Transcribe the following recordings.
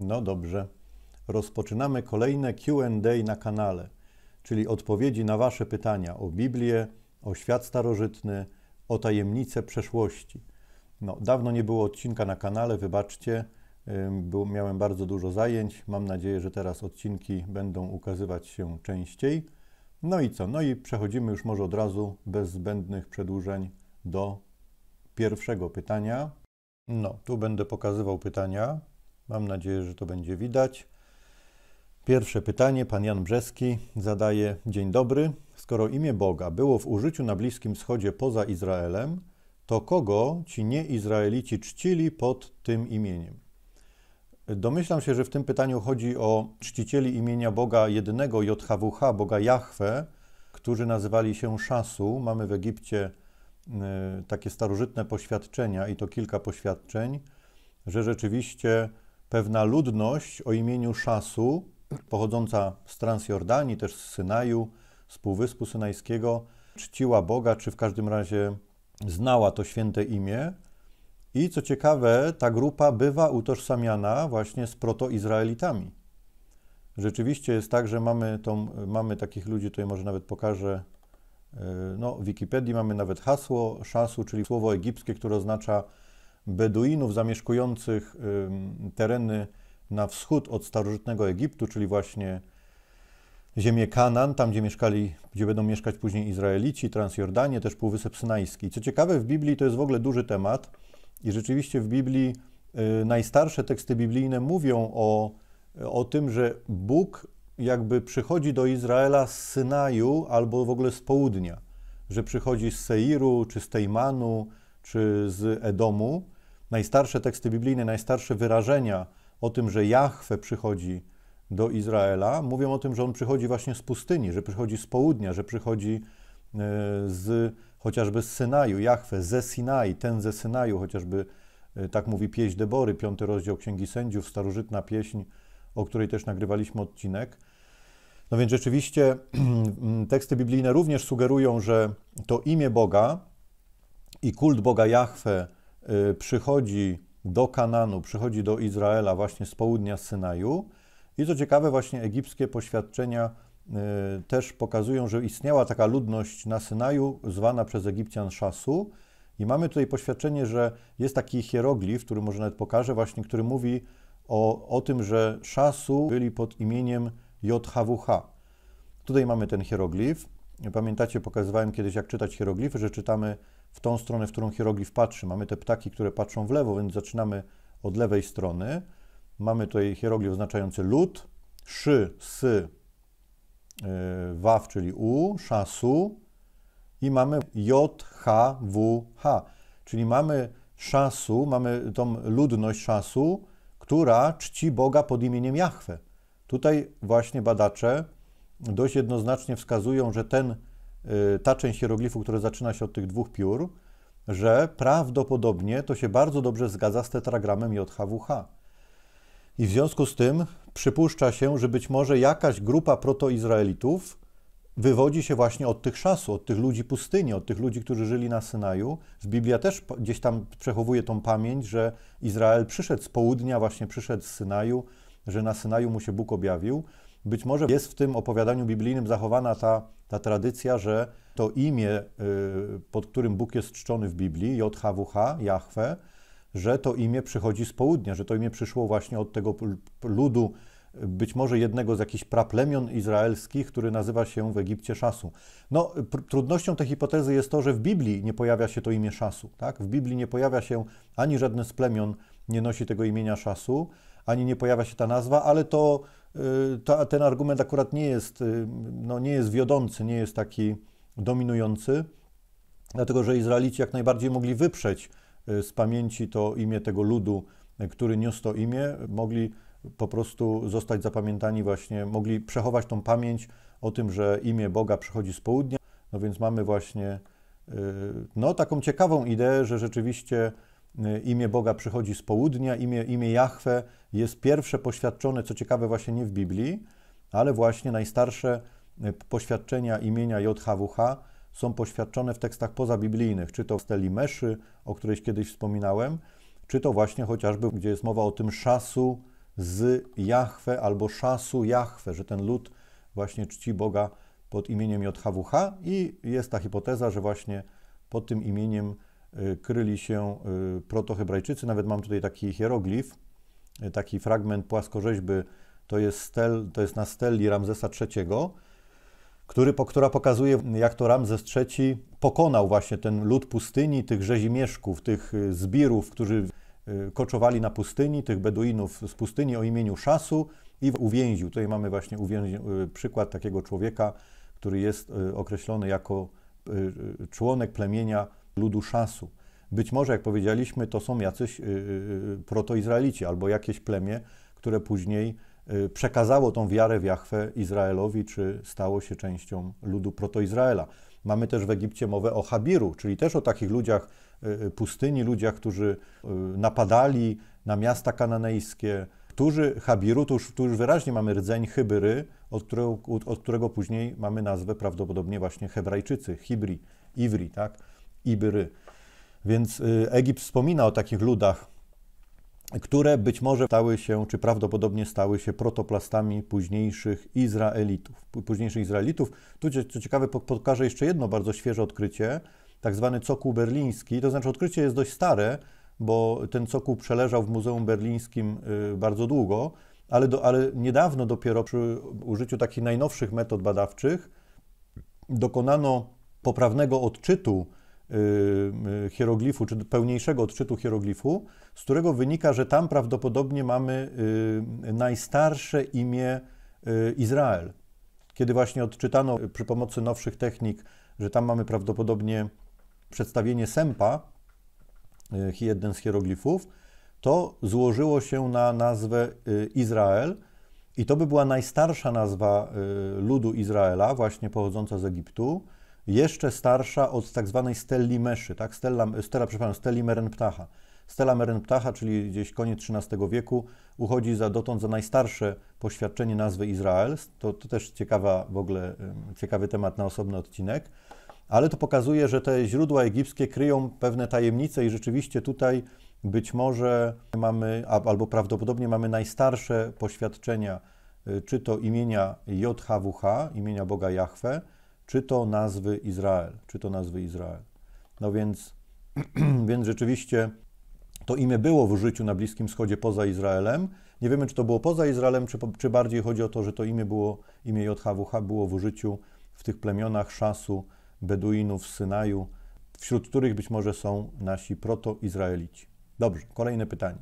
No dobrze. Rozpoczynamy kolejne QA na kanale, czyli odpowiedzi na Wasze pytania o Biblię, o świat starożytny, o tajemnice przeszłości. No, dawno nie było odcinka na kanale, wybaczcie. Był, miałem bardzo dużo zajęć. Mam nadzieję, że teraz odcinki będą ukazywać się częściej. No i co? No i przechodzimy już może od razu bez zbędnych przedłużeń do pierwszego pytania. No, tu będę pokazywał pytania. Mam nadzieję, że to będzie widać. Pierwsze pytanie pan Jan Brzeski zadaje: Dzień dobry. Skoro imię Boga było w użyciu na Bliskim Wschodzie poza Izraelem, to kogo ci nieizraelici czcili pod tym imieniem? Domyślam się, że w tym pytaniu chodzi o czcicieli imienia Boga jednego, JHWH, Boga Jahwe, którzy nazywali się Szasu. Mamy w Egipcie y, takie starożytne poświadczenia, i to kilka poświadczeń, że rzeczywiście pewna ludność o imieniu Szasu, pochodząca z Transjordanii, też z Synaju, z Półwyspu Synajskiego, czciła Boga, czy w każdym razie znała to święte imię. I co ciekawe, ta grupa bywa utożsamiana właśnie z protoizraelitami. Rzeczywiście jest tak, że mamy, tą, mamy takich ludzi, tutaj może nawet pokażę, e, no, w Wikipedii mamy nawet hasło szasu, czyli słowo egipskie, które oznacza Beduinów zamieszkujących tereny na wschód od starożytnego Egiptu, czyli właśnie ziemię Kanan, tam gdzie mieszkali, gdzie będą mieszkać później Izraelici, Transjordanie, też Półwysep Synajski. Co ciekawe, w Biblii to jest w ogóle duży temat i rzeczywiście w Biblii y, najstarsze teksty biblijne mówią o, o tym, że Bóg jakby przychodzi do Izraela z Synaju albo w ogóle z południa, że przychodzi z Seiru czy z Tejmanu, czy z Edomu. Najstarsze teksty biblijne, najstarsze wyrażenia o tym, że Jahwe przychodzi do Izraela, mówią o tym, że on przychodzi właśnie z pustyni, że przychodzi z południa, że przychodzi e, z chociażby z Synaju, Jahwe, ze Sinai, ten ze Synaju, chociażby e, tak mówi pieśń Debory, piąty rozdział Księgi Sędziów, starożytna pieśń, o której też nagrywaliśmy odcinek. No więc rzeczywiście teksty biblijne również sugerują, że to imię Boga i kult Boga Jahwe y, przychodzi do Kananu, przychodzi do Izraela właśnie z południa Synaju. I co ciekawe, właśnie egipskie poświadczenia y, też pokazują, że istniała taka ludność na Synaju, zwana przez Egipcjan Szasu. I mamy tutaj poświadczenie, że jest taki hieroglif, który może nawet pokażę, właśnie, który mówi o, o tym, że Szasu byli pod imieniem JHWH. Tutaj mamy ten hieroglif. Pamiętacie, pokazywałem kiedyś, jak czytać hieroglify, że czytamy w tą stronę, w którą hieroglif patrzy. Mamy te ptaki, które patrzą w lewo, więc zaczynamy od lewej strony. Mamy tutaj hieroglif oznaczający lód, szy, sy, y, waw, czyli u, szasu i mamy j, h, w, h. Czyli mamy szasu, mamy tą ludność szasu, która czci Boga pod imieniem Jahwe. Tutaj właśnie badacze dość jednoznacznie wskazują, że ten Y, ta część hieroglifu, która zaczyna się od tych dwóch piór, że prawdopodobnie to się bardzo dobrze zgadza z tetragramem JHWH. I w związku z tym przypuszcza się, że być może jakaś grupa protoizraelitów wywodzi się właśnie od tych szasu, od tych ludzi pustyni, od tych ludzi, którzy żyli na Synaju. Biblia też gdzieś tam przechowuje tą pamięć, że Izrael przyszedł z południa, właśnie przyszedł z Synaju, że na Synaju mu się Bóg objawił. Być może jest w tym opowiadaniu biblijnym zachowana ta ta tradycja, że to imię, y, pod którym Bóg jest czczony w Biblii, JHWH, Jahwe, że to imię przychodzi z południa, że to imię przyszło właśnie od tego ludu, być może jednego z jakichś praplemion izraelskich, który nazywa się w Egipcie Szasu. No, trudnością tej hipotezy jest to, że w Biblii nie pojawia się to imię Szasu. Tak? W Biblii nie pojawia się ani żadne z plemion nie nosi tego imienia Szasu, ani nie pojawia się ta nazwa, ale to, y, to ten argument akurat nie jest, y, no, nie jest wiodący, nie jest taki dominujący, dlatego że Izraelici jak najbardziej mogli wyprzeć y, z pamięci to imię tego ludu, który niósł to imię, mogli po prostu zostać zapamiętani właśnie, mogli przechować tą pamięć o tym, że imię Boga przychodzi z południa. No więc mamy właśnie no, taką ciekawą ideę, że rzeczywiście Y, imię Boga przychodzi z południa, imię, imię Jahwe jest pierwsze poświadczone, co ciekawe, właśnie nie w Biblii, ale właśnie najstarsze y, poświadczenia imienia JHWH są poświadczone w tekstach pozabiblijnych, czy to w steli Meszy, o której kiedyś wspominałem, czy to właśnie chociażby, gdzie jest mowa o tym szasu z Jahwe albo szasu Jahwe, że ten lud właśnie czci Boga pod imieniem JHWH i jest ta hipoteza, że właśnie pod tym imieniem Y, kryli się y, protohebrajczycy. Nawet mam tutaj taki hieroglif, y, taki fragment płaskorzeźby, to jest, stel, to jest na steli Ramzesa III, który, która pokazuje, jak to Ramzes III pokonał właśnie ten lud pustyni, tych rzezimieszków, tych zbirów, którzy koczowali na pustyni, tych Beduinów z pustyni o imieniu Szasu i uwięził. Tutaj mamy właśnie przykład takiego człowieka, który jest określony jako członek plemienia ludu szasu. Być może, jak powiedzieliśmy, to są jacyś y, y, y, protoizraelici albo jakieś plemię, które później przekazało tą wiarę w Jachwę Izraelowi, czy stało się częścią ludu protoizraela. Mamy też w Egipcie mowę o Habiru, czyli też o takich ludziach pustyni, ludziach, którzy napadali na miasta kananejskie. Którzy Habiru, tu już, tu już wyraźnie mamy rdzeń Hybry, od którego, od którego później mamy nazwę prawdopodobnie właśnie Hebrajczycy, Hibri, Iwri, tak? Ibry. Więc y, Egipt wspomina o takich ludach, które być może stały się, czy prawdopodobnie stały się protoplastami późniejszych Izraelitów. Późniejszych Izraelitów. Tu, co ciekawe, pokażę jeszcze jedno bardzo świeże odkrycie, tak zwany cokół berliński. To znaczy odkrycie jest dość stare, bo ten cokół przeleżał w Muzeum Berlińskim y, bardzo długo, ale, do, ale niedawno dopiero przy użyciu takich najnowszych metod badawczych dokonano poprawnego odczytu Y, y, hieroglifu, czy pełniejszego odczytu hieroglifu, z którego wynika, że tam prawdopodobnie mamy y, najstarsze imię Izrael. Kiedy właśnie odczytano przy pomocy nowszych technik, że tam mamy prawdopodobnie przedstawienie Sempa, jeden z hieroglifów, to złożyło się na nazwę Izrael i to by była najstarsza nazwa ludu Izraela, właśnie pochodząca z Egiptu jeszcze starsza od tak zwanej Stelli Meszy, tak? Stella, stella, przepraszam, Stelli Merenptacha. Stella Merenptacha, czyli gdzieś koniec XIII wieku, uchodzi za dotąd za najstarsze poświadczenie nazwy Izrael. To, to też ciekawa w ogóle, ciekawy temat na osobny odcinek. Ale to pokazuje, że te źródła egipskie kryją pewne tajemnice i rzeczywiście tutaj być może mamy, albo prawdopodobnie mamy najstarsze poświadczenia, y, czy to imienia JHWH, imienia Boga Jahwe, czy to nazwy Izrael, czy to nazwy Izrael. No więc, więc rzeczywiście to imię było w użyciu na Bliskim Wschodzie poza Izraelem. Nie wiemy, czy to było poza Izraelem, czy, czy bardziej chodzi o to, że to imię było, imię JHWH było w użyciu w tych plemionach Szasu, Beduinów, Synaju, wśród których być może są nasi proto-Izraelici. Dobrze, kolejne pytanie.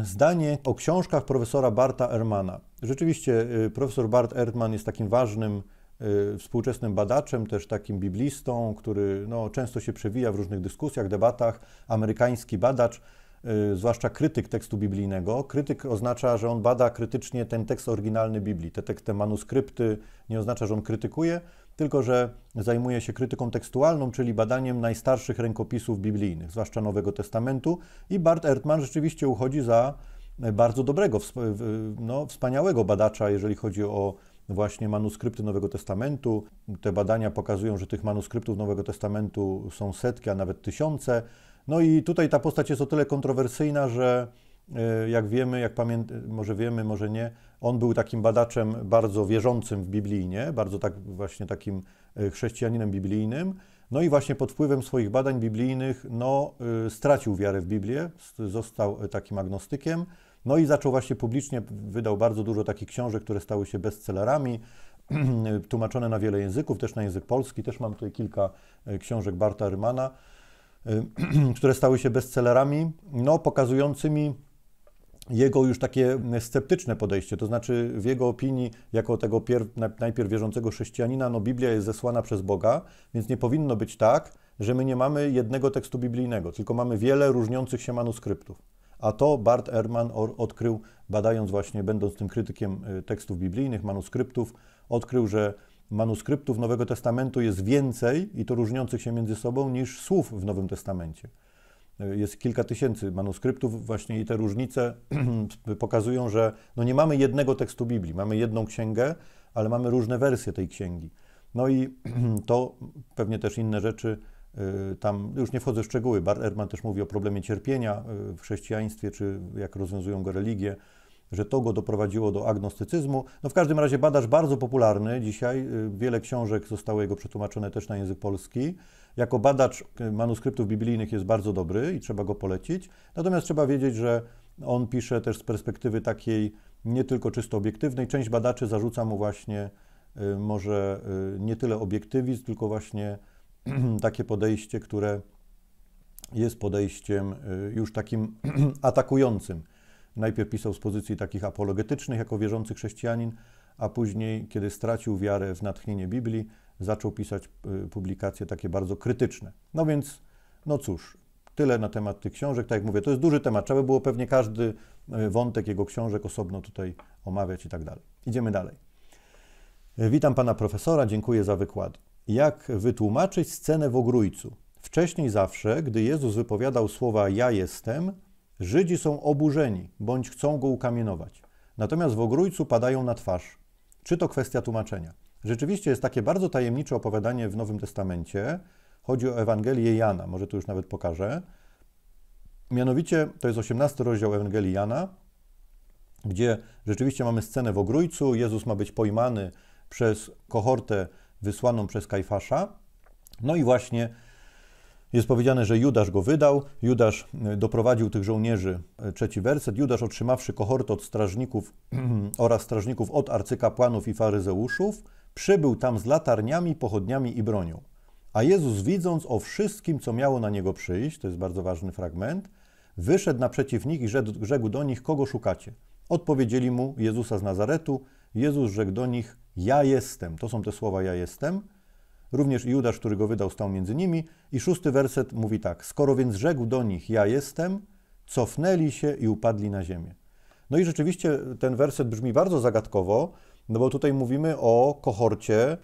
Y, zdanie o książkach profesora Barta Ermana. Rzeczywiście y, profesor Bart Erdman jest takim ważnym Y, współczesnym badaczem, też takim biblistą, który no, często się przewija w różnych dyskusjach, debatach, amerykański badacz, y, zwłaszcza krytyk tekstu biblijnego. Krytyk oznacza, że on bada krytycznie ten tekst oryginalny Biblii, te, te manuskrypty, nie oznacza, że on krytykuje, tylko że zajmuje się krytyką tekstualną, czyli badaniem najstarszych rękopisów biblijnych, zwłaszcza Nowego Testamentu. I Bart Ertman rzeczywiście uchodzi za e, bardzo dobrego, no, wspaniałego badacza, jeżeli chodzi o właśnie manuskrypty Nowego Testamentu. Te badania pokazują, że tych manuskryptów Nowego Testamentu są setki, a nawet tysiące. No i tutaj ta postać jest o tyle kontrowersyjna, że e, jak wiemy, jak pamięt, może wiemy, może nie, on był takim badaczem bardzo wierzącym w biblijnie, bardzo tak właśnie takim e, chrześcijaninem biblijnym. No i właśnie pod wpływem swoich badań biblijnych no, e, stracił wiarę w Biblię, został takim agnostykiem. No i zaczął właśnie publicznie, wydał bardzo dużo takich książek, które stały się bestsellerami, tłumaczone na wiele języków, też na język polski. Też mam tutaj kilka e, książek Barta Rymana, e, które stały się bestsellerami, no pokazującymi jego już takie e, sceptyczne podejście, to znaczy w jego opinii, jako tego najpierw wierzącego chrześcijanina, no Biblia jest zesłana przez Boga, więc nie powinno być tak, że my nie mamy jednego tekstu biblijnego, tylko mamy wiele różniących się manuskryptów a to Bart Ehrman odkrył, badając właśnie, będąc tym krytykiem y, tekstów biblijnych, manuskryptów, odkrył, że manuskryptów Nowego Testamentu jest więcej i to różniących się między sobą niż słów w Nowym Testamencie. Y, jest kilka tysięcy manuskryptów, właśnie i te różnice pokazują, że no nie mamy jednego tekstu Biblii, mamy jedną księgę, ale mamy różne wersje tej księgi. No i to pewnie też inne rzeczy Y, tam już nie wchodzę w szczegóły. Bart Erman też mówi o problemie cierpienia y, w chrześcijaństwie, czy jak rozwiązują go religie, że to go doprowadziło do agnostycyzmu. No w każdym razie badacz bardzo popularny dzisiaj. Y, wiele książek zostało jego przetłumaczone też na język polski. Jako badacz manuskryptów biblijnych jest bardzo dobry i trzeba go polecić. Natomiast trzeba wiedzieć, że on pisze też z perspektywy takiej nie tylko czysto obiektywnej. Część badaczy zarzuca mu właśnie może nie tyle obiektywizm, tylko właśnie takie podejście, które jest podejściem y, już takim atakującym. Najpierw pisał z pozycji takich apologetycznych jako wierzący chrześcijanin, a później, kiedy stracił wiarę w natchnienie Biblii, zaczął pisać y, publikacje takie bardzo krytyczne. No więc, no cóż, tyle na temat tych książek. Tak jak mówię, to jest duży temat. Trzeba było pewnie każdy y, wątek jego książek osobno tutaj omawiać i tak dalej. Idziemy dalej. Witam pana profesora, dziękuję za wykłady jak wytłumaczyć scenę w ogrójcu. Wcześniej zawsze, gdy Jezus wypowiadał słowa Ja jestem, Żydzi są oburzeni bądź chcą go ukamienować. Natomiast w ogrójcu padają na twarz. Czy to kwestia tłumaczenia? Rzeczywiście jest takie bardzo tajemnicze opowiadanie w Nowym Testamencie. Chodzi o Ewangelię Jana, może tu już nawet pokażę. Mianowicie to jest 18 rozdział Ewangelii Jana, gdzie rzeczywiście mamy scenę w ogrójcu. Jezus ma być pojmany przez kohortę wysłaną przez Kajfasza. No i właśnie jest powiedziane, że Judasz go wydał, Judasz e, doprowadził tych żołnierzy, e, trzeci werset, Judasz otrzymawszy kohort od strażników oraz strażników od arcykapłanów i faryzeuszów, przybył tam z latarniami, pochodniami i bronią. A Jezus widząc o wszystkim, co miało na niego przyjść, to jest bardzo ważny fragment, wyszedł naprzeciw nich i rzekł do nich, kogo szukacie. Odpowiedzieli mu Jezusa z Nazaretu. Jezus rzekł do nich, ja jestem. To są te słowa ja jestem. Również Judasz, który go wydał, stał między nimi. I szósty werset mówi tak. Skoro więc rzekł do nich ja jestem, cofnęli się i upadli na ziemię. No i rzeczywiście ten werset brzmi bardzo zagadkowo, no bo tutaj mówimy o kohorcie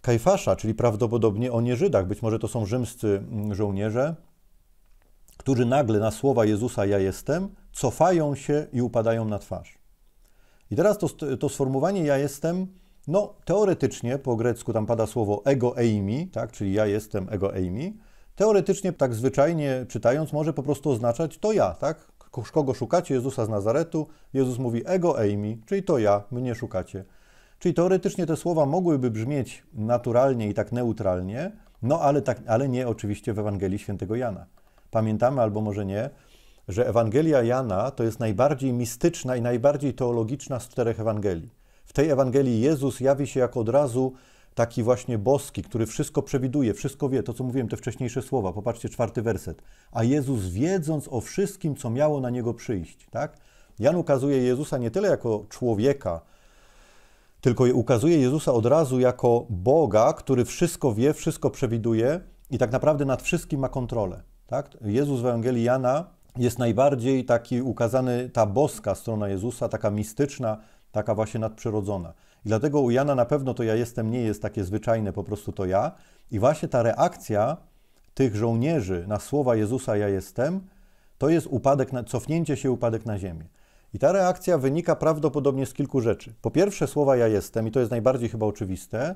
Kajfasza, czyli prawdopodobnie o nieżydach. Być może to są rzymscy mm, żołnierze, którzy nagle na słowa Jezusa ja jestem, cofają się i upadają na twarz. I teraz to, to sformułowanie ja jestem no, teoretycznie, po grecku tam pada słowo ego eimi, tak, czyli ja jestem ego eimi. Teoretycznie, tak zwyczajnie czytając, może po prostu oznaczać to ja, tak? Kogo szukacie? Jezusa z Nazaretu. Jezus mówi ego eimi, czyli to ja, mnie szukacie. Czyli teoretycznie te słowa mogłyby brzmieć naturalnie i tak neutralnie, no ale, tak, ale nie oczywiście w Ewangelii Świętego Jana. Pamiętamy albo może nie, że Ewangelia Jana to jest najbardziej mistyczna i najbardziej teologiczna z czterech Ewangelii tej Ewangelii Jezus jawi się jako od razu taki właśnie boski, który wszystko przewiduje, wszystko wie, to co mówiłem, te wcześniejsze słowa, popatrzcie, czwarty werset. A Jezus wiedząc o wszystkim, co miało na Niego przyjść, tak? Jan ukazuje Jezusa nie tyle jako człowieka, tylko ukazuje Jezusa od razu jako Boga, który wszystko wie, wszystko przewiduje i tak naprawdę nad wszystkim ma kontrolę. Tak? Jezus w Ewangelii Jana jest najbardziej taki ukazany, ta boska strona Jezusa, taka mistyczna, taka właśnie nadprzyrodzona. I dlatego u Jana na pewno to ja jestem nie jest takie zwyczajne, po prostu to ja. I właśnie ta reakcja tych żołnierzy na słowa Jezusa ja jestem, to jest upadek, na, cofnięcie się upadek na ziemię. I ta reakcja wynika prawdopodobnie z kilku rzeczy. Po pierwsze, słowa ja jestem, i to jest najbardziej chyba oczywiste,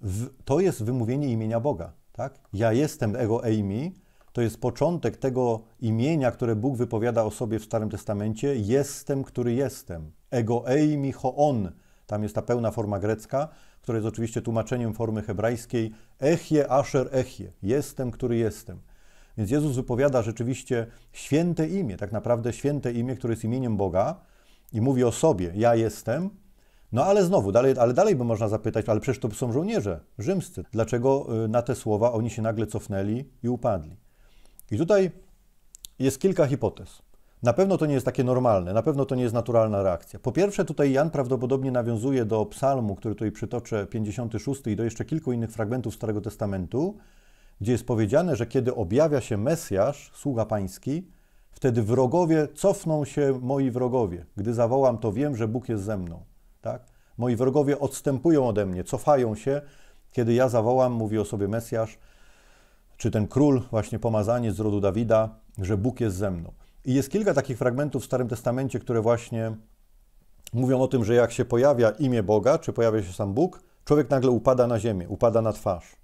w, to jest wymówienie imienia Boga. Tak? Ja jestem ego eimi, to jest początek tego imienia, które Bóg wypowiada o sobie w Starym Testamencie. Jestem, który jestem. Ego eimi ho on. Tam jest ta pełna forma grecka, która jest oczywiście tłumaczeniem formy hebrajskiej. Echie asher echie. Jestem, który jestem. Więc Jezus wypowiada rzeczywiście święte imię, tak naprawdę święte imię, które jest imieniem Boga i mówi o sobie, ja jestem. No ale znowu, dalej, ale dalej by można zapytać, ale przecież to są żołnierze rzymscy. Dlaczego y, na te słowa oni się nagle cofnęli i upadli? I tutaj jest kilka hipotez. Na pewno to nie jest takie normalne, na pewno to nie jest naturalna reakcja. Po pierwsze, tutaj Jan prawdopodobnie nawiązuje do psalmu, który tutaj przytoczę, 56 i do jeszcze kilku innych fragmentów Starego Testamentu, gdzie jest powiedziane, że kiedy objawia się Mesjasz, sługa pański, wtedy wrogowie cofną się moi wrogowie. Gdy zawołam, to wiem, że Bóg jest ze mną. Tak? Moi wrogowie odstępują ode mnie, cofają się. Kiedy ja zawołam, mówi o sobie Mesjasz, czy ten król, właśnie pomazanie z rodu Dawida, że Bóg jest ze mną. I jest kilka takich fragmentów w Starym Testamencie, które właśnie mówią o tym, że jak się pojawia imię Boga, czy pojawia się sam Bóg, człowiek nagle upada na ziemię, upada na twarz.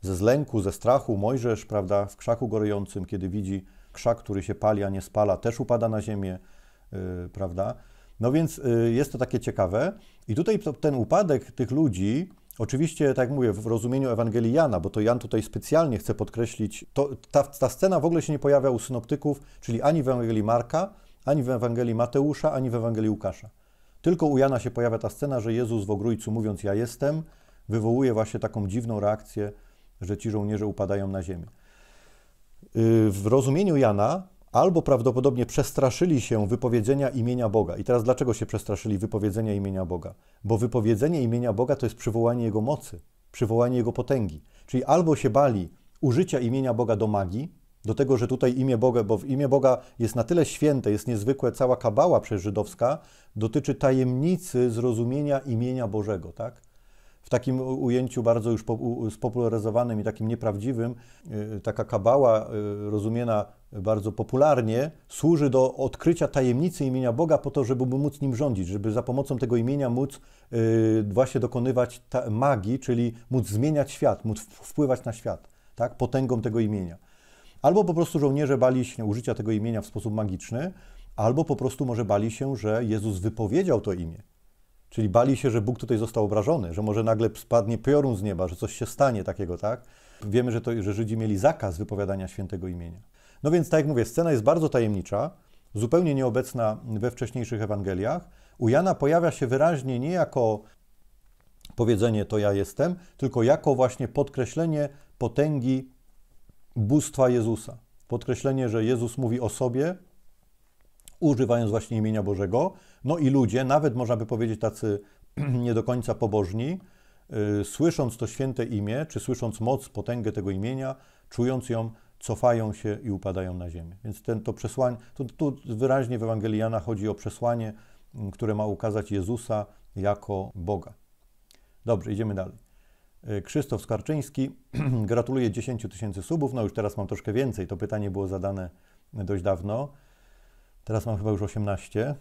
Ze zlęku, ze strachu, Mojżesz, prawda, w krzaku gorącym, kiedy widzi krzak, który się pali, a nie spala, też upada na ziemię, yy, prawda. No więc yy, jest to takie ciekawe. I tutaj to, ten upadek tych ludzi Oczywiście, tak jak mówię, w rozumieniu Ewangelii Jana, bo to Jan tutaj specjalnie chce podkreślić, to, ta, ta scena w ogóle się nie pojawia u synoptyków, czyli ani w Ewangelii Marka, ani w Ewangelii Mateusza, ani w Ewangelii Łukasza. Tylko u Jana się pojawia ta scena, że Jezus w ogrójcu mówiąc ja jestem, wywołuje właśnie taką dziwną reakcję, że ci żołnierze upadają na ziemię. Y, w rozumieniu Jana albo prawdopodobnie przestraszyli się wypowiedzenia imienia Boga. I teraz dlaczego się przestraszyli wypowiedzenia imienia Boga? Bo wypowiedzenie imienia Boga to jest przywołanie Jego mocy, przywołanie Jego potęgi. Czyli albo się bali użycia imienia Boga do magii, do tego, że tutaj imię Boga, bo w imię Boga jest na tyle święte, jest niezwykłe, cała kabała przeżydowska dotyczy tajemnicy zrozumienia imienia Bożego, tak? w takim ujęciu bardzo już spopularyzowanym i takim nieprawdziwym, y, taka kabała y, rozumiana bardzo popularnie, służy do odkrycia tajemnicy imienia Boga po to, żeby móc nim rządzić, żeby za pomocą tego imienia móc y, właśnie dokonywać magii, czyli móc zmieniać świat, móc wpływać na świat, tak, potęgą tego imienia. Albo po prostu żołnierze bali się użycia tego imienia w sposób magiczny, albo po prostu może bali się, że Jezus wypowiedział to imię Czyli bali się, że Bóg tutaj został obrażony, że może nagle spadnie piorun z nieba, że coś się stanie takiego, tak? Wiemy, że, to, że Żydzi mieli zakaz wypowiadania świętego imienia. No więc, tak jak mówię, scena jest bardzo tajemnicza, zupełnie nieobecna we wcześniejszych Ewangeliach. U Jana pojawia się wyraźnie nie jako powiedzenie to ja jestem, tylko jako właśnie podkreślenie potęgi bóstwa Jezusa. Podkreślenie, że Jezus mówi o sobie, używając właśnie imienia Bożego. No i ludzie, nawet można by powiedzieć tacy nie do końca pobożni, y, słysząc to święte imię, czy słysząc moc, potęgę tego imienia, czując ją, cofają się i upadają na ziemię. Więc ten, to przesłanie, tu, tu wyraźnie w Ewangelii Jana chodzi o przesłanie, mm, które ma ukazać Jezusa jako Boga. Dobrze, idziemy dalej. Y, Krzysztof Skarczyński, gratuluję 10 tysięcy subów. No już teraz mam troszkę więcej. To pytanie było zadane dość dawno. Teraz mam chyba już 18.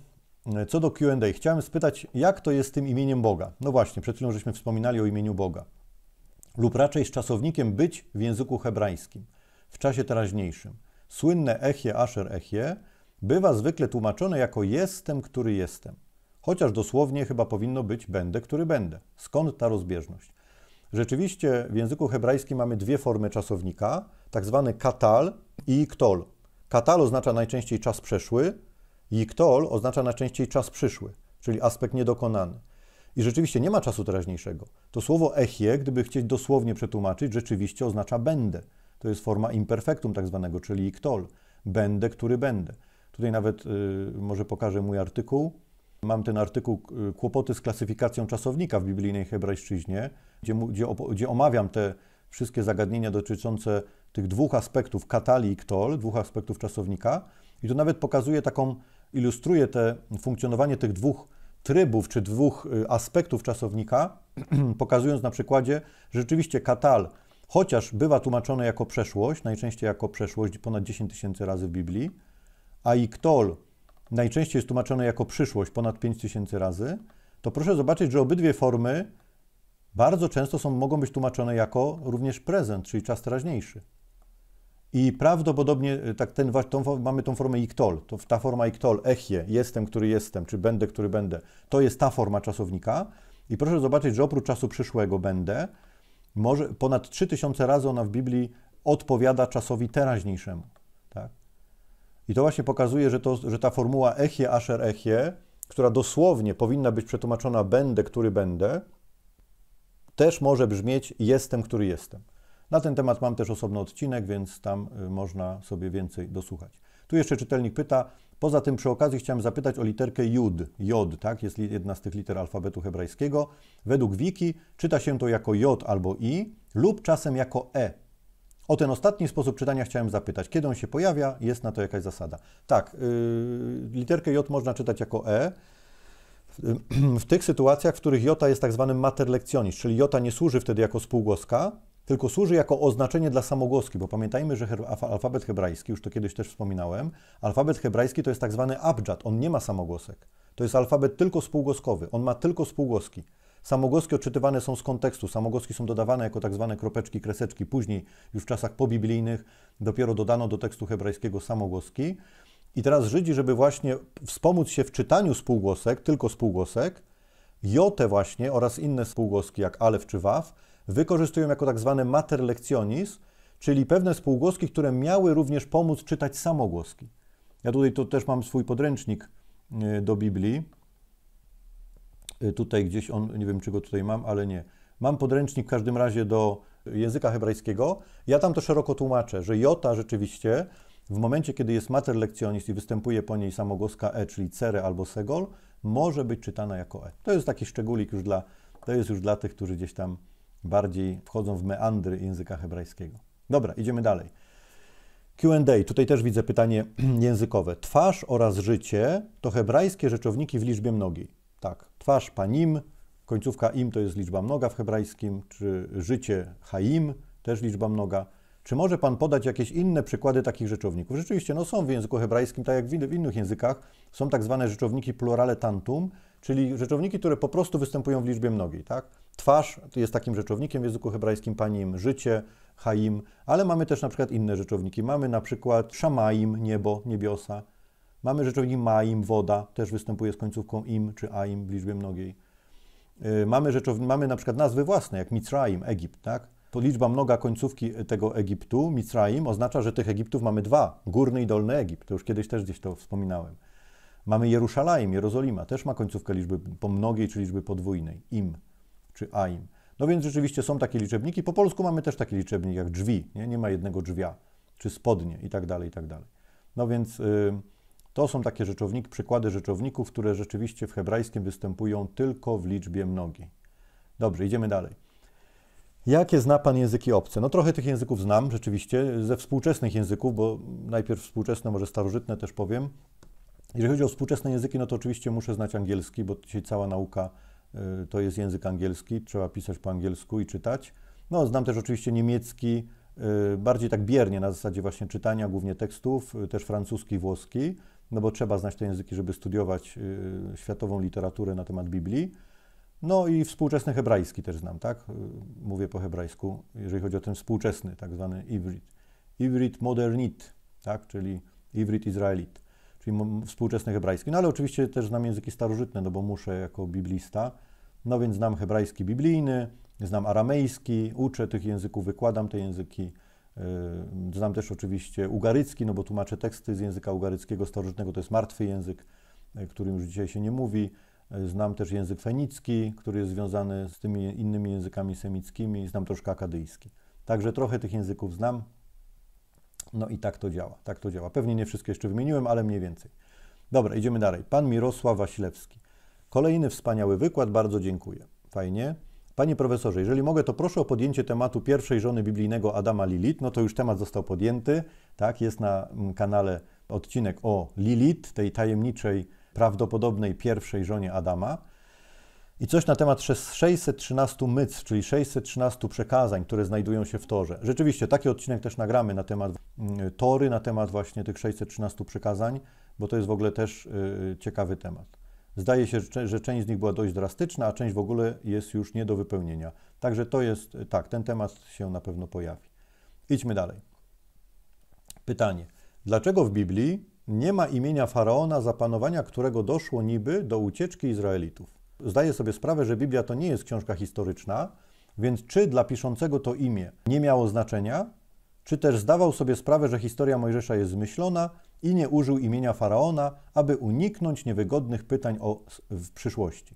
E, co do QA, chciałem spytać, jak to jest z tym imieniem Boga? No właśnie, przed chwilą żeśmy wspominali o imieniu Boga. Lub raczej z czasownikiem być w języku hebrajskim, w czasie teraźniejszym. Słynne echie, asher echie bywa zwykle tłumaczone jako jestem, który jestem. Chociaż dosłownie chyba powinno być będę, który będę. Skąd ta rozbieżność? Rzeczywiście w języku hebrajskim mamy dwie formy czasownika, tak zwany katal i ktol. Katal oznacza najczęściej czas przeszły, jiktol oznacza najczęściej czas przyszły, czyli aspekt niedokonany. I rzeczywiście nie ma czasu teraźniejszego. To słowo echie, gdyby chcieć dosłownie przetłumaczyć, rzeczywiście oznacza będę. To jest forma imperfektum tak zwanego, czyli iktol. Będę, który będę. Tutaj nawet y, może pokażę mój artykuł. Mam ten artykuł y, Kłopoty z klasyfikacją czasownika w biblijnej hebrajszczyźnie, gdzie, gdzie, gdzie omawiam te wszystkie zagadnienia dotyczące tych dwóch aspektów, katali i ktol, dwóch aspektów czasownika. I to nawet pokazuje taką, ilustruje te funkcjonowanie tych dwóch trybów czy dwóch y, aspektów czasownika, pokazując na przykładzie, że rzeczywiście katal, chociaż bywa tłumaczony jako przeszłość, najczęściej jako przeszłość ponad 10 tysięcy razy w Biblii, a i ktol najczęściej jest tłumaczony jako przyszłość ponad 5 tysięcy razy, to proszę zobaczyć, że obydwie formy bardzo często są, mogą być tłumaczone jako również prezent, czyli czas teraźniejszy. I prawdopodobnie e, tak ten, tą, mamy tą formę iktol. To ta forma iktol, echie, jestem, który jestem, czy będę, który będę, to jest ta forma czasownika. I proszę zobaczyć, że oprócz czasu przyszłego będę, może ponad 3000 razy ona w Biblii odpowiada czasowi teraźniejszemu. Tak? I to właśnie pokazuje, że, to, że ta formuła echie, asher, echie, która dosłownie powinna być przetłumaczona będę, który będę, też może brzmieć jestem, który jestem. Na ten temat mam też osobny odcinek, więc tam y, można sobie więcej dosłuchać. Tu jeszcze czytelnik pyta, poza tym przy okazji chciałem zapytać o literkę jud, jod, tak? Jest jedna z tych liter alfabetu hebrajskiego. Według wiki czyta się to jako j albo i lub czasem jako e. O ten ostatni sposób czytania chciałem zapytać. Kiedy on się pojawia? Jest na to jakaś zasada. Tak, yy, literkę J można czytać jako E. W, w tych sytuacjach, w których J jest tak zwanym lekcjonist, czyli J nie służy wtedy jako spółgłoska, tylko służy jako oznaczenie dla samogłoski, bo pamiętajmy, że alfabet hebrajski, już to kiedyś też wspominałem, alfabet hebrajski to jest tak zwany abjad, on nie ma samogłosek. To jest alfabet tylko spółgłoskowy, on ma tylko spółgłoski. Samogłoski odczytywane są z kontekstu, samogłoski są dodawane jako tak zwane kropeczki, kreseczki. Później, już w czasach pobiblijnych, dopiero dodano do tekstu hebrajskiego samogłoski. I teraz Żydzi, żeby właśnie wspomóc się w czytaniu spółgłosek, tylko spółgłosek, jotę właśnie oraz inne spółgłoski jak alef czy waw, wykorzystują jako tak zwane mater lectionis, czyli pewne spółgłoski, które miały również pomóc czytać samogłoski. Ja tutaj to też mam swój podręcznik e, do Biblii. E, tutaj gdzieś on, nie wiem czy go tutaj mam, ale nie. Mam podręcznik w każdym razie do języka hebrajskiego. Ja tam to szeroko tłumaczę, że jota rzeczywiście w momencie, kiedy jest mater lekcjonis i występuje po niej samogłoska e, czyli cere albo segol, może być czytana jako e. To jest taki szczególik już dla, to jest już dla tych, którzy gdzieś tam bardziej wchodzą w meandry języka hebrajskiego. Dobra, idziemy dalej. QA. Tutaj też widzę pytanie językowe. Twarz oraz życie to hebrajskie rzeczowniki w liczbie mnogiej. Tak, twarz panim, końcówka im to jest liczba mnoga w hebrajskim, czy życie haim też liczba mnoga. Czy może Pan podać jakieś inne przykłady takich rzeczowników? Rzeczywiście, no są w języku hebrajskim, tak jak w innych językach, są tak zwane rzeczowniki plurale tantum, czyli rzeczowniki, które po prostu występują w liczbie mnogiej, tak? Twarz jest takim rzeczownikiem w języku hebrajskim, panim życie, haim, ale mamy też na przykład inne rzeczowniki. Mamy na przykład szamaim, niebo, niebiosa. Mamy rzeczownik maim, woda, też występuje z końcówką im czy aim w liczbie mnogiej. Y, mamy, mamy na przykład nazwy własne, jak mitraim, Egipt, tak? To liczba mnoga końcówki y, tego Egiptu, mitraim oznacza, że tych Egiptów mamy dwa, górny i dolny Egipt. To już kiedyś też gdzieś to wspominałem. Mamy Jerusalem, Jerozolima, też ma końcówkę liczby pomnogiej czy liczby podwójnej, im czy AIM. No więc rzeczywiście są takie liczebniki. Po polsku mamy też taki liczebnik jak drzwi, nie, nie ma jednego drzwia, czy spodnie i tak dalej, i tak dalej. No więc y, to są takie rzeczowniki, przykłady rzeczowników, które rzeczywiście w hebrajskim występują tylko w liczbie mnogiej. Dobrze, idziemy dalej. Jakie zna Pan języki obce? No trochę tych języków znam, rzeczywiście, ze współczesnych języków, bo najpierw współczesne, może starożytne też powiem. Jeżeli chodzi o współczesne języki, no to oczywiście muszę znać angielski, bo dzisiaj cała nauka Y, to jest język angielski, trzeba pisać po angielsku i czytać. No, znam też oczywiście niemiecki, y, bardziej tak biernie na zasadzie właśnie czytania, głównie tekstów, y, też francuski, włoski, no bo trzeba znać te języki, żeby studiować światową literaturę na temat Biblii. No i współczesny hebrajski też znam, tak? Mówię po hebrajsku, jeżeli chodzi o ten współczesny, tak zwany Ivrit. Ivrit modernit, tak? Czyli Ivrit Izraelit czyli współczesny hebrajski. No ale oczywiście też znam języki starożytne, no bo muszę jako biblista. No więc znam hebrajski biblijny, znam aramejski, uczę tych języków, wykładam te języki. Yy, znam też oczywiście ugarycki, no bo tłumaczę teksty z języka ugaryckiego starożytnego, to jest martwy język, yy, którym już dzisiaj się nie mówi. Yy, znam też język fenicki, który jest związany z tymi innymi językami semickimi, znam troszkę akadyjski. Także trochę tych języków znam, no i tak to działa, tak to działa. Pewnie nie wszystkie jeszcze wymieniłem, ale mniej więcej. Dobra, idziemy dalej. Pan Mirosław Wasilewski. Kolejny wspaniały wykład, bardzo dziękuję. Fajnie. Panie profesorze, jeżeli mogę, to proszę o podjęcie tematu pierwszej żony biblijnego Adama Lilit. No to już temat został podjęty, tak? Jest na mm, kanale odcinek o Lilit, tej tajemniczej, prawdopodobnej pierwszej żonie Adama i coś na temat 613 myc, czyli 613 przekazań, które znajdują się w Torze. Rzeczywiście, taki odcinek też nagramy na temat mm, Tory, na temat właśnie tych 613 przekazań, bo to jest w ogóle też y, y, ciekawy temat. Zdaje się, że część z nich była dość drastyczna, a część w ogóle jest już nie do wypełnienia. Także to jest, y, tak, ten temat się na pewno pojawi. Idźmy dalej. Pytanie. Dlaczego w Biblii nie ma imienia faraona, za panowania którego doszło niby do ucieczki Izraelitów? Zdaję sobie sprawę, że Biblia to nie jest książka historyczna, więc czy dla piszącego to imię nie miało znaczenia, czy też zdawał sobie sprawę, że historia Mojżesza jest zmyślona i nie użył imienia faraona, aby uniknąć niewygodnych pytań o, w przyszłości.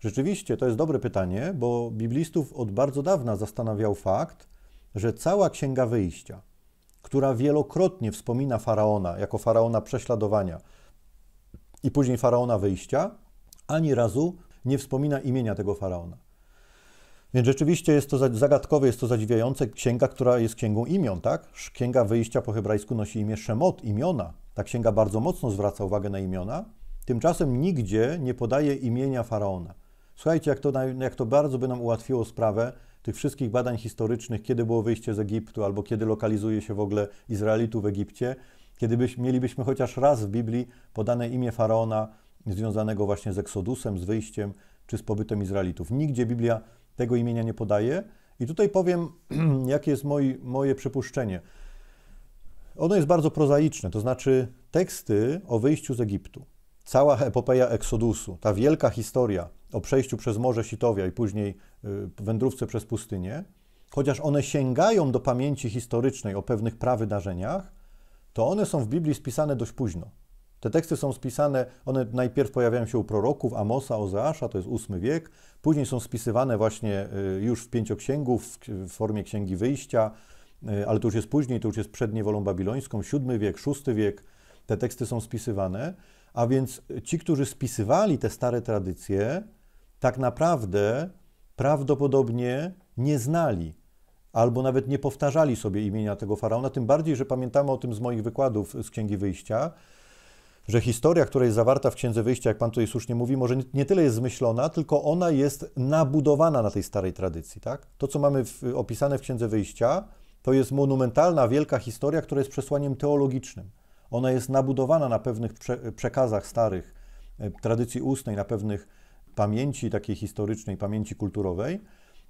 Rzeczywiście to jest dobre pytanie, bo biblistów od bardzo dawna zastanawiał fakt, że cała Księga Wyjścia, która wielokrotnie wspomina faraona jako faraona prześladowania i później faraona wyjścia, ani razu nie wspomina imienia tego faraona. Więc rzeczywiście jest to zagadkowe, jest to zadziwiające. Księga, która jest księgą imion, tak? Księga wyjścia po hebrajsku nosi imię Szemot, imiona. Ta księga bardzo mocno zwraca uwagę na imiona. Tymczasem nigdzie nie podaje imienia faraona. Słuchajcie, jak to, jak to bardzo by nam ułatwiło sprawę tych wszystkich badań historycznych, kiedy było wyjście z Egiptu, albo kiedy lokalizuje się w ogóle Izraelitów w Egipcie, kiedy byś, mielibyśmy chociaż raz w Biblii podane imię faraona związanego właśnie z Eksodusem, z wyjściem czy z pobytem Izraelitów. Nigdzie Biblia tego imienia nie podaje. I tutaj powiem, jakie jest moi, moje przypuszczenie. Ono jest bardzo prozaiczne, to znaczy teksty o wyjściu z Egiptu, cała epopeja Eksodusu, ta wielka historia o przejściu przez Morze Sitowia i później y, wędrówce przez pustynię, chociaż one sięgają do pamięci historycznej o pewnych prawydarzeniach, to one są w Biblii spisane dość późno. Te teksty są spisane, one najpierw pojawiają się u proroków, Amosa, Ozeasza, to jest ósmy wiek, później są spisywane właśnie y, już w pięcioksięgu w formie Księgi Wyjścia, y, ale to już jest później, to już jest przed niewolą babilońską, siódmy wiek, szósty wiek, te teksty są spisywane, a więc ci, którzy spisywali te stare tradycje, tak naprawdę prawdopodobnie nie znali albo nawet nie powtarzali sobie imienia tego faraona, tym bardziej, że pamiętamy o tym z moich wykładów z Księgi Wyjścia, że historia, która jest zawarta w Księdze Wyjścia, jak Pan tutaj słusznie mówi, może nie tyle jest zmyślona, tylko ona jest nabudowana na tej starej tradycji. Tak? To, co mamy w, opisane w Księdze Wyjścia, to jest monumentalna, wielka historia, która jest przesłaniem teologicznym. Ona jest nabudowana na pewnych prze przekazach starych, e, tradycji ustnej, na pewnych pamięci takiej historycznej, pamięci kulturowej,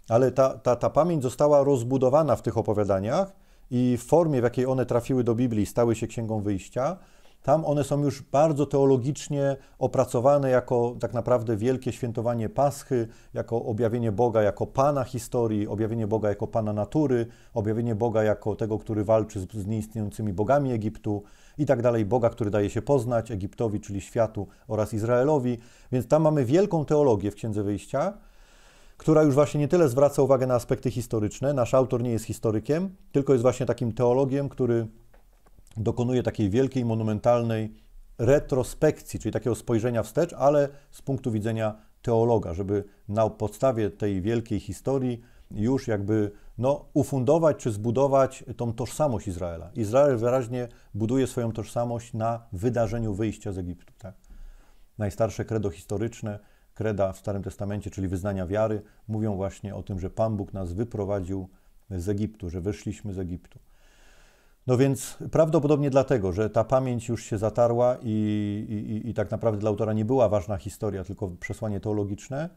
ale ta, ta, ta pamięć została rozbudowana w tych opowiadaniach i w formie, w jakiej one trafiły do Biblii, stały się księgą wyjścia, tam one są już bardzo teologicznie opracowane jako tak naprawdę wielkie świętowanie Paschy, jako objawienie Boga jako Pana historii, objawienie Boga jako Pana natury, objawienie Boga jako tego, który walczy z, z nieistniejącymi bogami Egiptu i tak dalej, Boga, który daje się poznać Egiptowi, czyli światu oraz Izraelowi. Więc tam mamy wielką teologię w Księdze Wyjścia, która już właśnie nie tyle zwraca uwagę na aspekty historyczne, nasz autor nie jest historykiem, tylko jest właśnie takim teologiem, który dokonuje takiej wielkiej, monumentalnej retrospekcji, czyli takiego spojrzenia wstecz, ale z punktu widzenia teologa, żeby na podstawie tej wielkiej historii już jakby no, ufundować czy zbudować tą tożsamość Izraela. Izrael wyraźnie buduje swoją tożsamość na wydarzeniu wyjścia z Egiptu. Tak? Najstarsze kredo historyczne, kreda w Starym Testamencie, czyli wyznania wiary, mówią właśnie o tym, że Pan Bóg nas wyprowadził z Egiptu, że wyszliśmy z Egiptu. No więc prawdopodobnie dlatego, że ta pamięć już się zatarła i, i, i tak naprawdę dla autora nie była ważna historia, tylko przesłanie teologiczne.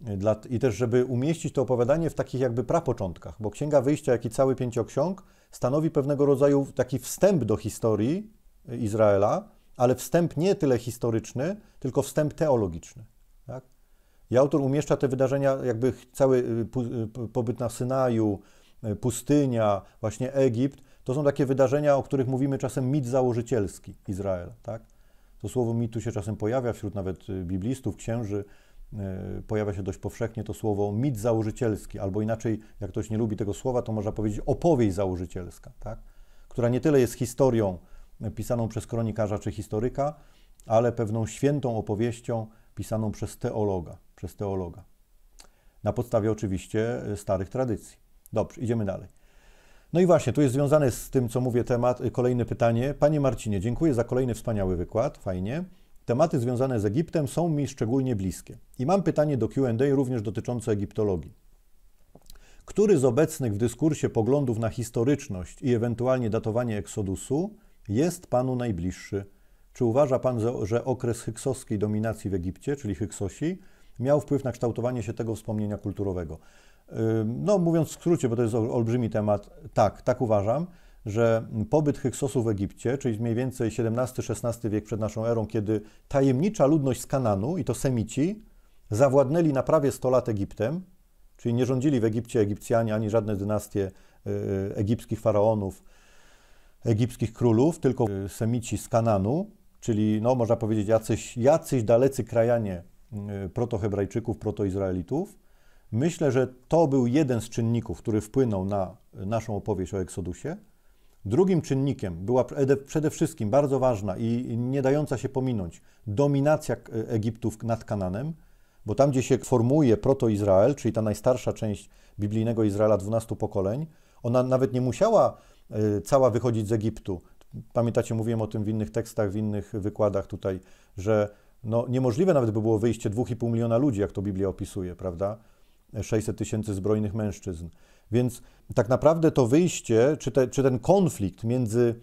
Dla, I też, żeby umieścić to opowiadanie w takich jakby prapoczątkach, bo Księga Wyjścia, jak i cały pięcioksiąg stanowi pewnego rodzaju taki wstęp do historii Izraela, ale wstęp nie tyle historyczny, tylko wstęp teologiczny. Tak? I autor umieszcza te wydarzenia, jakby cały y, y, pobyt na Synaju, y, pustynia, właśnie Egipt, to są takie wydarzenia, o których mówimy czasem mit założycielski Izrael, Tak? To słowo mit tu się czasem pojawia wśród nawet y, biblistów, księży. Y, pojawia się dość powszechnie to słowo mit założycielski, albo inaczej, jak ktoś nie lubi tego słowa, to można powiedzieć opowieść założycielska, tak? która nie tyle jest historią y, pisaną przez kronikarza czy historyka, ale pewną świętą opowieścią pisaną przez teologa, przez teologa. Na podstawie oczywiście starych tradycji. Dobrze, idziemy dalej. No i właśnie, tu jest związany z tym, co mówię, temat, y, kolejne pytanie. Panie Marcinie, dziękuję za kolejny wspaniały wykład, fajnie. Tematy związane z Egiptem są mi szczególnie bliskie. I mam pytanie do QA, również dotyczące egiptologii. Który z obecnych w dyskursie poglądów na historyczność i ewentualnie datowanie eksodusu jest Panu najbliższy? Czy uważa Pan, że okres hyksowskiej dominacji w Egipcie, czyli Hyksosi, miał wpływ na kształtowanie się tego wspomnienia kulturowego? No, mówiąc w skrócie, bo to jest olbrzymi temat, tak, tak uważam, że pobyt Hyksosu w Egipcie, czyli mniej więcej XVII-XVI wiek przed naszą erą, kiedy tajemnicza ludność z Kananu, i to Semici, zawładnęli na prawie 100 lat Egiptem, czyli nie rządzili w Egipcie Egipcjanie ani żadne dynastie y, y, egipskich faraonów, egipskich królów, tylko y, Semici z Kananu, czyli no, można powiedzieć jacyś, jacyś dalecy krajanie protohebrajczyków, protoizraelitów. Myślę, że to był jeden z czynników, który wpłynął na naszą opowieść o Eksodusie. Drugim czynnikiem była przede wszystkim bardzo ważna i nie dająca się pominąć dominacja Egiptów nad Kananem, bo tam, gdzie się formuje proto-Izrael, czyli ta najstarsza część biblijnego Izraela 12 pokoleń, ona nawet nie musiała e, cała wychodzić z Egiptu. Pamiętacie, mówiłem o tym w innych tekstach, w innych wykładach tutaj, że no, niemożliwe nawet by było wyjście 2,5 miliona ludzi, jak to Biblia opisuje, prawda? 600 tysięcy zbrojnych mężczyzn. Więc tak naprawdę to wyjście, czy, te, czy ten konflikt między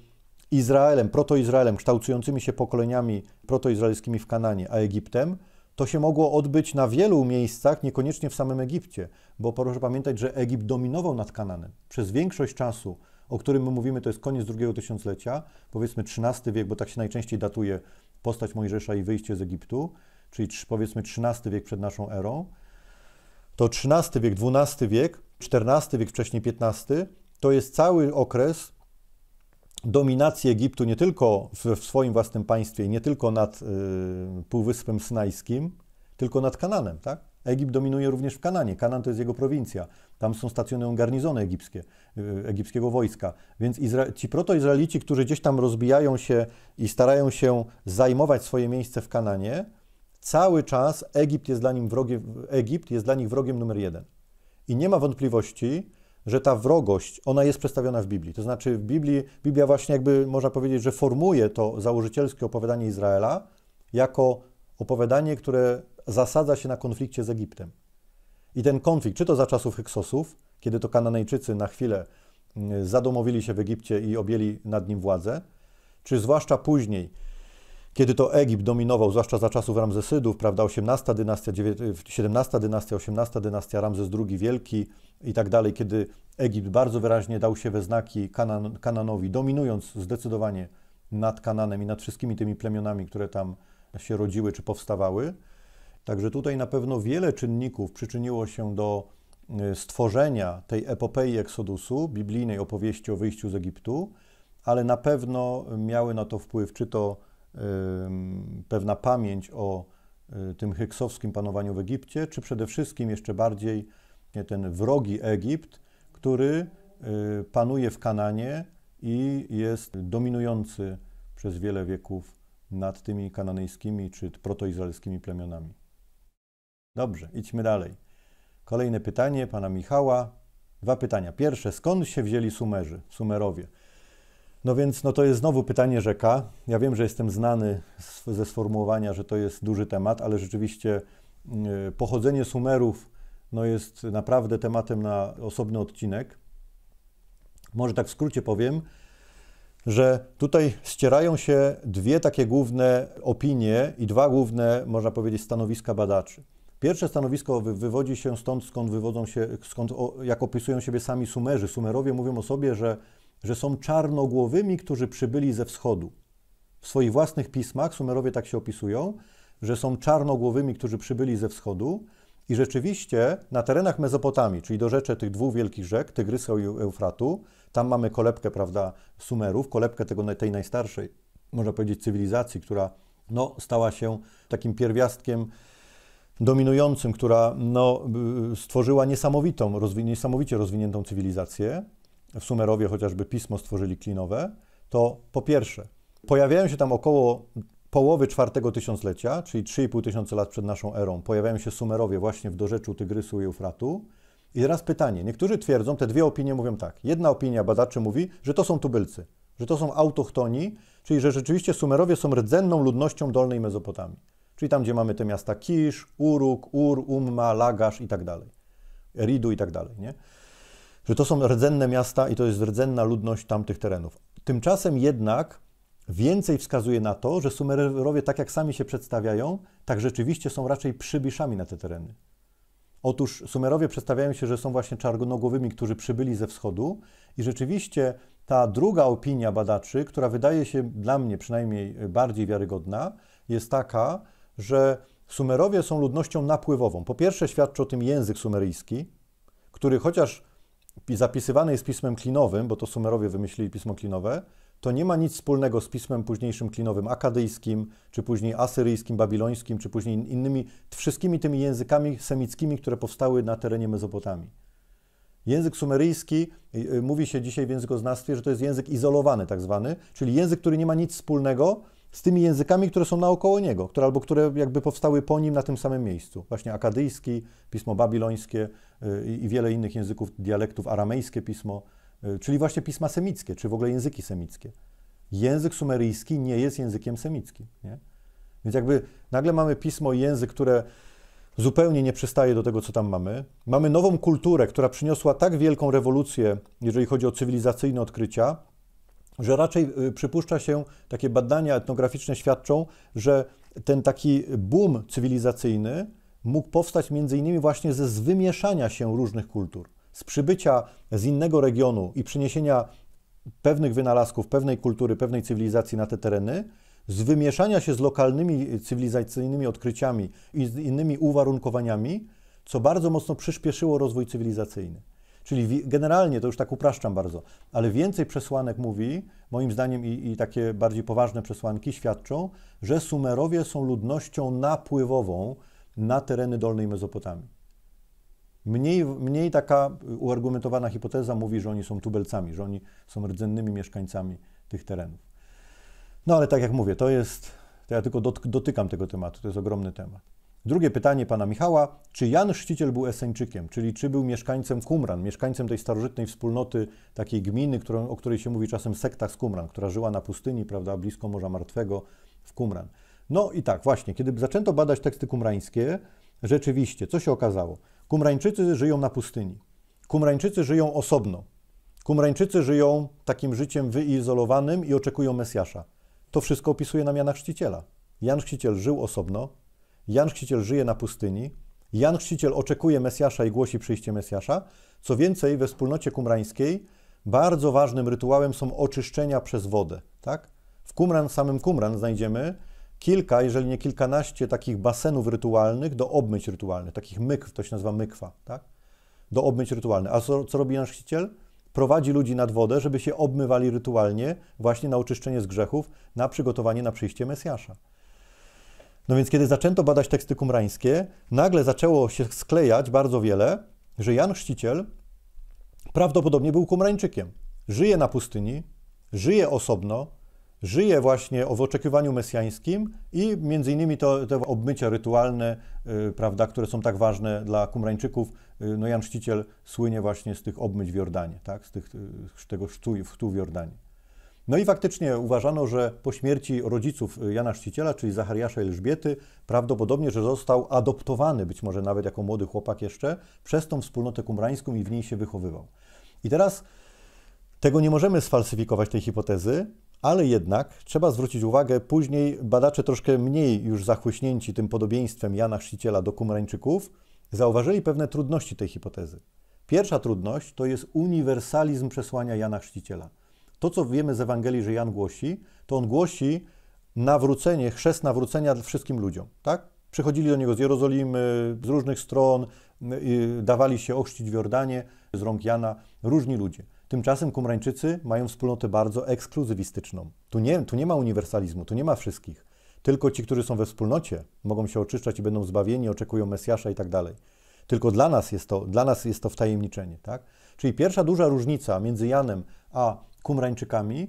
Izraelem, protoizraelem, kształtującymi się pokoleniami protoizraelskimi w Kananie, a Egiptem, to się mogło odbyć na wielu miejscach, niekoniecznie w samym Egipcie, bo proszę pamiętać, że Egipt dominował nad Kananem przez większość czasu, o którym my mówimy, to jest koniec drugiego tysiąclecia, powiedzmy XIII wiek, bo tak się najczęściej datuje postać Mojżesza i wyjście z Egiptu, czyli powiedzmy XIII wiek przed naszą erą to XIII wiek, XII wiek, XIV wiek, wcześniej XV, to jest cały okres dominacji Egiptu nie tylko w, w swoim własnym państwie, nie tylko nad y, Półwyspem Synajskim, tylko nad Kananem, tak? Egipt dominuje również w Kananie. Kanan to jest jego prowincja. Tam są stacjonują garnizony egipskie, y, egipskiego wojska. Więc Izra ci protoizraelici, którzy gdzieś tam rozbijają się i starają się zajmować swoje miejsce w Kananie, Cały czas Egipt jest dla, nim wrogiem, Egipt jest dla nich wrogiem numer jeden. I nie ma wątpliwości, że ta wrogość, ona jest przedstawiona w Biblii. To znaczy w Biblii, Biblia właśnie jakby można powiedzieć, że formuje to założycielskie opowiadanie Izraela jako opowiadanie, które zasadza się na konflikcie z Egiptem. I ten konflikt, czy to za czasów Hyksosów, kiedy to Kananejczycy na chwilę mm, zadomowili się w Egipcie i objęli nad nim władzę, czy zwłaszcza później, kiedy to Egipt dominował, zwłaszcza za czasów Ramzesydów, prawda, XVIII dynastia, 17. dynastia, XVIII dynastia, Ramzes II Wielki i tak dalej, kiedy Egipt bardzo wyraźnie dał się we znaki Kanan, Kananowi, dominując zdecydowanie nad Kananem i nad wszystkimi tymi plemionami, które tam się rodziły czy powstawały. Także tutaj na pewno wiele czynników przyczyniło się do y, stworzenia tej epopei Eksodusu, biblijnej opowieści o wyjściu z Egiptu, ale na pewno miały na to wpływ czy to pewna pamięć o y, tym hyksowskim panowaniu w Egipcie, czy przede wszystkim jeszcze bardziej ten wrogi Egipt, który y, panuje w Kananie i jest dominujący przez wiele wieków nad tymi kananyjskimi czy protoizraelskimi plemionami. Dobrze, idźmy dalej. Kolejne pytanie pana Michała. Dwa pytania. Pierwsze, skąd się wzięli Sumerzy, Sumerowie? No więc no to jest znowu pytanie rzeka. Ja wiem, że jestem znany ze sformułowania, że to jest duży temat, ale rzeczywiście mm, y, pochodzenie Sumerów no jest naprawdę tematem na osobny odcinek. Może tak w skrócie powiem, że tutaj ścierają się dwie takie główne opinie i dwa główne, można powiedzieć, stanowiska badaczy. Pierwsze stanowisko wywodzi się stąd, skąd wywodzą się, skąd, jak opisują siebie sami Sumerzy. Sumerowie mówią o sobie, że że są czarnogłowymi, którzy przybyli ze wschodu. W swoich własnych pismach Sumerowie tak się opisują, że są czarnogłowymi, którzy przybyli ze wschodu. I rzeczywiście na terenach Mezopotamii, czyli do rzeczy tych dwóch wielkich rzek, Tygrysa i Eufratu, tam mamy kolebkę, prawda, Sumerów, kolebkę tego, tej najstarszej, można powiedzieć, cywilizacji, która no, stała się takim pierwiastkiem dominującym, która no, stworzyła niesamowitą, rozwi niesamowicie rozwiniętą cywilizację w Sumerowie chociażby pismo stworzyli klinowe, to po pierwsze, pojawiają się tam około połowy czwartego tysiąclecia, czyli 3,5 tysiąca lat przed naszą erą, pojawiają się Sumerowie właśnie w dorzeczu Tygrysu i Eufratu. I teraz pytanie. Niektórzy twierdzą, te dwie opinie mówią tak. Jedna opinia badaczy mówi, że to są tubylcy, że to są autochtoni, czyli że rzeczywiście Sumerowie są rdzenną ludnością dolnej Mezopotamii. Czyli tam, gdzie mamy te miasta Kisz, Uruk, Ur, Umma, Lagasz i tak dalej. Eridu i tak dalej, nie? że to są rdzenne miasta i to jest rdzenna ludność tamtych terenów. Tymczasem jednak więcej wskazuje na to, że Sumerowie, tak jak sami się przedstawiają, tak rzeczywiście są raczej przybyszami na te tereny. Otóż Sumerowie przedstawiają się, że są właśnie czarnogłowymi, którzy przybyli ze wschodu i rzeczywiście ta druga opinia badaczy, która wydaje się dla mnie przynajmniej bardziej wiarygodna, jest taka, że Sumerowie są ludnością napływową. Po pierwsze świadczy o tym język sumeryjski, który chociaż zapisywane jest pismem klinowym, bo to Sumerowie wymyślili pismo klinowe, to nie ma nic wspólnego z pismem późniejszym klinowym akadyjskim, czy później asyryjskim, babilońskim, czy później innymi, wszystkimi tymi językami semickimi, które powstały na terenie Mezopotamii. Język sumeryjski y, y, mówi się dzisiaj w językoznawstwie, że to jest język izolowany, tak zwany, czyli język, który nie ma nic wspólnego z tymi językami, które są naokoło niego, które, albo które jakby powstały po nim na tym samym miejscu. Właśnie akadyjski, pismo babilońskie y, i, wiele innych języków, dialektów, aramejskie pismo, y, czyli właśnie pisma semickie, czy w ogóle języki semickie. Język sumeryjski nie jest językiem semickim. Nie? Więc jakby nagle mamy pismo i język, które zupełnie nie przystaje do tego, co tam mamy. Mamy nową kulturę, która przyniosła tak wielką rewolucję, jeżeli chodzi o cywilizacyjne odkrycia, że raczej y, przypuszcza się, takie badania etnograficzne świadczą, że ten taki boom cywilizacyjny mógł powstać między innymi właśnie ze zwymieszania się różnych kultur, z przybycia z innego regionu i przyniesienia pewnych wynalazków, pewnej kultury, pewnej cywilizacji na te tereny, z wymieszania się z lokalnymi cywilizacyjnymi odkryciami i z innymi uwarunkowaniami, co bardzo mocno przyspieszyło rozwój cywilizacyjny. Czyli generalnie, to już tak upraszczam bardzo, ale więcej przesłanek mówi, moim zdaniem i, i takie bardziej poważne przesłanki świadczą, że Sumerowie są ludnością napływową na tereny Dolnej Mezopotamii. Mniej, mniej taka uargumentowana hipoteza mówi, że oni są tubelcami, że oni są rdzennymi mieszkańcami tych terenów. No ale tak jak mówię, to jest, to ja tylko dotykam tego tematu, to jest ogromny temat. Drugie pytanie pana Michała. Czy Jan Chrzciciel był Eseńczykiem, czyli czy był mieszkańcem Kumran, mieszkańcem tej starożytnej wspólnoty, takiej gminy, którą, o której się mówi czasem sektach z Kumran, która żyła na pustyni, prawda, blisko Morza Martwego w Kumran. No i tak, właśnie, kiedy zaczęto badać teksty kumrańskie, rzeczywiście, co się okazało? Kumrańczycy żyją na pustyni. Kumrańczycy żyją osobno. Kumrańczycy żyją takim życiem wyizolowanym i oczekują Mesjasza. To wszystko opisuje nam Jana Chrzciciela. Jan Chrzciciel żył osobno, Jan Chrzciciel żyje na pustyni, Jan Chrzciciel oczekuje Mesjasza i głosi przyjście Mesjasza. Co więcej, we wspólnocie kumrańskiej bardzo ważnym rytuałem są oczyszczenia przez wodę. Tak? W Kumran, samym Kumran znajdziemy kilka, jeżeli nie kilkanaście takich basenów rytualnych do obmyć rytualnych, takich mykw, to się nazywa mykwa, tak? do obmyć rytualnych. A co, co robi Jan chrzciciel? Prowadzi ludzi nad wodę, żeby się obmywali rytualnie właśnie na oczyszczenie z grzechów, na przygotowanie na przyjście Mesjasza. No więc kiedy zaczęto badać teksty kumrańskie, nagle zaczęło się sklejać bardzo wiele, że Jan Chrzciciel prawdopodobnie był kumrańczykiem. Żyje na pustyni, żyje osobno, żyje właśnie w oczekiwaniu mesjańskim i między innymi to, te obmycia rytualne, y, prawda, które są tak ważne dla kumrańczyków. Y, no Jan Chrzciciel słynie właśnie z tych obmyć w Jordanie, tak, z tych, y, z tego chrztu, chrztu w Jordanie. No i faktycznie uważano, że po śmierci rodziców y, Jana Chrzciciela, czyli Zachariasza Elżbiety, prawdopodobnie, że został adoptowany, być może nawet jako młody chłopak jeszcze, przez tą wspólnotę kumrańską i w niej się wychowywał. I teraz tego nie możemy sfalsyfikować, tej hipotezy, ale jednak trzeba zwrócić uwagę, później badacze troszkę mniej już zachłyśnięci tym podobieństwem Jana Chrzciciela do kumrańczyków, zauważyli pewne trudności tej hipotezy. Pierwsza trudność to jest uniwersalizm przesłania Jana Chrzciciela – to, co wiemy z Ewangelii, że Jan głosi, to on głosi nawrócenie, chrzest nawrócenia wszystkim ludziom, tak? Przychodzili do niego z Jerozolimy, z różnych stron, dawali się ochrzcić w Jordanie, z rąk Jana, różni ludzie. Tymczasem Kumrańczycy mają wspólnotę bardzo ekskluzywistyczną. Tu nie, tu nie ma uniwersalizmu, tu nie ma wszystkich. Tylko ci, którzy są we wspólnocie, mogą się oczyszczać i będą zbawieni, oczekują Mesjasza i tak dalej. Tylko dla nas jest to, dla nas jest to wtajemniczenie, tak? Czyli pierwsza duża różnica między Janem a Kumrańczykami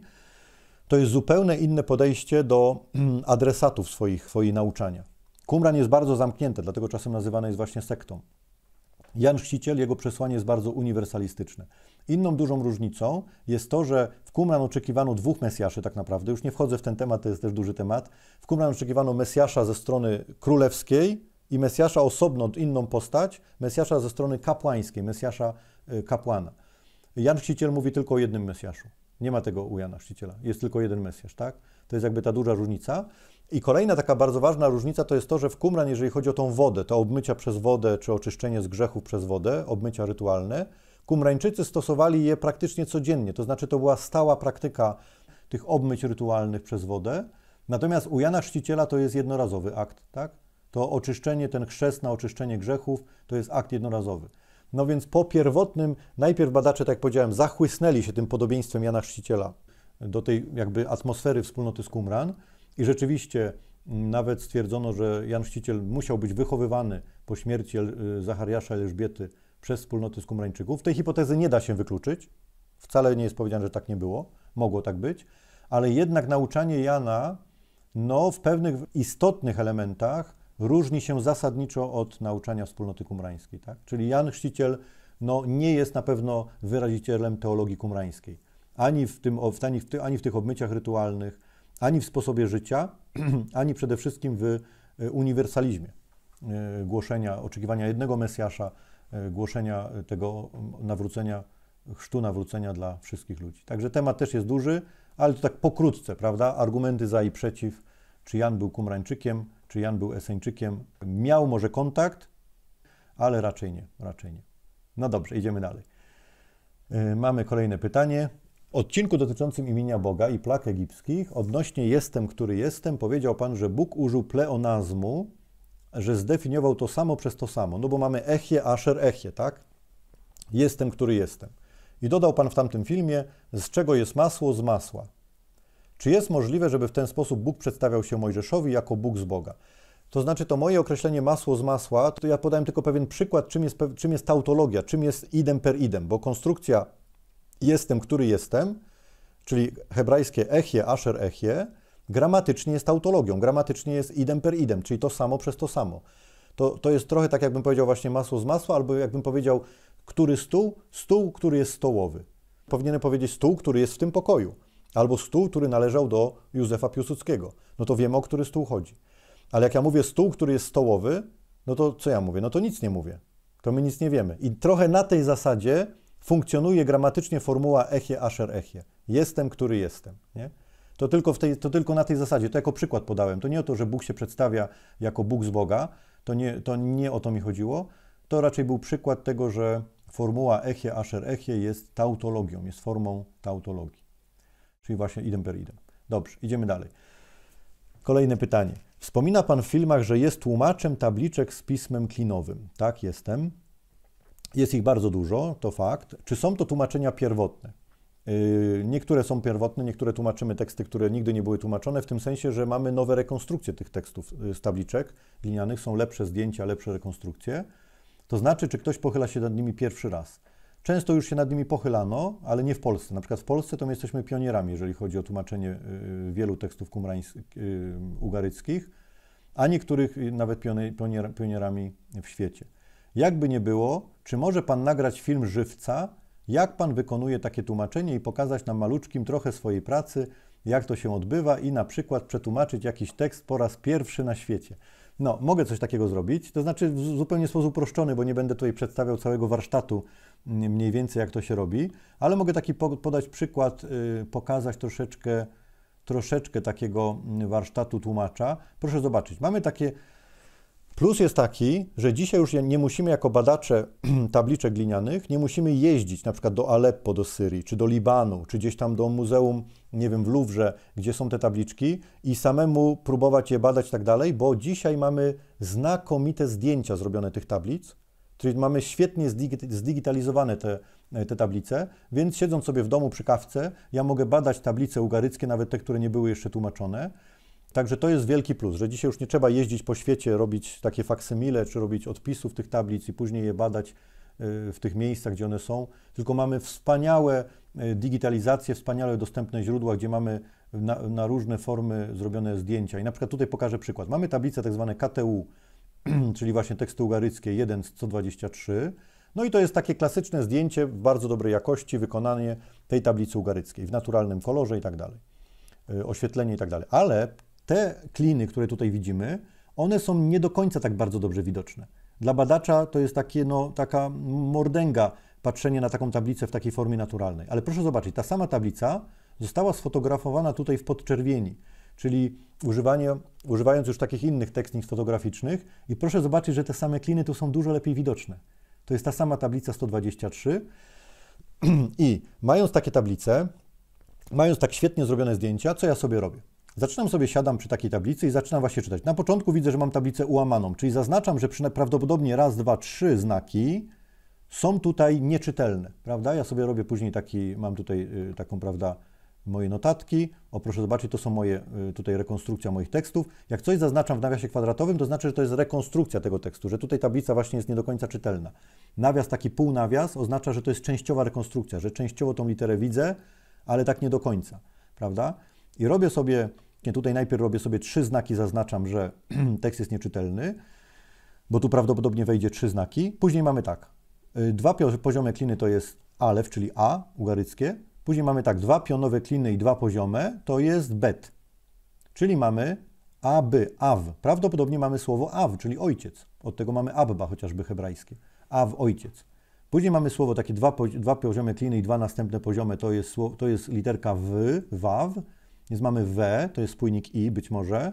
to jest zupełnie inne podejście do mm, adresatów swoich, swojej nauczania. Kumran jest bardzo zamknięty, dlatego czasem nazywany jest właśnie sektą. Jan Chrzciciel, jego przesłanie jest bardzo uniwersalistyczne. Inną dużą różnicą jest to, że w Kumran oczekiwano dwóch Mesjaszy tak naprawdę. Już nie wchodzę w ten temat, to jest też duży temat. W Kumran oczekiwano Mesjasza ze strony królewskiej i Mesjasza osobno, inną postać, Mesjasza ze strony kapłańskiej, Mesjasza Y, kapłana. Jan Chrzciciel mówi tylko o jednym Mesjaszu. Nie ma tego u Jana Chrzciciela. Jest tylko jeden Mesjasz, tak? To jest jakby ta duża różnica. I kolejna taka bardzo ważna różnica to jest to, że w Kumran, jeżeli chodzi o tą wodę, to obmycia przez wodę, czy oczyszczenie z grzechów przez wodę, obmycia rytualne, Kumrańczycy stosowali je praktycznie codziennie. To znaczy to była stała praktyka tych obmyć rytualnych przez wodę. Natomiast u Jana Chrzciciela to jest jednorazowy akt, tak? To oczyszczenie, ten chrzest na oczyszczenie grzechów, to jest akt jednorazowy. No więc po pierwotnym, najpierw badacze, tak jak powiedziałem, zachłysnęli się tym podobieństwem Jana Chrzciciela do tej jakby atmosfery wspólnoty z Skumran i rzeczywiście mm, nawet stwierdzono, że Jan Chrzciciel musiał być wychowywany po śmierci y, Zachariasza Elżbiety przez wspólnoty Skumrańczyków. Tej hipotezy nie da się wykluczyć. Wcale nie jest powiedziane, że tak nie było. Mogło tak być. Ale jednak nauczanie Jana no, w pewnych istotnych elementach różni się zasadniczo od nauczania wspólnoty kumrańskiej. Tak? Czyli Jan Chrzciciel no, nie jest na pewno wyrazicielem teologii kumrańskiej. Ani w, tym, ani, w ty, ani w tych obmyciach rytualnych, ani w sposobie życia, ani przede wszystkim w e, uniwersalizmie e, głoszenia, oczekiwania jednego Mesjasza, e, głoszenia tego nawrócenia, chrztu nawrócenia dla wszystkich ludzi. Także temat też jest duży, ale to tak pokrótce, prawda? Argumenty za i przeciw czy Jan był Kumrańczykiem, czy Jan był Eseńczykiem. Miał może kontakt, ale raczej nie, raczej nie. No dobrze, idziemy dalej. Y, mamy kolejne pytanie. Odcinku dotyczącym imienia Boga i plak egipskich odnośnie jestem, który jestem, powiedział Pan, że Bóg użył pleonazmu, że zdefiniował to samo przez to samo. No bo mamy Echie, Asher, Echie, tak? Jestem, który jestem. I dodał Pan w tamtym filmie, z czego jest masło, z masła. Czy jest możliwe, żeby w ten sposób Bóg przedstawiał się Mojżeszowi jako Bóg z Boga? To znaczy, to moje określenie masło z masła, to ja podałem tylko pewien przykład, czym jest, czym jest tautologia, czym jest idem per idem, bo konstrukcja jestem, który jestem, czyli hebrajskie echie, asher echie, gramatycznie jest tautologią, gramatycznie jest idem per idem, czyli to samo przez to samo. To, to jest trochę tak, jakbym powiedział właśnie masło z masła, albo jakbym powiedział, który stół, stół, który jest stołowy. Powinienem powiedzieć stół, który jest w tym pokoju albo stół, który należał do Józefa Piłsudskiego. No to wiemy, o który stół chodzi. Ale jak ja mówię stół, który jest stołowy, no to co ja mówię? No to nic nie mówię. To my nic nie wiemy. I trochę na tej zasadzie funkcjonuje gramatycznie formuła eche, asher, eche. Jestem, który jestem. Nie? To, tylko w tej, to tylko na tej zasadzie. To jako przykład podałem. To nie o to, że Bóg się przedstawia jako Bóg z Boga. To nie, to nie o to mi chodziło. To raczej był przykład tego, że formuła eche, asher, eche jest tautologią, jest formą tautologii. Czyli właśnie idem per idem. Dobrze, idziemy dalej. Kolejne pytanie. Wspomina Pan w filmach, że jest tłumaczem tabliczek z pismem klinowym. Tak, jestem. Jest ich bardzo dużo, to fakt. Czy są to tłumaczenia pierwotne? Yy, niektóre są pierwotne, niektóre tłumaczymy teksty, które nigdy nie były tłumaczone, w tym sensie, że mamy nowe rekonstrukcje tych tekstów yy, z tabliczek glinianych, są lepsze zdjęcia, lepsze rekonstrukcje. To znaczy, czy ktoś pochyla się nad nimi pierwszy raz. Często już się nad nimi pochylano, ale nie w Polsce. Na przykład w Polsce to my jesteśmy pionierami, jeżeli chodzi o tłumaczenie y, y, wielu tekstów y, ugaryckich, a niektórych nawet pionier, pionierami w świecie. Jakby nie było, czy może pan nagrać film żywca, jak pan wykonuje takie tłumaczenie i pokazać nam maluczkim trochę swojej pracy, jak to się odbywa i na przykład przetłumaczyć jakiś tekst po raz pierwszy na świecie. No, mogę coś takiego zrobić, to znaczy w zupełnie sposób uproszczony, bo nie będę tutaj przedstawiał całego warsztatu mniej więcej jak to się robi, ale mogę taki podać przykład, y, pokazać troszeczkę, troszeczkę takiego warsztatu tłumacza. Proszę zobaczyć, mamy takie Plus jest taki, że dzisiaj już nie musimy jako badacze tabliczek glinianych, nie musimy jeździć na przykład do Aleppo, do Syrii, czy do Libanu, czy gdzieś tam do muzeum, nie wiem, w Luwrze, gdzie są te tabliczki i samemu próbować je badać i tak dalej, bo dzisiaj mamy znakomite zdjęcia zrobione tych tablic, czyli mamy świetnie zdigitalizowane te, e, te tablice, więc siedząc sobie w domu przy kawce, ja mogę badać tablice ugaryckie, nawet te, które nie były jeszcze tłumaczone, Także to jest wielki plus, że dzisiaj już nie trzeba jeździć po świecie, robić takie faksymile, czy robić odpisów tych tablic i później je badać y, w tych miejscach, gdzie one są, tylko mamy wspaniałe y, digitalizacje, wspaniałe dostępne źródła, gdzie mamy na, na różne formy zrobione zdjęcia. I na przykład tutaj pokażę przykład. Mamy tablicę tak zwane KTU, czyli właśnie teksty ugaryckie 1 z 123. No i to jest takie klasyczne zdjęcie w bardzo dobrej jakości, wykonanie tej tablicy ugaryckiej w naturalnym kolorze i tak dalej, y, oświetlenie i tak dalej. Ale te kliny, które tutaj widzimy, one są nie do końca tak bardzo dobrze widoczne. Dla badacza to jest takie, no, taka mordęga patrzenie na taką tablicę w takiej formie naturalnej. Ale proszę zobaczyć, ta sama tablica została sfotografowana tutaj w podczerwieni, czyli używanie, używając już takich innych technik fotograficznych i proszę zobaczyć, że te same kliny tu są dużo lepiej widoczne. To jest ta sama tablica 123 i mając takie tablice, mając tak świetnie zrobione zdjęcia, co ja sobie robię? Zaczynam sobie, siadam przy takiej tablicy i zaczynam właśnie czytać. Na początku widzę, że mam tablicę ułamaną, czyli zaznaczam, że przy, prawdopodobnie raz, dwa, trzy znaki są tutaj nieczytelne, prawda? Ja sobie robię później taki, mam tutaj y, taką, prawda, moje notatki. O, proszę zobaczyć, to są moje, y, tutaj rekonstrukcja moich tekstów. Jak coś zaznaczam w nawiasie kwadratowym, to znaczy, że to jest rekonstrukcja tego tekstu, że tutaj tablica właśnie jest nie do końca czytelna. Nawias, taki półnawias oznacza, że to jest częściowa rekonstrukcja, że częściowo tą literę widzę, ale tak nie do końca, prawda? I robię sobie ja tutaj najpierw robię sobie trzy znaki, zaznaczam, że tekst jest nieczytelny, bo tu prawdopodobnie wejdzie trzy znaki. Później mamy tak, y, dwa poziome kliny to jest alew, czyli A, ugaryckie. Później mamy tak, dwa pionowe kliny i dwa poziome to jest bet. Czyli mamy aby, aw. Prawdopodobnie mamy słowo av, czyli ojciec. Od tego mamy abba, chociażby hebrajskie. Av, ojciec. Później mamy słowo takie dwa, dwa poziome kliny i dwa następne poziome, to jest, to jest literka w, waw. Więc mamy W, to jest spójnik I być może.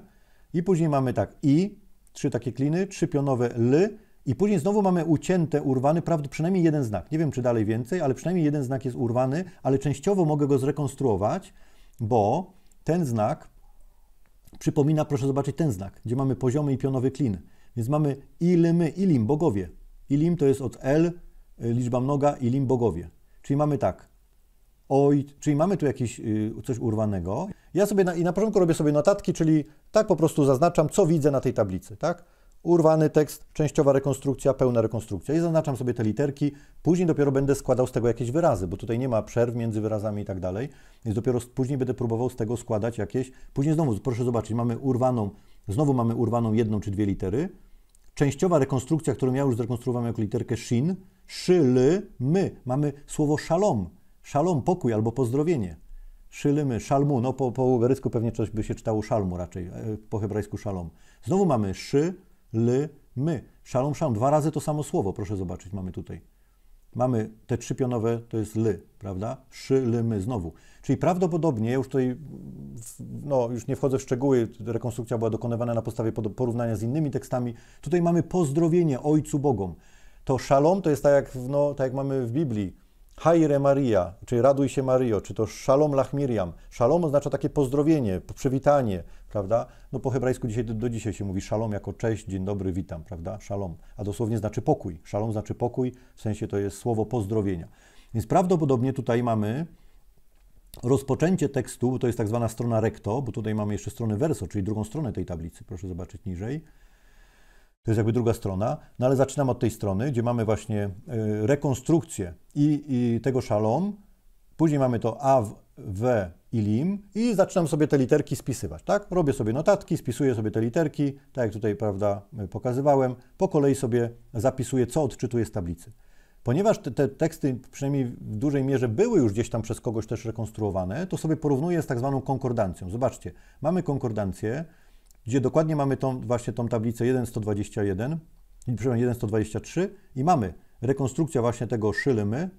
I później mamy tak I, trzy takie kliny, trzy pionowe L i później znowu mamy ucięte, urwany, prawdopodobnie przynajmniej jeden znak. Nie wiem, czy dalej więcej, ale przynajmniej jeden znak jest urwany, ale częściowo mogę go zrekonstruować, bo ten znak przypomina, proszę zobaczyć ten znak, gdzie mamy poziomy i pionowy klin. Więc mamy ilmy, ilim, bogowie. Ilim to jest od L, liczba mnoga, ilim, bogowie. Czyli mamy tak, Oj, czyli mamy tu jakieś y, coś urwanego. Ja sobie na, i na początku robię sobie notatki, czyli tak po prostu zaznaczam, co widzę na tej tablicy, tak? Urwany tekst, częściowa rekonstrukcja, pełna rekonstrukcja. I zaznaczam sobie te literki. Później dopiero będę składał z tego jakieś wyrazy, bo tutaj nie ma przerw między wyrazami i tak dalej. Więc dopiero później będę próbował z tego składać jakieś. Później znowu, proszę zobaczyć, mamy urwaną, znowu mamy urwaną jedną czy dwie litery. Częściowa rekonstrukcja, którą ja już zrekonstruowałem jako literkę shin, l, my. Mamy słowo shalom. Szalom, pokój albo pozdrowienie. Szylymy, szalmu, no po, po pewnie coś by się czytało szalmu raczej, e, po hebrajsku szalom. Znowu mamy szy, ly, my. Szalom, szalom, dwa razy to samo słowo, proszę zobaczyć, mamy tutaj. Mamy te trzy pionowe, to jest ly, prawda? Szy, ly, my, znowu. Czyli prawdopodobnie, już tutaj, no już nie wchodzę w szczegóły, rekonstrukcja była dokonywana na podstawie porównania z innymi tekstami. Tutaj mamy pozdrowienie Ojcu Bogom. To szalom to jest tak jak, no, tak jak mamy w Biblii, Haire Maria, czyli raduj się Mario, czy to Shalom Lach Miriam. Shalom oznacza takie pozdrowienie, przywitanie, prawda? No po hebrajsku dzisiaj, do dzisiaj się mówi Shalom jako cześć, dzień dobry, witam, prawda? Shalom, a dosłownie znaczy pokój. Shalom znaczy pokój, w sensie to jest słowo pozdrowienia. Więc prawdopodobnie tutaj mamy rozpoczęcie tekstu, bo to jest tak zwana strona recto, bo tutaj mamy jeszcze stronę verso, czyli drugą stronę tej tablicy, proszę zobaczyć niżej. To jest jakby druga strona, no ale zaczynam od tej strony, gdzie mamy właśnie y, rekonstrukcję i, i tego szalom, później mamy to a, w, w i lim i zaczynam sobie te literki spisywać, tak? Robię sobie notatki, spisuję sobie te literki, tak jak tutaj, prawda, pokazywałem, po kolei sobie zapisuję, co odczytuję z tablicy. Ponieważ te, te, teksty, przynajmniej w dużej mierze, były już gdzieś tam przez kogoś też rekonstruowane, to sobie porównuję z tak zwaną konkordancją. Zobaczcie, mamy konkordancję, gdzie dokładnie mamy tą, właśnie tą tablicę 1121, przepraszam, 1123 i mamy rekonstrukcja właśnie tego Szylymy,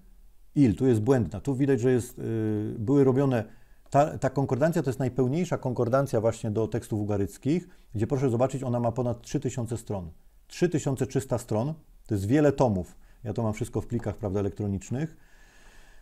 IL, tu jest błędna, tu widać, że jest, yy, były robione, ta, ta, konkordancja to jest najpełniejsza konkordancja właśnie do tekstów ugaryckich, gdzie proszę zobaczyć, ona ma ponad 3000 stron. 3300 stron, to jest wiele tomów. Ja to mam wszystko w plikach, prawda, elektronicznych.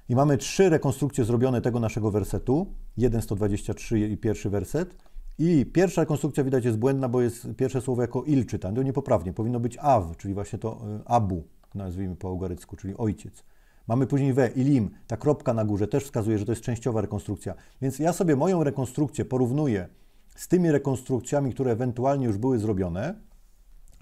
I mamy trzy rekonstrukcje zrobione tego naszego wersetu, 1, 123 i pierwszy werset. I pierwsza konstrukcja widać jest błędna, bo jest pierwsze słowo jako il czytane, to niepoprawnie, powinno być av, czyli właśnie to y, abu, nazwijmy po algorytku, czyli ojciec. Mamy później we, ilim, ta kropka na górze też wskazuje, że to jest częściowa rekonstrukcja. Więc ja sobie moją rekonstrukcję porównuję z tymi rekonstrukcjami, które ewentualnie już były zrobione.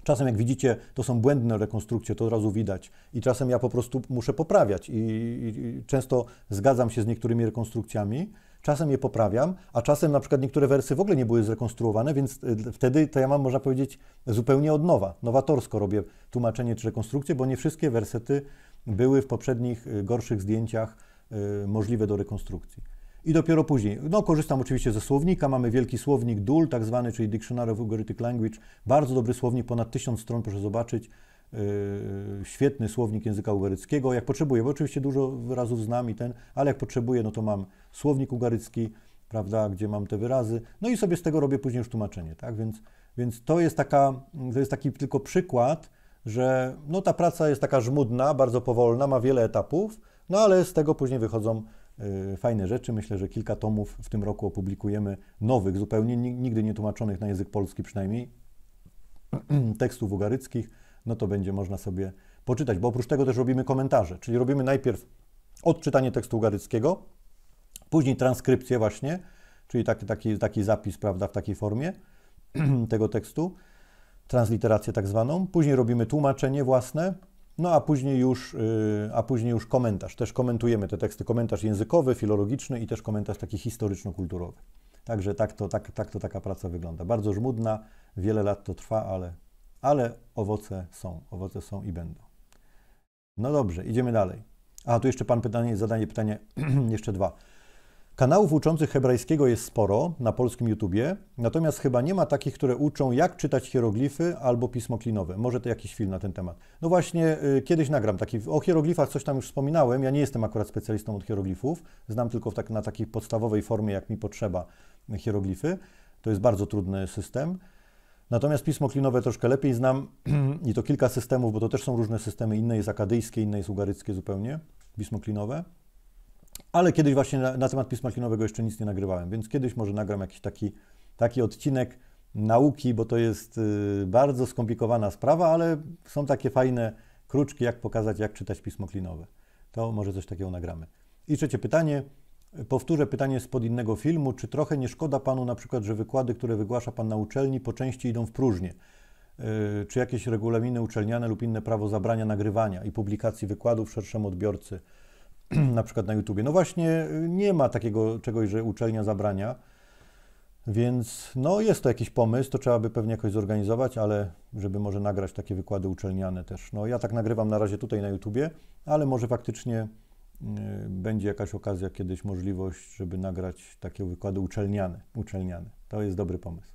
Czasem, jak widzicie, to są błędne rekonstrukcje, to od razu widać, i czasem ja po prostu muszę poprawiać, i, i, i często zgadzam się z niektórymi rekonstrukcjami czasem je poprawiam, a czasem na przykład niektóre wersy w ogóle nie były zrekonstruowane, więc e, wtedy to ja mam, można powiedzieć, zupełnie od nowa, nowatorsko robię tłumaczenie czy rekonstrukcję, bo nie wszystkie wersety były w poprzednich e, gorszych zdjęciach e, możliwe do rekonstrukcji. I dopiero później, no korzystam oczywiście ze słownika, mamy wielki słownik DUL, tak zwany, czyli Dictionary of Ugaritic Language, bardzo dobry słownik, ponad 1000 stron, proszę zobaczyć, Y, świetny słownik języka ugaryckiego, jak potrzebuję, bo oczywiście dużo wyrazów znam i ten, ale jak potrzebuję, no to mam słownik ugarycki, prawda, gdzie mam te wyrazy, no i sobie z tego robię później już tłumaczenie, tak, więc, więc to jest taka, to jest taki tylko przykład, że no ta praca jest taka żmudna, bardzo powolna, ma wiele etapów, no ale z tego później wychodzą y, fajne rzeczy. Myślę, że kilka tomów w tym roku opublikujemy nowych, zupełnie nigdy nie tłumaczonych na język polski przynajmniej, tekstów ugaryckich no to będzie można sobie poczytać. Bo oprócz tego też robimy komentarze, czyli robimy najpierw odczytanie tekstu ugaryckiego, później transkrypcję właśnie, czyli taki, taki, taki zapis, prawda, w takiej formie tego tekstu, transliterację tak zwaną. Później robimy tłumaczenie własne, no a później już, y, a później już komentarz. Też komentujemy te teksty, komentarz językowy, filologiczny i też komentarz taki historyczno-kulturowy. Także tak to, tak, tak to taka praca wygląda. Bardzo żmudna, wiele lat to trwa, ale ale owoce są, owoce są i będą. No dobrze, idziemy dalej. A tu jeszcze pan pytanie, zadanie pytanie jeszcze dwa. Kanałów uczących hebrajskiego jest sporo na polskim YouTubie, natomiast chyba nie ma takich, które uczą, jak czytać hieroglify albo pismo klinowe. Może to jakiś film na ten temat. No właśnie, y, kiedyś nagram taki. O hieroglifach coś tam już wspominałem. Ja nie jestem akurat specjalistą od hieroglifów. Znam tylko tak, na takiej podstawowej formie, jak mi potrzeba, y, hieroglify. To jest bardzo trudny system. Natomiast pismo klinowe troszkę lepiej znam i to kilka systemów, bo to też są różne systemy. Inne jest akadyjskie, inne jest ugaryckie zupełnie, pismo klinowe. Ale kiedyś właśnie na, na, temat pisma klinowego jeszcze nic nie nagrywałem, więc kiedyś może nagram jakiś taki, taki odcinek nauki, bo to jest y, bardzo skomplikowana sprawa, ale są takie fajne kruczki, jak pokazać, jak czytać pismo klinowe. To może coś takiego nagramy. I trzecie pytanie. Powtórzę pytanie spod innego filmu. Czy trochę nie szkoda Panu na przykład, że wykłady, które wygłasza Pan na uczelni, po części idą w próżnię? Y, czy jakieś regulaminy uczelniane lub inne prawo zabrania nagrywania i publikacji wykładów szerszemu odbiorcy, na przykład na YouTube? No właśnie, y, nie ma takiego czegoś, że uczelnia zabrania. Więc no, jest to jakiś pomysł, to trzeba by pewnie jakoś zorganizować, ale żeby może nagrać takie wykłady uczelniane też. No, ja tak nagrywam na razie tutaj na YouTubie, ale może faktycznie Y, będzie jakaś okazja, kiedyś możliwość, żeby nagrać takie wykłady uczelniane. uczelniane. To jest dobry pomysł.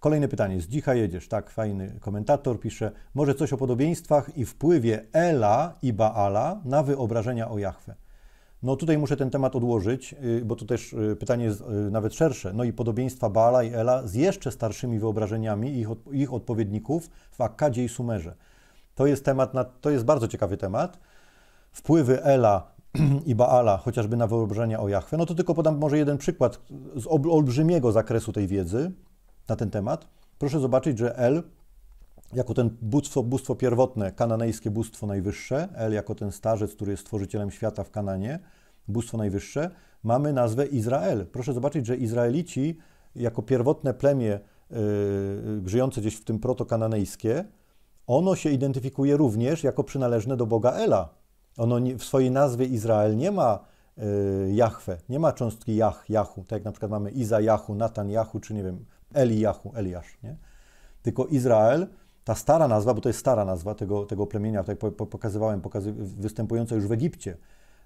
Kolejne pytanie. Z Dzicha jedziesz. Tak, fajny komentator pisze. Może coś o podobieństwach i wpływie Ela i Baala na wyobrażenia o Jachwę. No tutaj muszę ten temat odłożyć, y, bo to też y, pytanie jest nawet szersze. No i podobieństwa Baala i Ela z jeszcze starszymi wyobrażeniami ich, od, ich odpowiedników w Akkadzie i Sumerze. To jest temat, na, to jest bardzo ciekawy temat. Wpływy Ela i Baala, chociażby na wyobrażenia o Jachwę, no to tylko podam może jeden przykład z olbrzymiego zakresu tej wiedzy na ten temat. Proszę zobaczyć, że El jako ten bóstwo, bóstwo pierwotne, kananejskie bóstwo najwyższe, El jako ten starzec, który jest stworzycielem świata w Kananie, bóstwo najwyższe, mamy nazwę Izrael. Proszę zobaczyć, że Izraelici jako pierwotne plemię yy, żyjące gdzieś w tym protokananejskie, ono się identyfikuje również jako przynależne do Boga Ela. Ono nie, w swojej nazwie Izrael nie ma y, Jahwe, nie ma cząstki Jach, Jachu, tak jak na przykład mamy Iza Jachu, Natan Jachu, czy nie wiem, Eli Jachu, Eliasz, nie? Tylko Izrael, ta stara nazwa, bo to jest stara nazwa tego, tego plemienia, tak jak pokazywałem, pokazy, występująca już w Egipcie,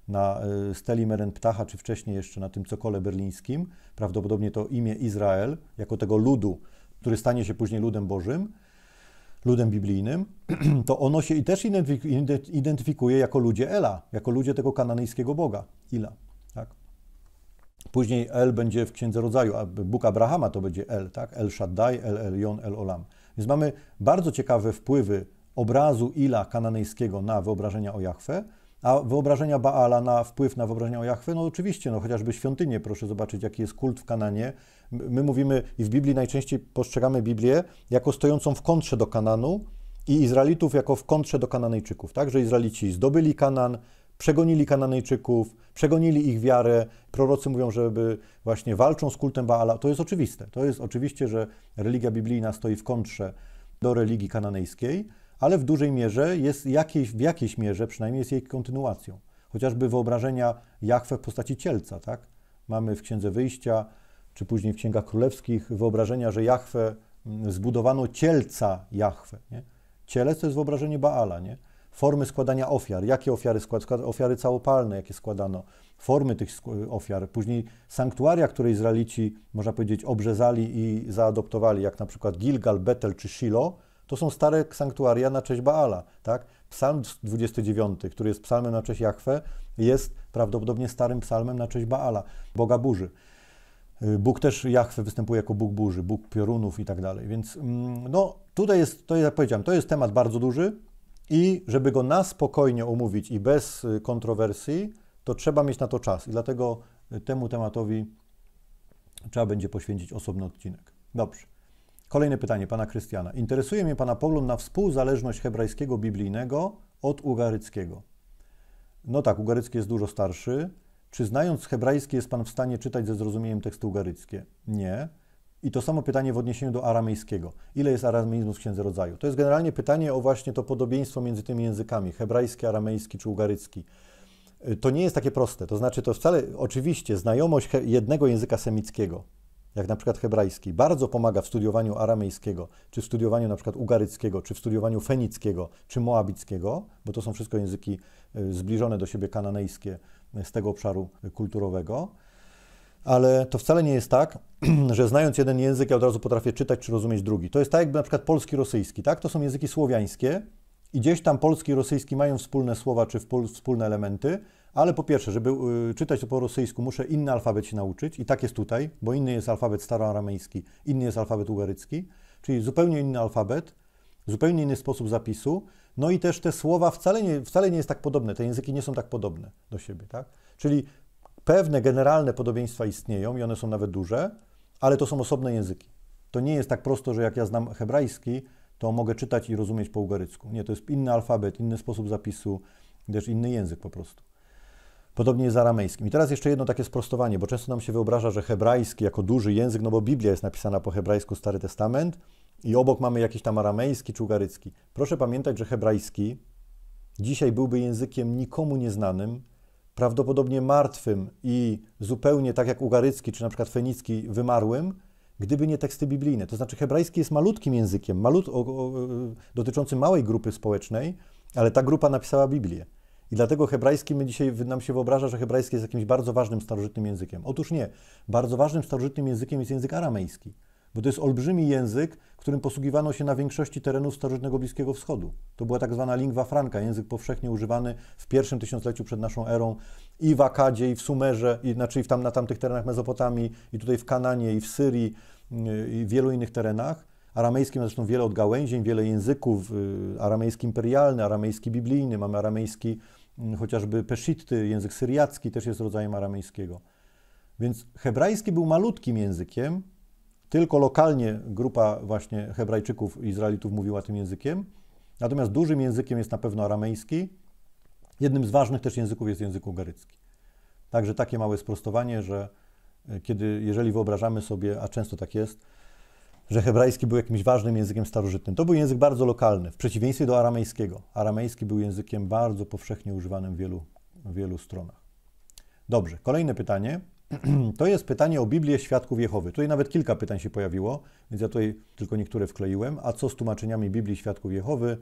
na y, steli Meren Ptacha, czy wcześniej jeszcze na tym cokole berlińskim, prawdopodobnie to imię Izrael, jako tego ludu, który stanie się później ludem Bożym, ludem biblijnym, to ono się i też identyfikuje jako ludzie Ela, jako ludzie tego kananyjskiego Boga, Ila. Tak? Później El będzie w Księdze Rodzaju, a Bóg Abrahama to będzie El, tak? El Shaddai, El Elion, El Olam. Więc mamy bardzo ciekawe wpływy obrazu Ila kananyjskiego na wyobrażenia o Jahwe, a wyobrażenia Baala na wpływ na wyobrażenia o Jahwe, no oczywiście, no chociażby świątynię, proszę zobaczyć, jaki jest kult w Kananie, My mówimy i w Biblii najczęściej postrzegamy Biblię jako stojącą w kontrze do Kananu i Izraelitów jako w kontrze do Kananejczyków, tak? Że Izraelici zdobyli Kanan, przegonili Kananejczyków, przegonili ich wiarę. Prorocy mówią, żeby właśnie walczą z kultem Baala. To jest oczywiste. To jest oczywiście, że religia biblijna stoi w kontrze do religii kananejskiej, ale w dużej mierze jest jakiejś, w jakiejś mierze przynajmniej jest jej kontynuacją. Chociażby wyobrażenia Jachwe w postaci cielca, tak? Mamy w Księdze Wyjścia czy później w Księgach Królewskich wyobrażenia, że Jachwę zbudowano cielca Jachwę. Nie? Cielec to jest wyobrażenie Baala, nie? Formy składania ofiar, jakie ofiary składano, ofiary całopalne, jakie składano, formy tych ofiar, później sanktuaria, które Izraelici, można powiedzieć, obrzezali i zaadoptowali, jak na przykład Gilgal, Betel czy Silo, to są stare sanktuaria na cześć Baala, tak? Psalm 29, który jest psalmem na cześć Jachwę, jest prawdopodobnie starym psalmem na cześć Baala, Boga burzy. Bóg też Jachwę występuje jako Bóg burzy, Bóg piorunów i tak dalej. Więc mm, no, tutaj jest, to jak powiedziałem, to jest temat bardzo duży i żeby go na spokojnie omówić i bez y, kontrowersji, to trzeba mieć na to czas. I dlatego y, temu tematowi trzeba będzie poświęcić osobny odcinek. Dobrze. Kolejne pytanie pana Krystiana. Interesuje mnie pana pogląd na współzależność hebrajskiego biblijnego od ugaryckiego. No tak, ugarycki jest dużo starszy. Czy znając hebrajski jest Pan w stanie czytać ze zrozumieniem tekstu ugaryckie? Nie. I to samo pytanie w odniesieniu do aramejskiego. Ile jest arameizmu w Księdze Rodzaju? To jest generalnie pytanie o właśnie to podobieństwo między tymi językami, hebrajski, aramejski czy ugarycki. Y, to nie jest takie proste. To znaczy, to wcale, oczywiście, znajomość jednego języka semickiego, jak na przykład hebrajski, bardzo pomaga w studiowaniu aramejskiego, czy w studiowaniu na przykład ugaryckiego, czy w studiowaniu fenickiego, czy moabickiego, bo to są wszystko języki y, zbliżone do siebie kananejskie, z tego obszaru kulturowego. Ale to wcale nie jest tak, że znając jeden język, ja od razu potrafię czytać czy rozumieć drugi. To jest tak, jakby na przykład polski, rosyjski, tak? To są języki słowiańskie i gdzieś tam polski i rosyjski mają wspólne słowa czy wspólne elementy, ale po pierwsze, żeby y, czytać to po rosyjsku, muszę inny alfabet się nauczyć i tak jest tutaj, bo inny jest alfabet staroaramejski, inny jest alfabet ugarycki, czyli zupełnie inny alfabet, zupełnie inny sposób zapisu, no i też te słowa wcale nie, wcale nie jest tak podobne, te języki nie są tak podobne do siebie, tak? Czyli pewne generalne podobieństwa istnieją i one są nawet duże, ale to są osobne języki. To nie jest tak prosto, że jak ja znam hebrajski, to mogę czytać i rozumieć po ugarycku. Nie, to jest inny alfabet, inny sposób zapisu, też inny język po prostu. Podobnie jest z aramejskim. I teraz jeszcze jedno takie sprostowanie, bo często nam się wyobraża, że hebrajski jako duży język, no bo Biblia jest napisana po hebrajsku, Stary Testament, i obok mamy jakiś tam aramejski czy ugarycki. Proszę pamiętać, że hebrajski dzisiaj byłby językiem nikomu nieznanym, prawdopodobnie martwym i zupełnie tak jak ugarycki czy na przykład fenicki wymarłym, gdyby nie teksty biblijne. To znaczy hebrajski jest malutkim językiem, malut, o, o, e, dotyczący małej grupy społecznej, ale ta grupa napisała Biblię. I dlatego hebrajski, my dzisiaj nam się wyobraża, że hebrajski jest jakimś bardzo ważnym starożytnym językiem. Otóż nie. Bardzo ważnym starożytnym językiem jest język aramejski bo to jest olbrzymi język, którym posługiwano się na większości terenów starożytnego Bliskiego Wschodu. To była tak zwana lingwa franca, język powszechnie używany w pierwszym tysiącleciu przed naszą erą i w Akadzie, i w Sumerze, i, znaczy w tam, na tamtych terenach Mezopotamii, i tutaj w Kananie, i w Syrii, y, i w wielu innych terenach. Aramejski ma no zresztą wiele odgałęzień, wiele języków, y, aramejski imperialny, aramejski biblijny, mamy aramejski mm, chociażby peszitty, język syriacki też jest rodzajem aramejskiego. Więc hebrajski był malutkim językiem, tylko lokalnie grupa właśnie Hebrajczyków i Izraelitów mówiła tym językiem. Natomiast dużym językiem jest na pewno aramejski. Jednym z ważnych też języków jest język ugarycki. Także takie małe sprostowanie, że e, kiedy, jeżeli wyobrażamy sobie, a często tak jest, że hebrajski był jakimś ważnym językiem starożytnym. To był język bardzo lokalny, w przeciwieństwie do aramejskiego. Aramejski był językiem bardzo powszechnie używanym w wielu, w wielu stronach. Dobrze, kolejne pytanie. To jest pytanie o Biblię Świadków Jehowy. Tutaj nawet kilka pytań się pojawiło, więc ja tutaj tylko niektóre wkleiłem. A co z tłumaczeniami Biblii Świadków Jehowy?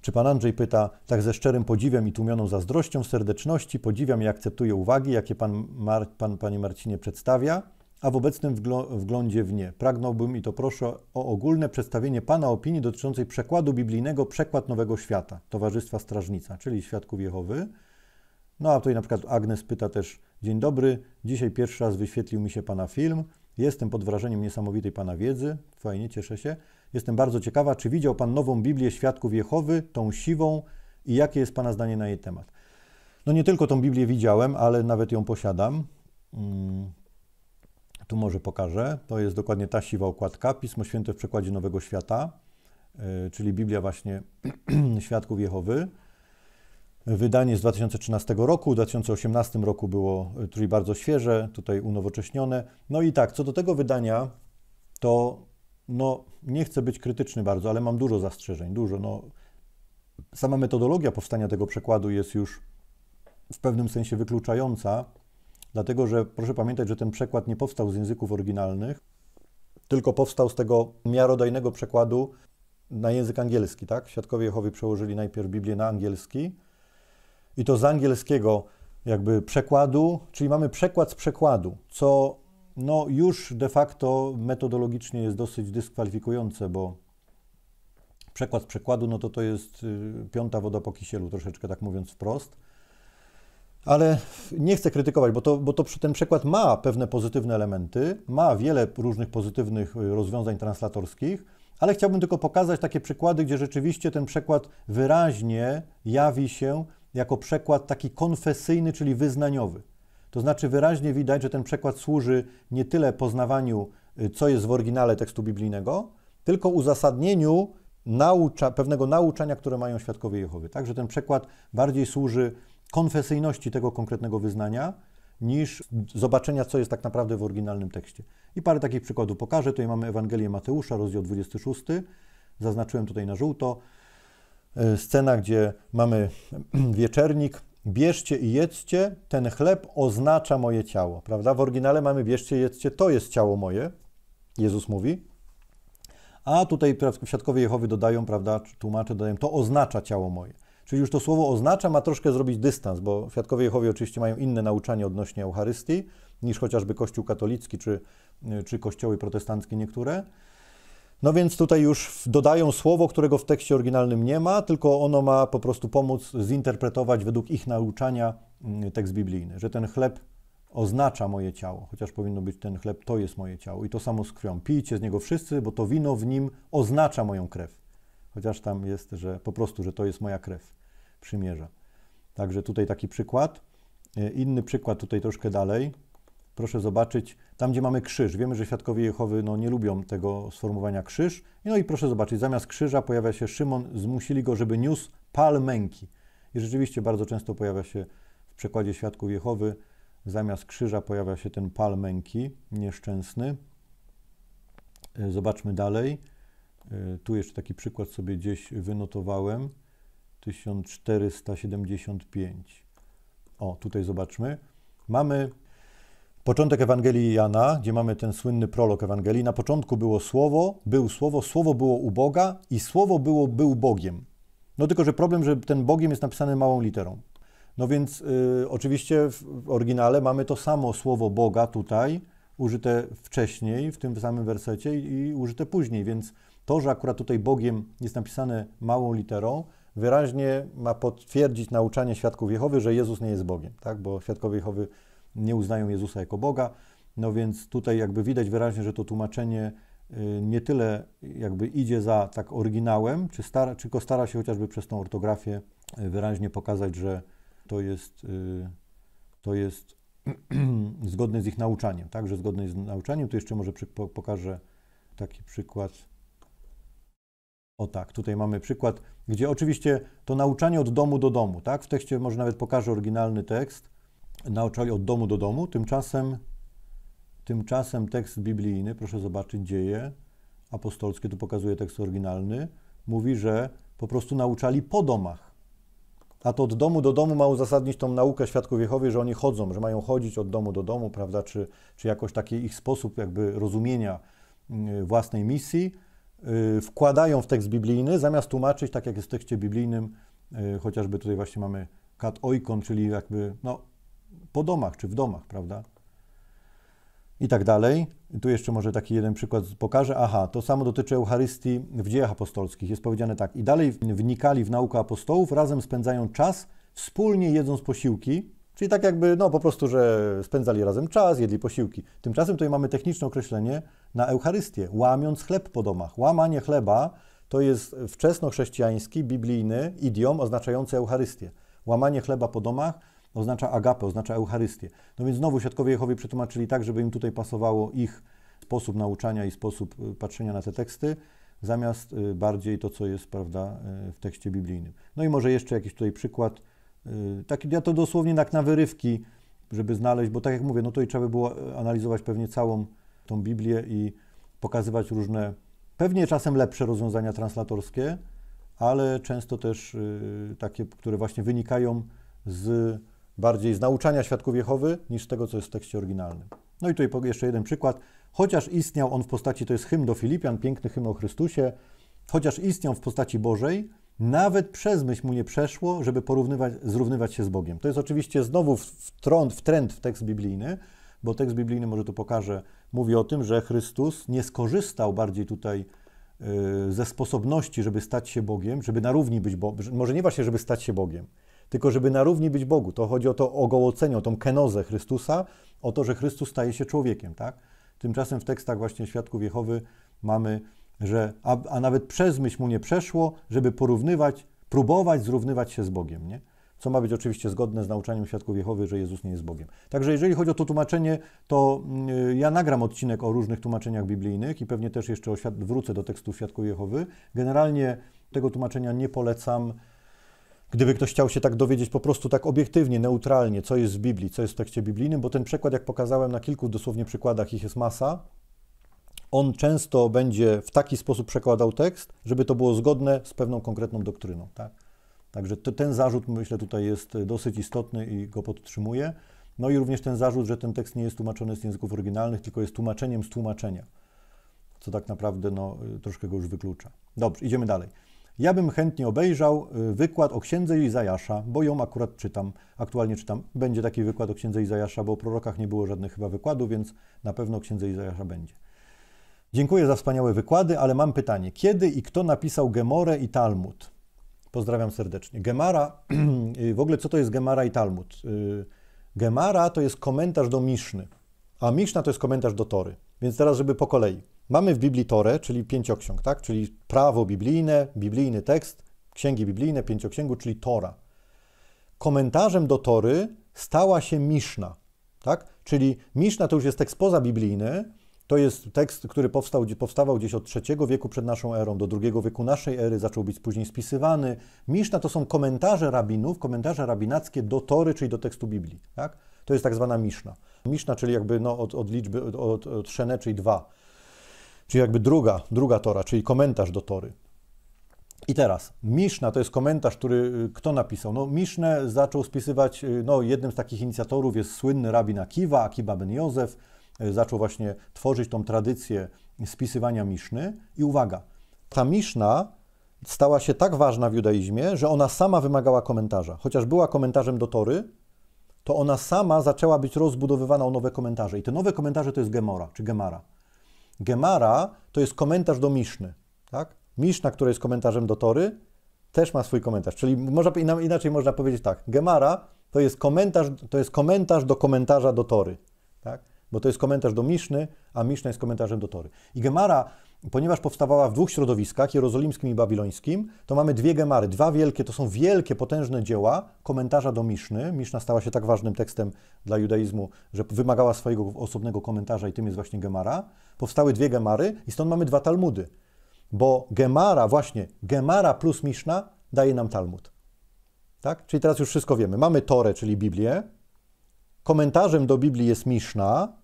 Czy pan Andrzej pyta, tak ze szczerym podziwem i tłumioną zazdrością serdeczności, podziwiam i akceptuję uwagi, jakie pan, Mar pan panie Marcinie przedstawia, a w obecnym wgl wglądzie w nie. Pragnąłbym i to proszę o ogólne przedstawienie pana opinii dotyczącej przekładu biblijnego Przekład Nowego Świata Towarzystwa Strażnica, czyli Świadków Jehowy. No a tutaj na przykład Agnes pyta też, Dzień dobry, dzisiaj pierwszy raz wyświetlił mi się Pana film. Jestem pod wrażeniem niesamowitej Pana wiedzy. Fajnie, cieszę się. Jestem bardzo ciekawa, czy widział Pan nową Biblię Świadków Jehowy, tą siwą i jakie jest Pana zdanie na jej temat. No nie tylko tą Biblię widziałem, ale nawet ją posiadam. Mm. Tu może pokażę. To jest dokładnie ta siwa okładka. Pismo Święte w przekładzie Nowego Świata, e, czyli Biblia właśnie Świadków Jehowy wydanie z 2013 roku. W 2018 roku było y, trój bardzo świeże, tutaj unowocześnione. No i tak, co do tego wydania, to no, nie chcę być krytyczny bardzo, ale mam dużo zastrzeżeń, dużo. No, sama metodologia powstania tego przekładu jest już w pewnym sensie wykluczająca, dlatego że proszę pamiętać, że ten przekład nie powstał z języków oryginalnych, tylko powstał z tego miarodajnego przekładu na język angielski, tak? Świadkowie Jehowy przełożyli najpierw Biblię na angielski, i to z angielskiego jakby przekładu, czyli mamy przekład z przekładu, co no już de facto metodologicznie jest dosyć dyskwalifikujące, bo przekład z przekładu, no to to jest y, piąta woda po kisielu, troszeczkę tak mówiąc wprost. Ale nie chcę krytykować, bo, to, bo to, ten przekład ma pewne pozytywne elementy, ma wiele różnych pozytywnych y, rozwiązań translatorskich, ale chciałbym tylko pokazać takie przykłady, gdzie rzeczywiście ten przekład wyraźnie jawi się jako przekład taki konfesyjny, czyli wyznaniowy. To znaczy wyraźnie widać, że ten przekład służy nie tyle poznawaniu, y, co jest w oryginale tekstu biblijnego, tylko uzasadnieniu naucza, pewnego nauczania, które mają świadkowie Jehowy. Także ten przekład bardziej służy konfesyjności tego konkretnego wyznania, niż zobaczenia, co jest tak naprawdę w oryginalnym tekście. I parę takich przykładów pokażę. Tutaj mamy Ewangelię Mateusza, rozdział 26. Zaznaczyłem tutaj na żółto. E, scena, gdzie mamy wieczernik. Bierzcie i jedzcie, ten chleb oznacza moje ciało, prawda? W oryginale mamy bierzcie i jedzcie, to jest ciało moje, Jezus mówi. A tutaj świadkowie Jehowy dodają, prawda, tłumacze dodają, to oznacza ciało moje. Czyli już to słowo oznacza ma troszkę zrobić dystans, bo świadkowie Jehowy oczywiście mają inne nauczanie odnośnie Eucharystii niż chociażby Kościół katolicki czy, czy kościoły protestanckie niektóre. No więc tutaj już dodają słowo, którego w tekście oryginalnym nie ma, tylko ono ma po prostu pomóc zinterpretować według ich nauczania mm, tekst biblijny, że ten chleb oznacza moje ciało, chociaż powinno być ten chleb to jest moje ciało i to samo z krwią. Pijcie z niego wszyscy, bo to wino w nim oznacza moją krew. Chociaż tam jest, że po prostu, że to jest moja krew przymierza. Także tutaj taki przykład. E, inny przykład tutaj troszkę dalej proszę zobaczyć, tam gdzie mamy krzyż, wiemy, że świadkowie Jehowy no, nie lubią tego sformułowania krzyż. No i proszę zobaczyć, zamiast krzyża pojawia się Szymon, zmusili go, żeby niósł pal męki. I rzeczywiście bardzo często pojawia się w przekładzie świadków Jehowy, zamiast krzyża pojawia się ten pal męki nieszczęsny. E, zobaczmy dalej. E, tu jeszcze taki przykład sobie gdzieś wynotowałem. 1475. O, tutaj zobaczmy. Mamy Początek Ewangelii Jana, gdzie mamy ten słynny prolog Ewangelii. Na początku było Słowo, był Słowo, Słowo było u Boga i Słowo było, był Bogiem. No tylko, że problem, że ten Bogiem jest napisany małą literą. No więc y, oczywiście w oryginale mamy to samo słowo Boga tutaj, użyte wcześniej w tym samym wersecie i użyte później, więc to, że akurat tutaj Bogiem jest napisane małą literą, wyraźnie ma potwierdzić nauczanie świadków Jehowy, że Jezus nie jest Bogiem, tak? bo świadkowie Jehowy nie uznają Jezusa jako Boga. No więc tutaj jakby widać wyraźnie, że to tłumaczenie y, nie tyle jakby idzie za tak oryginałem, czy stara, tylko stara się chociażby przez tą ortografię y, wyraźnie pokazać, że to jest, y, to jest zgodne z ich nauczaniem, tak, że zgodne z nauczaniem. Tu jeszcze może pokażę taki przykład. O tak, tutaj mamy przykład, gdzie oczywiście to nauczanie od domu do domu, tak, w tekście może nawet pokażę oryginalny tekst, nauczali od domu do domu. Tymczasem, tymczasem tekst biblijny, proszę zobaczyć, dzieje apostolskie, tu pokazuje tekst oryginalny, mówi, że po prostu nauczali po domach. A to od domu do domu ma uzasadnić tą naukę świadków Jehowie, że oni chodzą, że mają chodzić od domu do domu, prawda, czy, czy jakoś taki ich sposób jakby rozumienia mm, własnej misji y, wkładają w tekst biblijny, zamiast tłumaczyć, tak jak jest w tekście biblijnym, y, chociażby tutaj właśnie mamy kat oikon, czyli jakby no, po domach czy w domach, prawda? I tak dalej. tu jeszcze może taki jeden przykład pokażę. Aha, to samo dotyczy Eucharystii w dziejach apostolskich. Jest powiedziane tak. I dalej wnikali w naukę apostołów, razem spędzają czas, wspólnie jedząc posiłki, czyli tak jakby, no po prostu, że spędzali razem czas, jedli posiłki. Tymczasem tutaj mamy techniczne określenie na Eucharystię, łamiąc chleb po domach. Łamanie chleba to jest wczesnochrześcijański, biblijny idiom oznaczający Eucharystię. Łamanie chleba po domach oznacza agapę, oznacza Eucharystię. No więc znowu świadkowie Jehowie przetłumaczyli tak, żeby im tutaj pasowało ich sposób nauczania i sposób y, patrzenia na te teksty, zamiast y, bardziej to, co jest prawda, y, w tekście biblijnym. No i może jeszcze jakiś tutaj przykład, tak ja to dosłownie tak na wyrywki, żeby znaleźć, bo tak jak mówię, no to i trzeba by było analizować pewnie całą tą Biblię i pokazywać różne, pewnie czasem lepsze rozwiązania translatorskie, ale często też takie, które właśnie wynikają z bardziej z nauczania świadków Jehowy niż z tego, co jest w tekście oryginalnym. No i tutaj jeszcze jeden przykład. Chociaż istniał on w postaci, to jest hymn do Filipian, piękny hymn o Chrystusie, chociaż istniał w postaci Bożej, nawet przez myśl mu nie przeszło, żeby porównywać, zrównywać się z Bogiem. To jest oczywiście znowu w trend w tekst biblijny, bo tekst biblijny, może to pokaże, mówi o tym, że Chrystus nie skorzystał bardziej tutaj y, ze sposobności, żeby stać się Bogiem, żeby na równi być Bogiem, może nie właśnie, żeby stać się Bogiem, tylko żeby na równi być Bogu. To chodzi o to ogołocenie, o tą kenozę Chrystusa, o to, że Chrystus staje się człowiekiem, tak? Tymczasem w tekstach właśnie Świadków Jehowy mamy, że a, a nawet przez myśl mu nie przeszło, żeby porównywać, próbować zrównywać się z Bogiem, nie? co ma być oczywiście zgodne z nauczaniem świadków Jehowy, że Jezus nie jest Bogiem. Także jeżeli chodzi o to tłumaczenie, to mm, ja nagram odcinek o różnych tłumaczeniach biblijnych i pewnie też jeszcze wrócę do tekstu świadków Jehowy. Generalnie tego tłumaczenia nie polecam. Gdyby ktoś chciał się tak dowiedzieć po prostu tak obiektywnie, neutralnie, co jest w Biblii, co jest w tekście biblijnym, bo ten przekład, jak pokazałem na kilku dosłownie przykładach, ich jest masa, on często będzie w taki sposób przekładał tekst, żeby to było zgodne z pewną konkretną doktryną. Tak? Także ten zarzut, myślę, tutaj jest dosyć istotny i go podtrzymuję. No i również ten zarzut, że ten tekst nie jest tłumaczony z języków oryginalnych, tylko jest tłumaczeniem z tłumaczenia, co tak naprawdę no, troszkę go już wyklucza. Dobrze, idziemy dalej. Ja bym chętnie obejrzał y, wykład o księdze Izajasza, bo ją akurat czytam, aktualnie czytam. Będzie taki wykład o księdze Izajasza, bo o prorokach nie było żadnych chyba wykładów, więc na pewno o księdze Izajasza będzie. Dziękuję za wspaniałe wykłady, ale mam pytanie. Kiedy i kto napisał Gemorę i Talmud? Pozdrawiam serdecznie. Gemara, y, w ogóle co to jest Gemara i Talmud? Y, Gemara to jest komentarz do Miszny, a Miszna to jest komentarz do Tory. Więc teraz, żeby po kolei. Mamy w Biblii Torę, czyli pięcioksiąg, tak? czyli prawo biblijne, biblijny tekst, księgi biblijne, pięcioksięgu, czyli Tora. Komentarzem do Tory stała się Miszna, tak? czyli Miszna to już jest tekst pozabiblijny, to jest tekst, który powstał, powstawał gdzieś od III wieku przed naszą erą do II wieku naszej ery, zaczął być później spisywany. Miszna to są komentarze rabinów, komentarze rabinackie do Tory, czyli do tekstu Biblii. Tak? To jest tak zwana Miszna. Miszna, czyli jakby no, od, od liczby, od, od, od szene, czyli dwa czyli jakby druga, druga Tora, czyli komentarz do Tory. I teraz, Miszna to jest komentarz, który y, kto napisał? No, Misznę zaczął spisywać, y, no, jednym z takich inicjatorów jest słynny rabin Akiva, Akiba ben Józef, y, zaczął właśnie tworzyć tą tradycję spisywania Miszny. I uwaga, ta Miszna stała się tak ważna w judaizmie, że ona sama wymagała komentarza. Chociaż była komentarzem do Tory, to ona sama zaczęła być rozbudowywana o nowe komentarze. I te nowe komentarze to jest Gemora, czy Gemara. Gemara to jest komentarz do Miszny, tak? Miszna, która jest komentarzem do Tory, też ma swój komentarz. Czyli można, inaczej można powiedzieć tak, Gemara to jest komentarz, to jest komentarz do komentarza do Tory, tak? bo to jest komentarz do Miszny, a Miszna jest komentarzem do Tory. I Gemara, ponieważ powstawała w dwóch środowiskach, jerozolimskim i babilońskim, to mamy dwie Gemary, dwa wielkie, to są wielkie, potężne dzieła komentarza do Miszny. Miszna stała się tak ważnym tekstem dla judaizmu, że wymagała swojego osobnego komentarza i tym jest właśnie Gemara. Powstały dwie Gemary i stąd mamy dwa Talmudy, bo Gemara, właśnie, Gemara plus Miszna daje nam Talmud. Tak? Czyli teraz już wszystko wiemy. Mamy Torę, czyli Biblię, komentarzem do Biblii jest Miszna,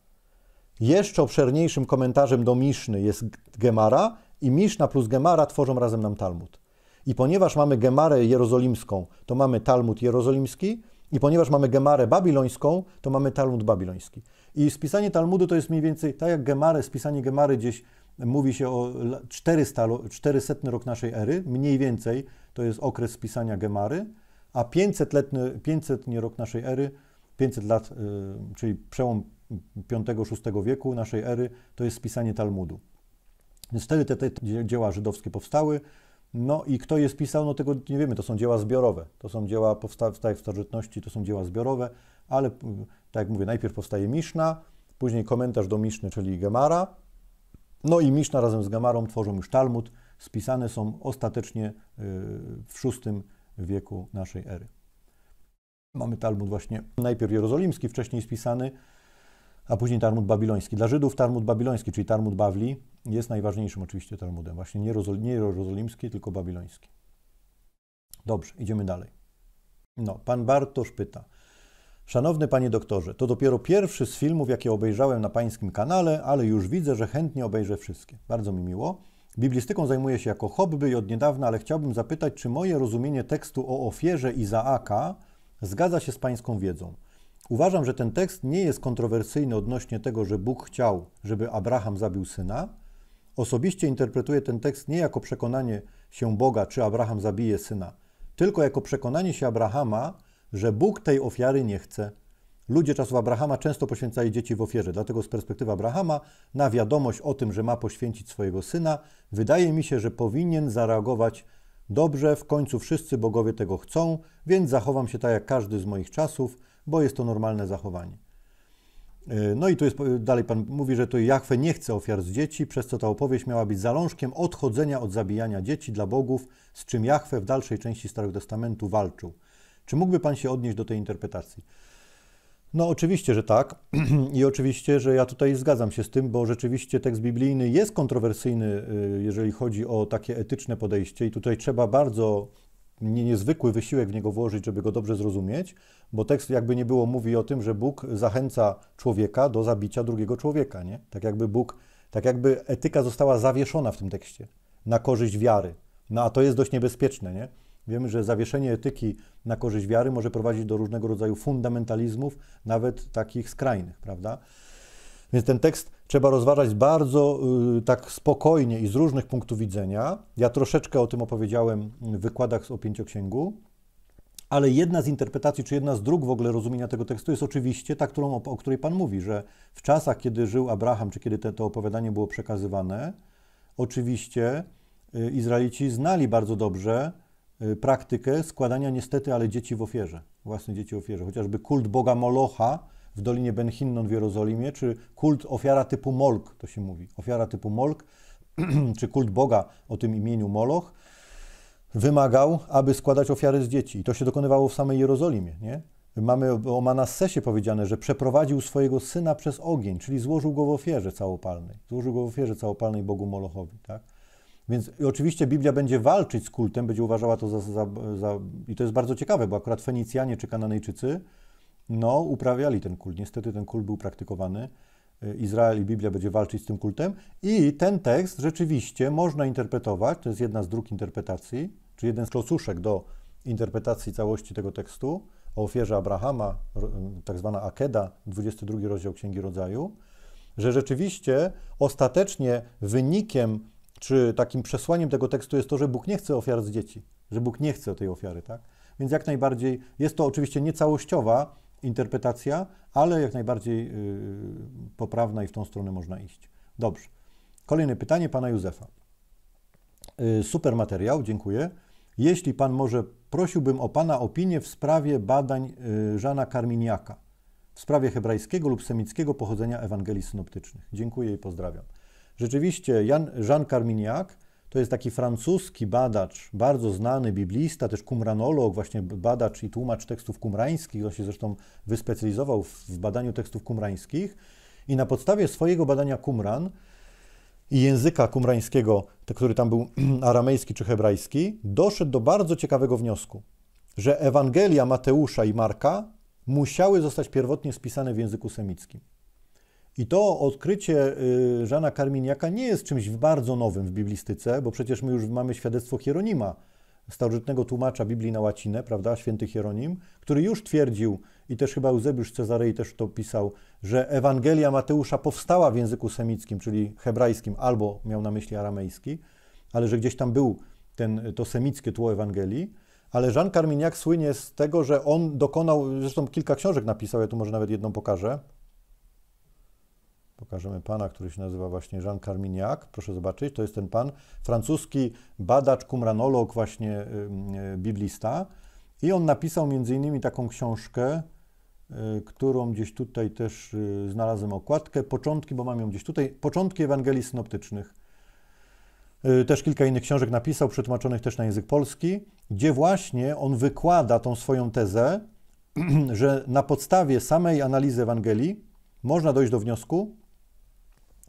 jeszcze obszerniejszym komentarzem do Miszny jest Gemara i Miszna plus Gemara tworzą razem nam Talmud. I ponieważ mamy Gemarę jerozolimską, to mamy Talmud jerozolimski i ponieważ mamy Gemarę babilońską, to mamy Talmud babiloński. I spisanie Talmudu to jest mniej więcej tak jak Gemarę, spisanie Gemary gdzieś mówi się o 400, 400 rok naszej ery, mniej więcej to jest okres spisania Gemary, a 500-letny 500 rok naszej ery, 500 lat, y, czyli przełom V-VI wieku naszej ery, to jest spisanie Talmudu. Więc wtedy te, te dzieła żydowskie powstały. No i kto je spisał, no tego nie wiemy, to są dzieła zbiorowe. To są dzieła powsta- w tak, starożytności, to są dzieła zbiorowe, ale tak jak mówię, najpierw powstaje Miszna, później komentarz do Miszny, czyli Gemara. No i Miszna razem z Gemarą tworzą już Talmud. Spisane są ostatecznie y, w VI wieku naszej ery. Mamy Talmud właśnie najpierw jerozolimski, wcześniej spisany, a później Talmud babiloński. Dla Żydów Talmud babiloński, czyli Talmud Bawli, jest najważniejszym oczywiście Talmudem. Właśnie nie, nie jerozolimski, tylko babiloński. Dobrze, idziemy dalej. No, pan Bartosz pyta. Szanowny panie doktorze, to dopiero pierwszy z filmów, jakie obejrzałem na pańskim kanale, ale już widzę, że chętnie obejrzę wszystkie. Bardzo mi miło. Biblistyką zajmuję się jako hobby i od niedawna, ale chciałbym zapytać, czy moje rozumienie tekstu o ofierze Izaaka zgadza się z pańską wiedzą. Uważam, że ten tekst nie jest kontrowersyjny odnośnie tego, że Bóg chciał, żeby Abraham zabił syna. Osobiście interpretuję ten tekst nie jako przekonanie się Boga, czy Abraham zabije syna, tylko jako przekonanie się Abrahama, że Bóg tej ofiary nie chce. Ludzie czasów Abrahama często poświęcali dzieci w ofierze, dlatego z perspektywy Abrahama na wiadomość o tym, że ma poświęcić swojego syna, wydaje mi się, że powinien zareagować dobrze, w końcu wszyscy bogowie tego chcą, więc zachowam się tak jak każdy z moich czasów, bo jest to normalne zachowanie. E, no i tu jest, dalej Pan mówi, że to Jachwę nie chce ofiar z dzieci, przez co ta opowieść miała być zalążkiem odchodzenia od zabijania dzieci dla bogów, z czym Jachwę w dalszej części Starego Testamentu walczył. Czy mógłby Pan się odnieść do tej interpretacji? No oczywiście, że tak i oczywiście, że ja tutaj zgadzam się z tym, bo rzeczywiście tekst biblijny jest kontrowersyjny, y, jeżeli chodzi o takie etyczne podejście i tutaj trzeba bardzo niezwykły wysiłek w niego włożyć, żeby go dobrze zrozumieć, bo tekst jakby nie było mówi o tym, że Bóg zachęca człowieka do zabicia drugiego człowieka, nie? Tak jakby Bóg, tak jakby etyka została zawieszona w tym tekście na korzyść wiary. No a to jest dość niebezpieczne, nie? Wiemy, że zawieszenie etyki na korzyść wiary może prowadzić do różnego rodzaju fundamentalizmów, nawet takich skrajnych, prawda? Więc ten tekst trzeba rozważać bardzo y, tak spokojnie i z różnych punktów widzenia. Ja troszeczkę o tym opowiedziałem w wykładach o pięcioksięgu, ale jedna z interpretacji, czy jedna z dróg w ogóle rozumienia tego tekstu jest oczywiście ta, którą, o, której Pan mówi, że w czasach, kiedy żył Abraham, czy kiedy te, to opowiadanie było przekazywane, oczywiście y, Izraelici znali bardzo dobrze y, praktykę składania niestety, ale dzieci w ofierze, własne dzieci w ofierze. Chociażby kult Boga Molocha, w Dolinie Ben Hinnon w Jerozolimie, czy kult ofiara typu Molk, to się mówi, ofiara typu Molk, czy kult Boga o tym imieniu Moloch, wymagał, aby składać ofiary z dzieci. I to się dokonywało w samej Jerozolimie. Nie? Mamy o Manassesie powiedziane, że przeprowadził swojego syna przez ogień, czyli złożył go w ofierze całopalnej. Złożył go w ofierze całopalnej Bogu Molochowi. Tak? Więc oczywiście Biblia będzie walczyć z kultem, będzie uważała to za, za, za, I to jest bardzo ciekawe, bo akurat Fenicjanie czy Kananejczycy no, uprawiali ten kult. Niestety ten kult był praktykowany. Y, Izrael i Biblia będzie walczyć z tym kultem. I ten tekst rzeczywiście można interpretować, to jest jedna z dróg interpretacji, czy jeden z klosuszek do interpretacji całości tego tekstu o ofierze Abrahama, y, tak zwana Akeda, 22 rozdział Księgi Rodzaju, że rzeczywiście ostatecznie wynikiem czy takim przesłaniem tego tekstu jest to, że Bóg nie chce ofiar z dzieci, że Bóg nie chce tej ofiary, tak? Więc jak najbardziej jest to oczywiście niecałościowa interpretacja, ale jak najbardziej y, poprawna i w tą stronę można iść. Dobrze. Kolejne pytanie pana Józefa. Y, super materiał, dziękuję. Jeśli pan może, prosiłbym o pana opinię w sprawie badań y, Żana Karminiaka w sprawie hebrajskiego lub semickiego pochodzenia Ewangelii Synoptycznych. Dziękuję i pozdrawiam. Rzeczywiście, Jan, Jean Karminiak to jest taki francuski badacz, bardzo znany biblista, też kumranolog, właśnie badacz i tłumacz tekstów kumrańskich. On się zresztą wyspecjalizował w badaniu tekstów kumrańskich. I na podstawie swojego badania kumran i języka kumrańskiego, który tam był aramejski czy hebrajski, doszedł do bardzo ciekawego wniosku, że Ewangelia Mateusza i Marka musiały zostać pierwotnie spisane w języku semickim. I to odkrycie y, Żana Karminiaka nie jest czymś bardzo nowym w biblistyce, bo przecież my już mamy świadectwo Hieronima, starożytnego tłumacza Biblii na łacinę, prawda, święty Hieronim, który już twierdził, i też chyba Eusebiusz Cezarei też to pisał, że Ewangelia Mateusza powstała w języku semickim, czyli hebrajskim, albo miał na myśli aramejski, ale że gdzieś tam był ten, to semickie tło Ewangelii. Ale Żan Karminiak słynie z tego, że on dokonał, zresztą kilka książek napisał, ja tu może nawet jedną pokażę, Pokażemy pana, który się nazywa właśnie Jean Carmignac. Proszę zobaczyć, to jest ten pan, francuski badacz, kumranolog, właśnie y, y, biblista. I on napisał między innymi taką książkę, y, którą gdzieś tutaj też znalazłem okładkę. Początki, bo mam ją gdzieś tutaj. Początki Ewangelii Synoptycznych. Też kilka innych książek napisał, przetłumaczonych też na język polski, gdzie właśnie on wykłada tą swoją tezę, że na podstawie samej analizy Ewangelii można dojść do wniosku,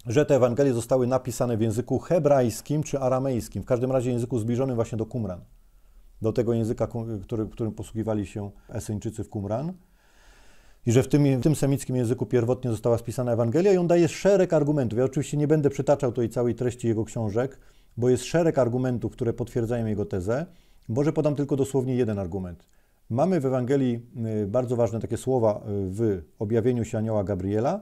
że te Ewangelie zostały napisane w języku hebrajskim czy aramejskim, w każdym razie języku zbliżonym właśnie do Kumran, do tego języka, który, którym posługiwali się Esyńczycy w Kumran. I że w tym, w tym semickim języku pierwotnie została spisana Ewangelia i on daje szereg argumentów. Ja oczywiście nie będę przytaczał tej całej treści jego książek, bo jest szereg argumentów, które potwierdzają jego tezę. Może podam tylko dosłownie jeden argument. Mamy w Ewangelii y, bardzo ważne takie słowa y, w objawieniu się anioła Gabriela,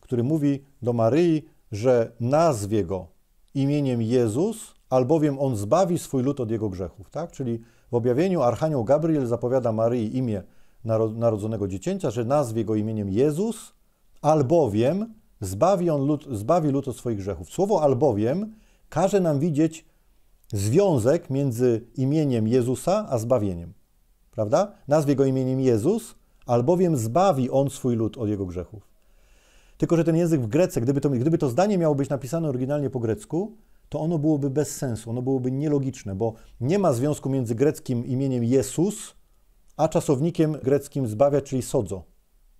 który mówi do Maryi, że nazwie go imieniem Jezus, albowiem on zbawi swój lud od jego grzechów. Tak? Czyli w objawieniu Archanioł Gabriel zapowiada Maryi imię narodzonego dziecięcia, że nazwie go imieniem Jezus, albowiem zbawi, on lud, zbawi lud od swoich grzechów. Słowo albowiem każe nam widzieć związek między imieniem Jezusa a zbawieniem. Prawda? Nazwie go imieniem Jezus, albowiem zbawi on swój lud od jego grzechów. Tylko, że ten język w Grece, gdyby to, gdyby to zdanie miało być napisane oryginalnie po grecku, to ono byłoby bez sensu, ono byłoby nielogiczne, bo nie ma związku między greckim imieniem Jezus, a czasownikiem greckim zbawia, czyli sodzo.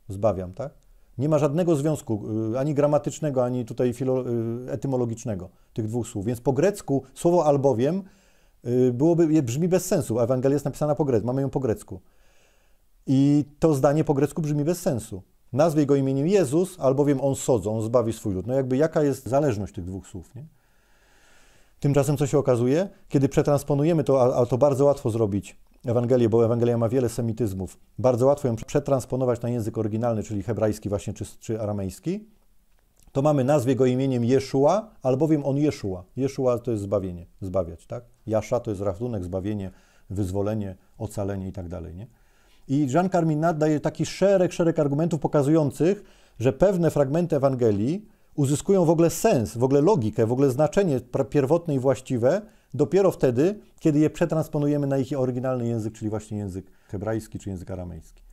Zbawiam, tak? Nie ma żadnego związku y, ani gramatycznego, ani tutaj filo, y, etymologicznego tych dwóch słów. Więc po grecku słowo albowiem y, byłoby, brzmi bez sensu. Ewangelia jest napisana po grecku, mamy ją po grecku. I to zdanie po grecku brzmi bez sensu. Nazwie go imieniem Jezus, albowiem on sodzą, on zbawi swój lud. No jakby jaka jest zależność tych dwóch słów, nie? Tymczasem co się okazuje? Kiedy przetransponujemy to, a to bardzo łatwo zrobić, Ewangelię, bo Ewangelia ma wiele semityzmów, bardzo łatwo ją przetransponować na język oryginalny, czyli hebrajski właśnie, czy, czy aramejski, to mamy nazwie go imieniem Jeszua, albowiem on Jeszua. Jeszua to jest zbawienie, zbawiać, tak? Jasza to jest rachtunek, zbawienie, wyzwolenie, ocalenie i tak dalej, nie? I Jean Carminat daje taki szereg, szereg argumentów pokazujących, że pewne fragmenty Ewangelii uzyskują w ogóle sens, w ogóle logikę, w ogóle znaczenie pierwotne i właściwe dopiero wtedy, kiedy je przetransponujemy na ich oryginalny język, czyli właśnie język hebrajski czy język aramejski.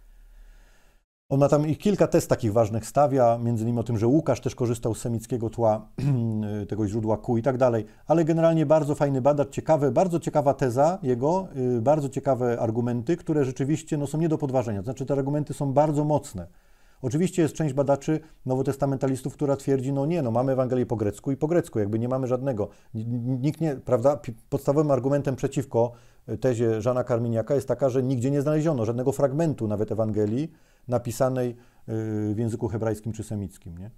Ona tam i kilka test takich ważnych stawia, między innymi o tym, że Łukasz też korzystał z semickiego tła, tego źródła Q i tak dalej, ale generalnie bardzo fajny badacz, ciekawe, bardzo ciekawa teza jego, y, bardzo ciekawe argumenty, które rzeczywiście no, są nie do podważenia, to znaczy te argumenty są bardzo mocne. Oczywiście jest część badaczy nowotestamentalistów, która twierdzi, no nie, no mamy Ewangelię po grecku i po grecku, jakby nie mamy żadnego. Nikt nie, prawda, podstawowym argumentem przeciwko y, tezie Żana Karminiaka jest taka, że nigdzie nie znaleziono żadnego fragmentu nawet Ewangelii, napisanej y, w języku hebrajskim czy semickim. Nie?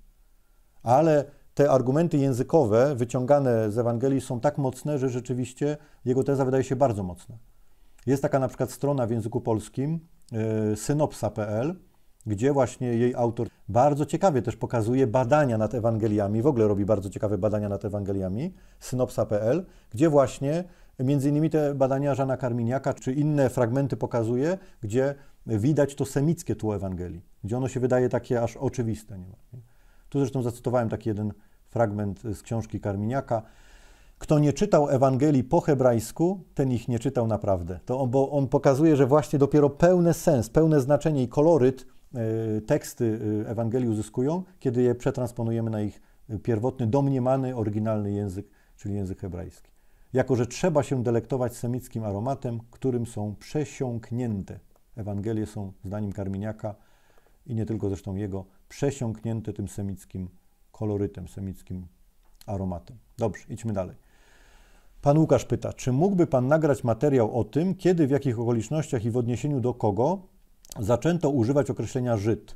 Ale te argumenty językowe wyciągane z Ewangelii są tak mocne, że rzeczywiście jego teza wydaje się bardzo mocna. Jest taka na przykład strona w języku polskim y, synopsa.pl, gdzie właśnie jej autor bardzo ciekawie też pokazuje badania nad Ewangeliami, w ogóle robi bardzo ciekawe badania nad Ewangeliami, synopsa.pl, gdzie właśnie między innymi te badania Żana Karminiaka czy inne fragmenty pokazuje, gdzie widać to semickie tło Ewangelii, gdzie ono się wydaje takie aż oczywiste. Niemal, Tu zresztą zacytowałem taki jeden fragment z książki Karminiaka. Kto nie czytał Ewangelii po hebrajsku, ten ich nie czytał naprawdę. To on, bo on pokazuje, że właśnie dopiero pełny sens, pełne znaczenie i koloryt e, teksty e, Ewangelii uzyskują, kiedy je przetransponujemy na ich pierwotny, domniemany, oryginalny język, czyli język hebrajski. Jako, że trzeba się delektować semickim aromatem, którym są przesiąknięte Ewangelie są, zdaniem Karminiaka i nie tylko zresztą jego, przesiąknięte tym semickim kolorytem, semickim aromatem. Dobrze, idźmy dalej. Pan Łukasz pyta, czy mógłby Pan nagrać materiał o tym, kiedy, w jakich okolicznościach i w odniesieniu do kogo zaczęto używać określenia Żyd?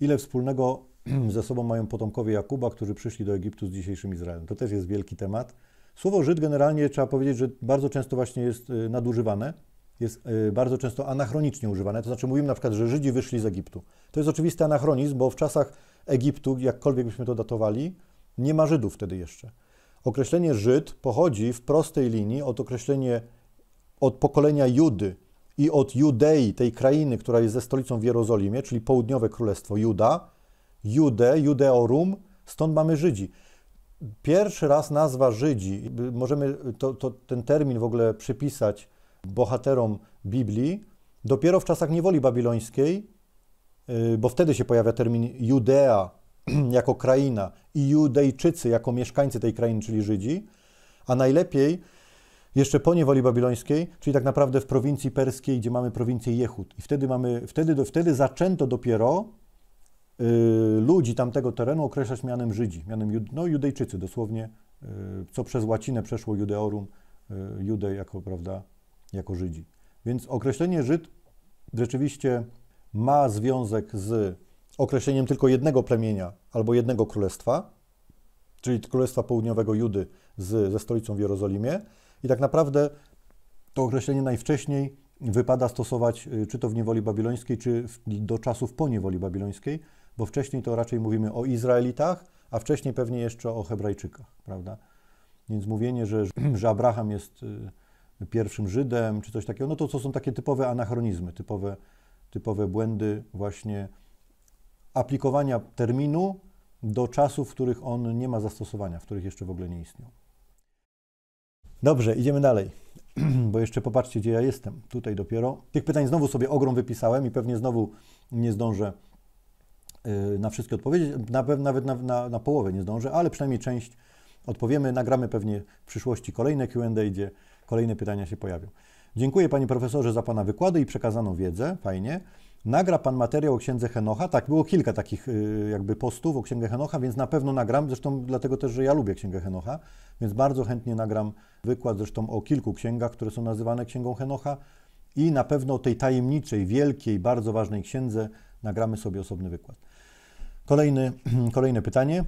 Ile wspólnego ze sobą mają potomkowie Jakuba, którzy przyszli do Egiptu z dzisiejszym Izraelem? To też jest wielki temat. Słowo Żyd generalnie trzeba powiedzieć, że bardzo często właśnie jest y, nadużywane jest y, bardzo często anachronicznie używane. To znaczy mówimy na przykład, że Żydzi wyszli z Egiptu. To jest oczywisty anachronizm, bo w czasach Egiptu, jakkolwiek byśmy to datowali, nie ma Żydów wtedy jeszcze. Określenie Żyd pochodzi w prostej linii od określenie od pokolenia Judy i od Judei, tej krainy, która jest ze stolicą w Jerozolimie, czyli południowe królestwo Juda, Jude, Judeorum, stąd mamy Żydzi. Pierwszy raz nazwa Żydzi, możemy to, to, ten termin w ogóle przypisać bohaterom Biblii, dopiero w czasach niewoli babilońskiej, y, bo wtedy się pojawia termin Judea jako kraina i Judejczycy jako mieszkańcy tej krainy, czyli Żydzi, a najlepiej jeszcze po niewoli babilońskiej, czyli tak naprawdę w prowincji perskiej, gdzie mamy prowincję Jehud. I wtedy, mamy, wtedy, wtedy zaczęto dopiero y, ludzi tamtego terenu określać mianem Żydzi, mianem no, Judejczycy dosłownie, y, co przez łacinę przeszło Judeorum, y, Judej jako, prawda, jako Żydzi. Więc określenie Żyd rzeczywiście ma związek z określeniem tylko jednego plemienia albo jednego królestwa, czyli Królestwa Południowego Judy z, ze stolicą w Jerozolimie. I tak naprawdę to określenie najwcześniej wypada stosować y, czy to w niewoli babilońskiej, czy w, do czasów po niewoli babilońskiej, bo wcześniej to raczej mówimy o Izraelitach, a wcześniej pewnie jeszcze o Hebrajczykach, prawda? Więc mówienie, że, że Abraham jest y, pierwszym Żydem, czy coś takiego, no to co są takie typowe anachronizmy, typowe, typowe błędy właśnie aplikowania terminu do czasów, w których on nie ma zastosowania, w których jeszcze w ogóle nie istniał. Dobrze, idziemy dalej, bo jeszcze popatrzcie, gdzie ja jestem. Tutaj dopiero. Tych pytań znowu sobie ogrom wypisałem i pewnie znowu nie zdążę y, na wszystkie odpowiedzieć. nawet na, na, na połowę nie zdążę, ale przynajmniej część odpowiemy. Nagramy pewnie w przyszłości kolejne QA, gdzie kolejne pytania się pojawią. Dziękuję panie profesorze za pana wykłady i przekazaną wiedzę, fajnie. Nagra pan materiał o księdze Henocha, tak, było kilka takich y, jakby postów o księdze Henocha, więc na pewno nagram, zresztą dlatego też, że ja lubię księgę Henocha, więc bardzo chętnie nagram wykład zresztą o kilku księgach, które są nazywane księgą Henocha i na pewno o tej tajemniczej, wielkiej, bardzo ważnej księdze nagramy sobie osobny wykład. Kolejny, kolejne pytanie.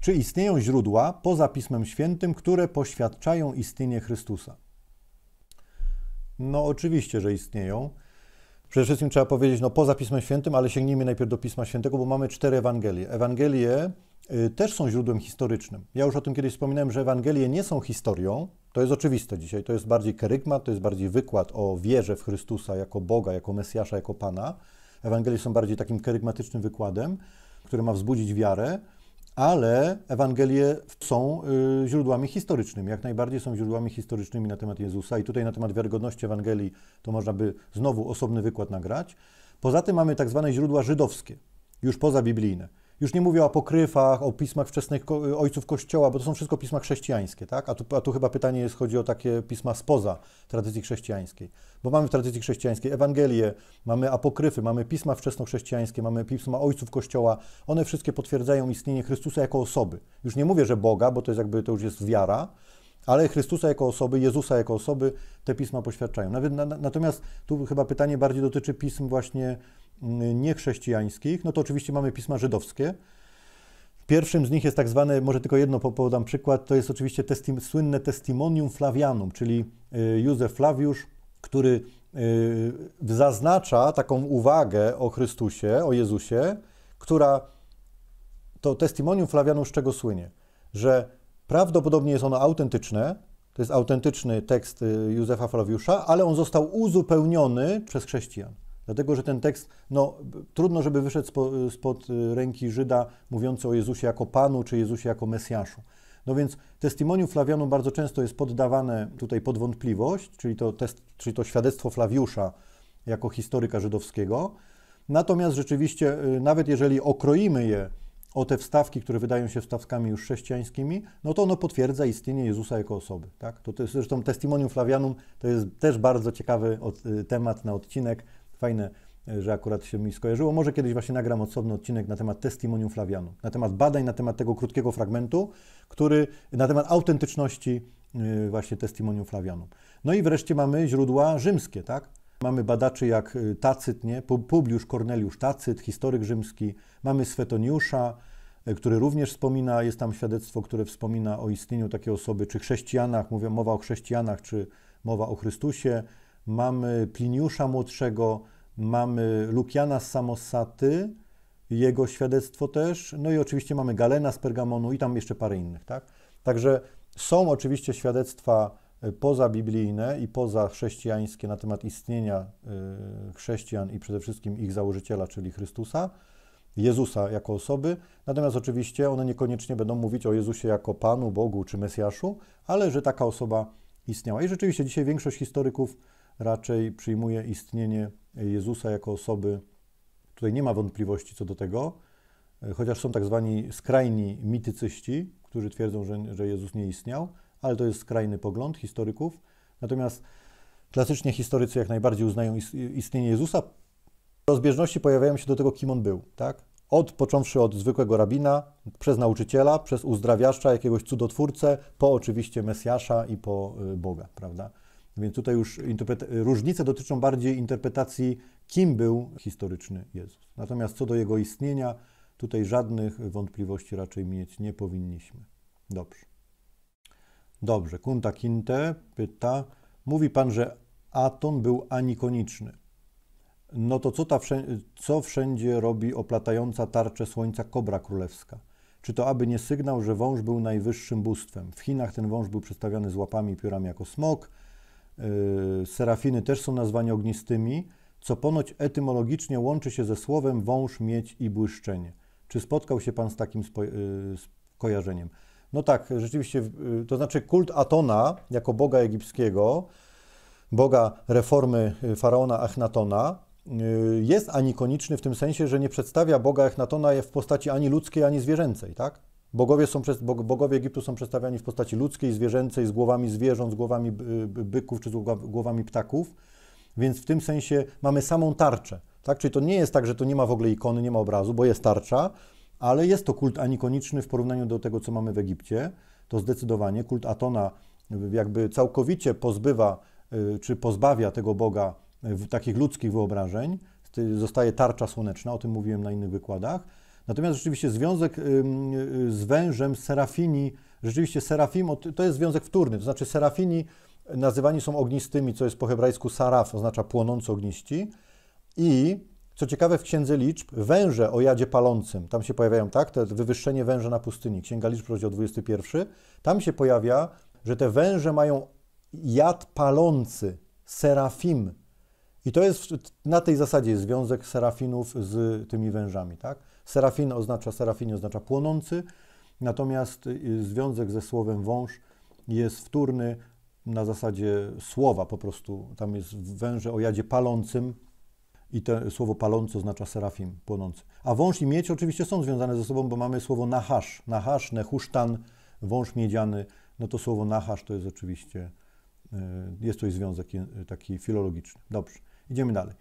Czy istnieją źródła poza Pismem Świętym, które poświadczają istnienie Chrystusa? No oczywiście, że istnieją. Przede wszystkim trzeba powiedzieć, no poza Pismem Świętym, ale sięgnijmy najpierw do Pisma Świętego, bo mamy cztery Ewangelie. Ewangelie y, też są źródłem historycznym. Ja już o tym kiedyś wspominałem, że Ewangelie nie są historią, to jest oczywiste dzisiaj, to jest bardziej kerygmat, to jest bardziej wykład o wierze w Chrystusa jako Boga, jako Mesjasza, jako Pana. Ewangelie są bardziej takim kerygmatycznym wykładem, który ma wzbudzić wiarę ale Ewangelie są y, źródłami historycznymi, jak najbardziej są źródłami historycznymi na temat Jezusa i tutaj na temat wiarygodności Ewangelii to można by znowu osobny wykład nagrać. Poza tym mamy tak zwane źródła żydowskie, już poza biblijne już nie mówię o apokryfach, o pismach wczesnych ojców Kościoła, bo to są wszystko pisma chrześcijańskie, tak? A tu, a tu chyba pytanie jest, chodzi o takie pisma spoza tradycji chrześcijańskiej. Bo mamy w tradycji chrześcijańskiej Ewangelie, mamy apokryfy, mamy pisma wczesnochrześcijańskie, mamy pisma ojców Kościoła. One wszystkie potwierdzają istnienie Chrystusa jako osoby. Już nie mówię, że Boga, bo to jest jakby, to już jest wiara, ale Chrystusa jako osoby, Jezusa jako osoby te pisma poświadczają. Natomiast tu chyba pytanie bardziej dotyczy pism właśnie niechrześcijańskich, no to oczywiście mamy pisma żydowskie. Pierwszym z nich jest tak zwane, może tylko jedno podam przykład, to jest oczywiście testi słynne Testimonium Flavianum, czyli e, Józef Flawiusz, który e, zaznacza taką uwagę o Chrystusie, o Jezusie, która to Testimonium Flavianum z czego słynie? Że prawdopodobnie jest ono autentyczne, to jest autentyczny tekst e, Józefa Flawiusza, ale on został uzupełniony przez chrześcijan. Dlatego, że ten tekst, no trudno, żeby wyszedł spo, spod y, ręki Żyda mówiący o Jezusie jako Panu czy Jezusie jako Mesjaszu. No więc testimonium Flawianum bardzo często jest poddawane tutaj pod wątpliwość, czyli to, test, czyli to świadectwo Flawiusza jako historyka żydowskiego. Natomiast rzeczywiście, y, nawet jeżeli okroimy je o te wstawki, które wydają się wstawkami już chrześcijańskimi, no to ono potwierdza istnienie Jezusa jako osoby. Tak? To, to jest, zresztą testimonium Flawianum to jest też bardzo ciekawy od, y, temat na odcinek, Fajne, e, że akurat się mi skojarzyło. Może kiedyś właśnie nagram osobny odcinek na temat testimonium Flavianum, na temat badań, na temat tego krótkiego fragmentu, który na temat autentyczności e, właśnie testimonium Flavianum. No i wreszcie mamy źródła rzymskie, tak? Mamy badaczy jak e, Tacyt, nie? Publiusz Korneliusz Tacyt, historyk rzymski. Mamy Swetoniusza, który również wspomina, jest tam świadectwo, które wspomina o istnieniu takiej osoby, czy chrześcijanach, mówię, mowa o chrześcijanach, czy mowa o Chrystusie mamy Pliniusza Młodszego, mamy Lukiana z Samosaty, jego świadectwo też, no i oczywiście mamy Galena z Pergamonu i tam jeszcze parę innych, tak? Także są oczywiście świadectwa e, pozabiblijne i pozachrześcijańskie na temat istnienia e, chrześcijan i przede wszystkim ich założyciela, czyli Chrystusa, Jezusa jako osoby. Natomiast oczywiście one niekoniecznie będą mówić o Jezusie jako Panu, Bogu czy Mesjaszu, ale że taka osoba istniała. I rzeczywiście dzisiaj większość historyków raczej przyjmuje istnienie Jezusa jako osoby, tutaj nie ma wątpliwości co do tego, e, chociaż są tak zwani skrajni mitycyści, którzy twierdzą, że, że Jezus nie istniał, ale to jest skrajny pogląd historyków. Natomiast klasycznie historycy jak najbardziej uznają istnienie Jezusa. Rozbieżności pojawiają się do tego, kim on był, tak? Od, począwszy od zwykłego rabina, przez nauczyciela, przez uzdrawiaszcza, jakiegoś cudotwórcę, po oczywiście Mesjasza i po e, Boga, prawda? Więc tutaj już różnice dotyczą bardziej interpretacji, kim był historyczny Jezus. Natomiast co do jego istnienia, tutaj żadnych wątpliwości raczej mieć nie powinniśmy. Dobrze. Dobrze. Kunta Kinte pyta, mówi pan, że Aton był anikoniczny. No to co, ta wszędzie, co wszędzie robi oplatająca tarczę słońca kobra królewska? Czy to aby nie sygnał, że wąż był najwyższym bóstwem? W Chinach ten wąż był przedstawiany z łapami i piórami jako smok, Y, serafiny też są nazwane ognistymi, co ponoć etymologicznie łączy się ze słowem wąż, miedź i błyszczenie. Czy spotkał się Pan z takim y, kojarzeniem? No tak, rzeczywiście, y, to znaczy kult Atona jako boga egipskiego, boga reformy faraona Achnatona, jest anikoniczny w tym sensie, że nie przedstawia Boga Achnatona w postaci ani ludzkiej, ani zwierzęcej, tak? Bogowie, są bogowie Egiptu są przedstawiani w postaci ludzkiej, zwierzęcej, z głowami zwierząt, z głowami y, byków czy z głowami ptaków. Więc w tym sensie mamy samą tarczę. Tak? Czyli to nie jest tak, że to nie ma w ogóle ikony, nie ma obrazu, bo jest tarcza, ale jest to kult anikoniczny w porównaniu do tego, co mamy w Egipcie. To zdecydowanie kult Atona jakby całkowicie pozbywa y, czy pozbawia tego Boga y, takich ludzkich wyobrażeń. Zostaje tarcza słoneczna, o tym mówiłem na innych wykładach Natomiast rzeczywiście związek y, z wężem Serafini, rzeczywiście Serafim to jest związek wtórny, to znaczy Serafini nazywani są ognistymi, co jest po hebrajsku saraf, oznacza płonący ogniści. I co ciekawe w Księdze Liczb, węże o jadzie palącym, tam się pojawiają, tak, to wywyższenie węża na pustyni, Księga Liczb, rozdział 21, tam się pojawia, że te węże mają jad palący, serafim. I to jest, na tej zasadzie związek serafinów z tymi wężami, tak. Serafin oznacza, serafin oznacza płonący, natomiast y, związek ze słowem wąż jest wtórny na zasadzie słowa po prostu. Tam jest węże o jadzie palącym i to słowo palący oznacza serafim, płonący. A wąż i miedź oczywiście są związane ze sobą, bo mamy słowo nahasz, nahasz, nehusztan, wąż miedziany. No to słowo nahasz to jest oczywiście, y, jest to związek y, taki filologiczny. Dobrze, idziemy dalej.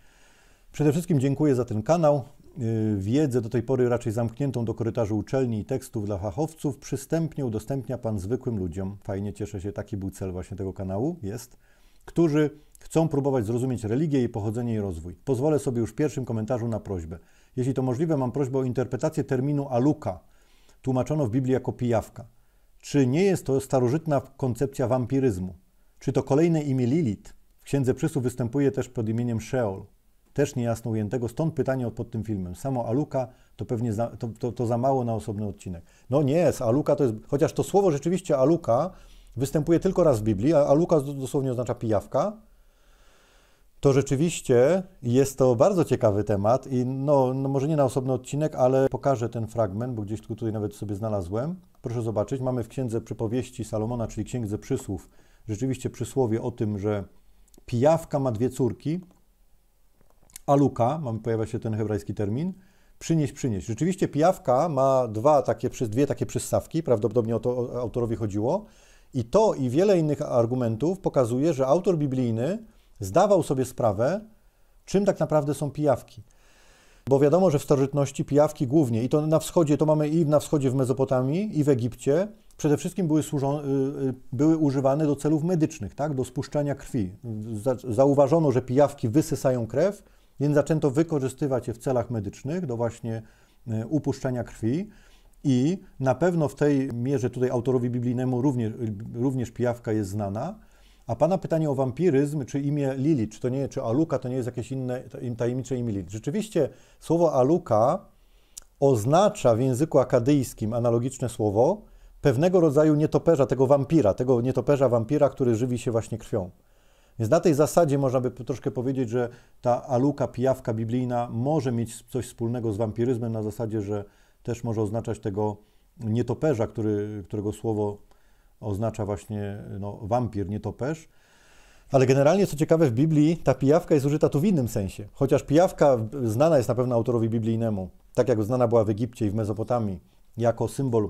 Przede wszystkim dziękuję za ten kanał. Y, wiedzę do tej pory raczej zamkniętą do korytarzy uczelni i tekstów dla fachowców przystępnie udostępnia Pan zwykłym ludziom. Fajnie, cieszę się, taki był cel właśnie tego kanału, jest, którzy chcą próbować zrozumieć religię, i pochodzenie i rozwój. Pozwolę sobie już w pierwszym komentarzu na prośbę. Jeśli to możliwe, mam prośbę o interpretację terminu aluka, tłumaczono w Biblii jako pijawka. Czy nie jest to starożytna koncepcja wampiryzmu? Czy to kolejne imię Lilith? W Księdze Przysłów występuje też pod imieniem Sheol też niejasno ujętego, stąd pytanie pod tym filmem. Samo Aluka to pewnie za, to, to, to, za mało na osobny odcinek. No nie, Aluka to jest, chociaż to słowo rzeczywiście Aluka występuje tylko raz w Biblii, a Aluka dosłownie oznacza pijawka, to rzeczywiście jest to bardzo ciekawy temat i no, no, może nie na osobny odcinek, ale pokażę ten fragment, bo gdzieś tutaj nawet sobie znalazłem. Proszę zobaczyć, mamy w Księdze Przypowieści Salomona, czyli Księdze Przysłów, rzeczywiście przysłowie o tym, że pijawka ma dwie córki, aluka, mamy pojawia się ten hebrajski termin, przynieść, przynieść. Rzeczywiście pijawka ma dwa takie, dwie takie przystawki, prawdopodobnie o to autorowi chodziło. I to i wiele innych argumentów pokazuje, że autor biblijny zdawał sobie sprawę, czym tak naprawdę są pijawki. Bo wiadomo, że w starożytności pijawki głównie, i to na wschodzie, to mamy i na wschodzie w Mezopotamii, i w Egipcie, przede wszystkim były, służą, y, y, były używane do celów medycznych, tak? do spuszczania krwi. Zauważono, że pijawki wysysają krew, więc zaczęto wykorzystywać je w celach medycznych do właśnie e, upuszczenia krwi. I na pewno w tej mierze tutaj autorowi biblijnemu również, również pijawka jest znana. A pana pytanie o wampiryzm, czy imię Lilith, czy to nie, czy Aluka to nie jest jakieś inne tajemnicze imię Lilith. Rzeczywiście słowo Aluka oznacza w języku akadyjskim analogiczne słowo pewnego rodzaju nietoperza, tego wampira, tego nietoperza wampira, który żywi się właśnie krwią. Więc na tej zasadzie można by troszkę powiedzieć, że ta aluka, pijawka biblijna może mieć coś wspólnego z wampiryzmem na zasadzie, że też może oznaczać tego nietoperza, który, którego słowo oznacza właśnie no, wampir, nietoperz. Ale generalnie, co ciekawe, w Biblii ta pijawka jest użyta tu w innym sensie. Chociaż pijawka znana jest na pewno autorowi biblijnemu, tak jak znana była w Egipcie i w Mezopotamii, jako symbol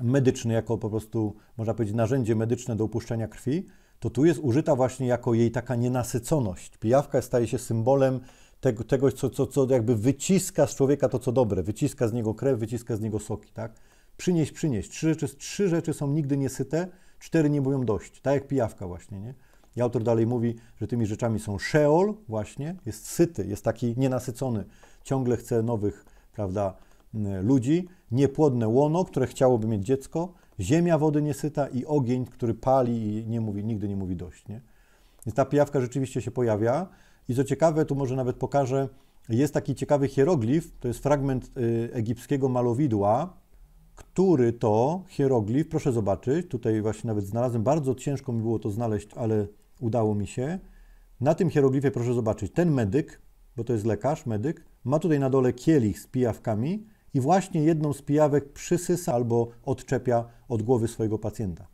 medyczny, jako po prostu, można powiedzieć, narzędzie medyczne do upuszczenia krwi, to tu jest użyta właśnie jako jej taka nienasyconość. Pijawka staje się symbolem tego, czegoś, co, co, co jakby wyciska z człowieka to, co dobre, wyciska z niego krew, wyciska z niego soki, tak? Przynieść, przynieść. Trzy rzeczy, trzy rzeczy są nigdy niesyte, cztery nie mówią dość, tak jak pijawka właśnie, nie? I autor dalej mówi, że tymi rzeczami są Szeol właśnie, jest syty, jest taki nienasycony, ciągle chce nowych, prawda, ludzi, niepłodne łono, które chciałoby mieć dziecko, Ziemia wody niesyta i ogień, który pali i nie mówi, nigdy nie mówi dość. Nie? Więc ta pijawka rzeczywiście się pojawia. I co ciekawe, tu może nawet pokażę, jest taki ciekawy hieroglif, to jest fragment y, egipskiego malowidła, który to hieroglif, proszę zobaczyć, tutaj właśnie nawet znalazłem, bardzo ciężko mi było to znaleźć, ale udało mi się. Na tym hieroglifie proszę zobaczyć, ten medyk, bo to jest lekarz, medyk, ma tutaj na dole kielich z pijawkami i właśnie jedną z pijawek przysysa albo odczepia od głowy swojego pacjenta.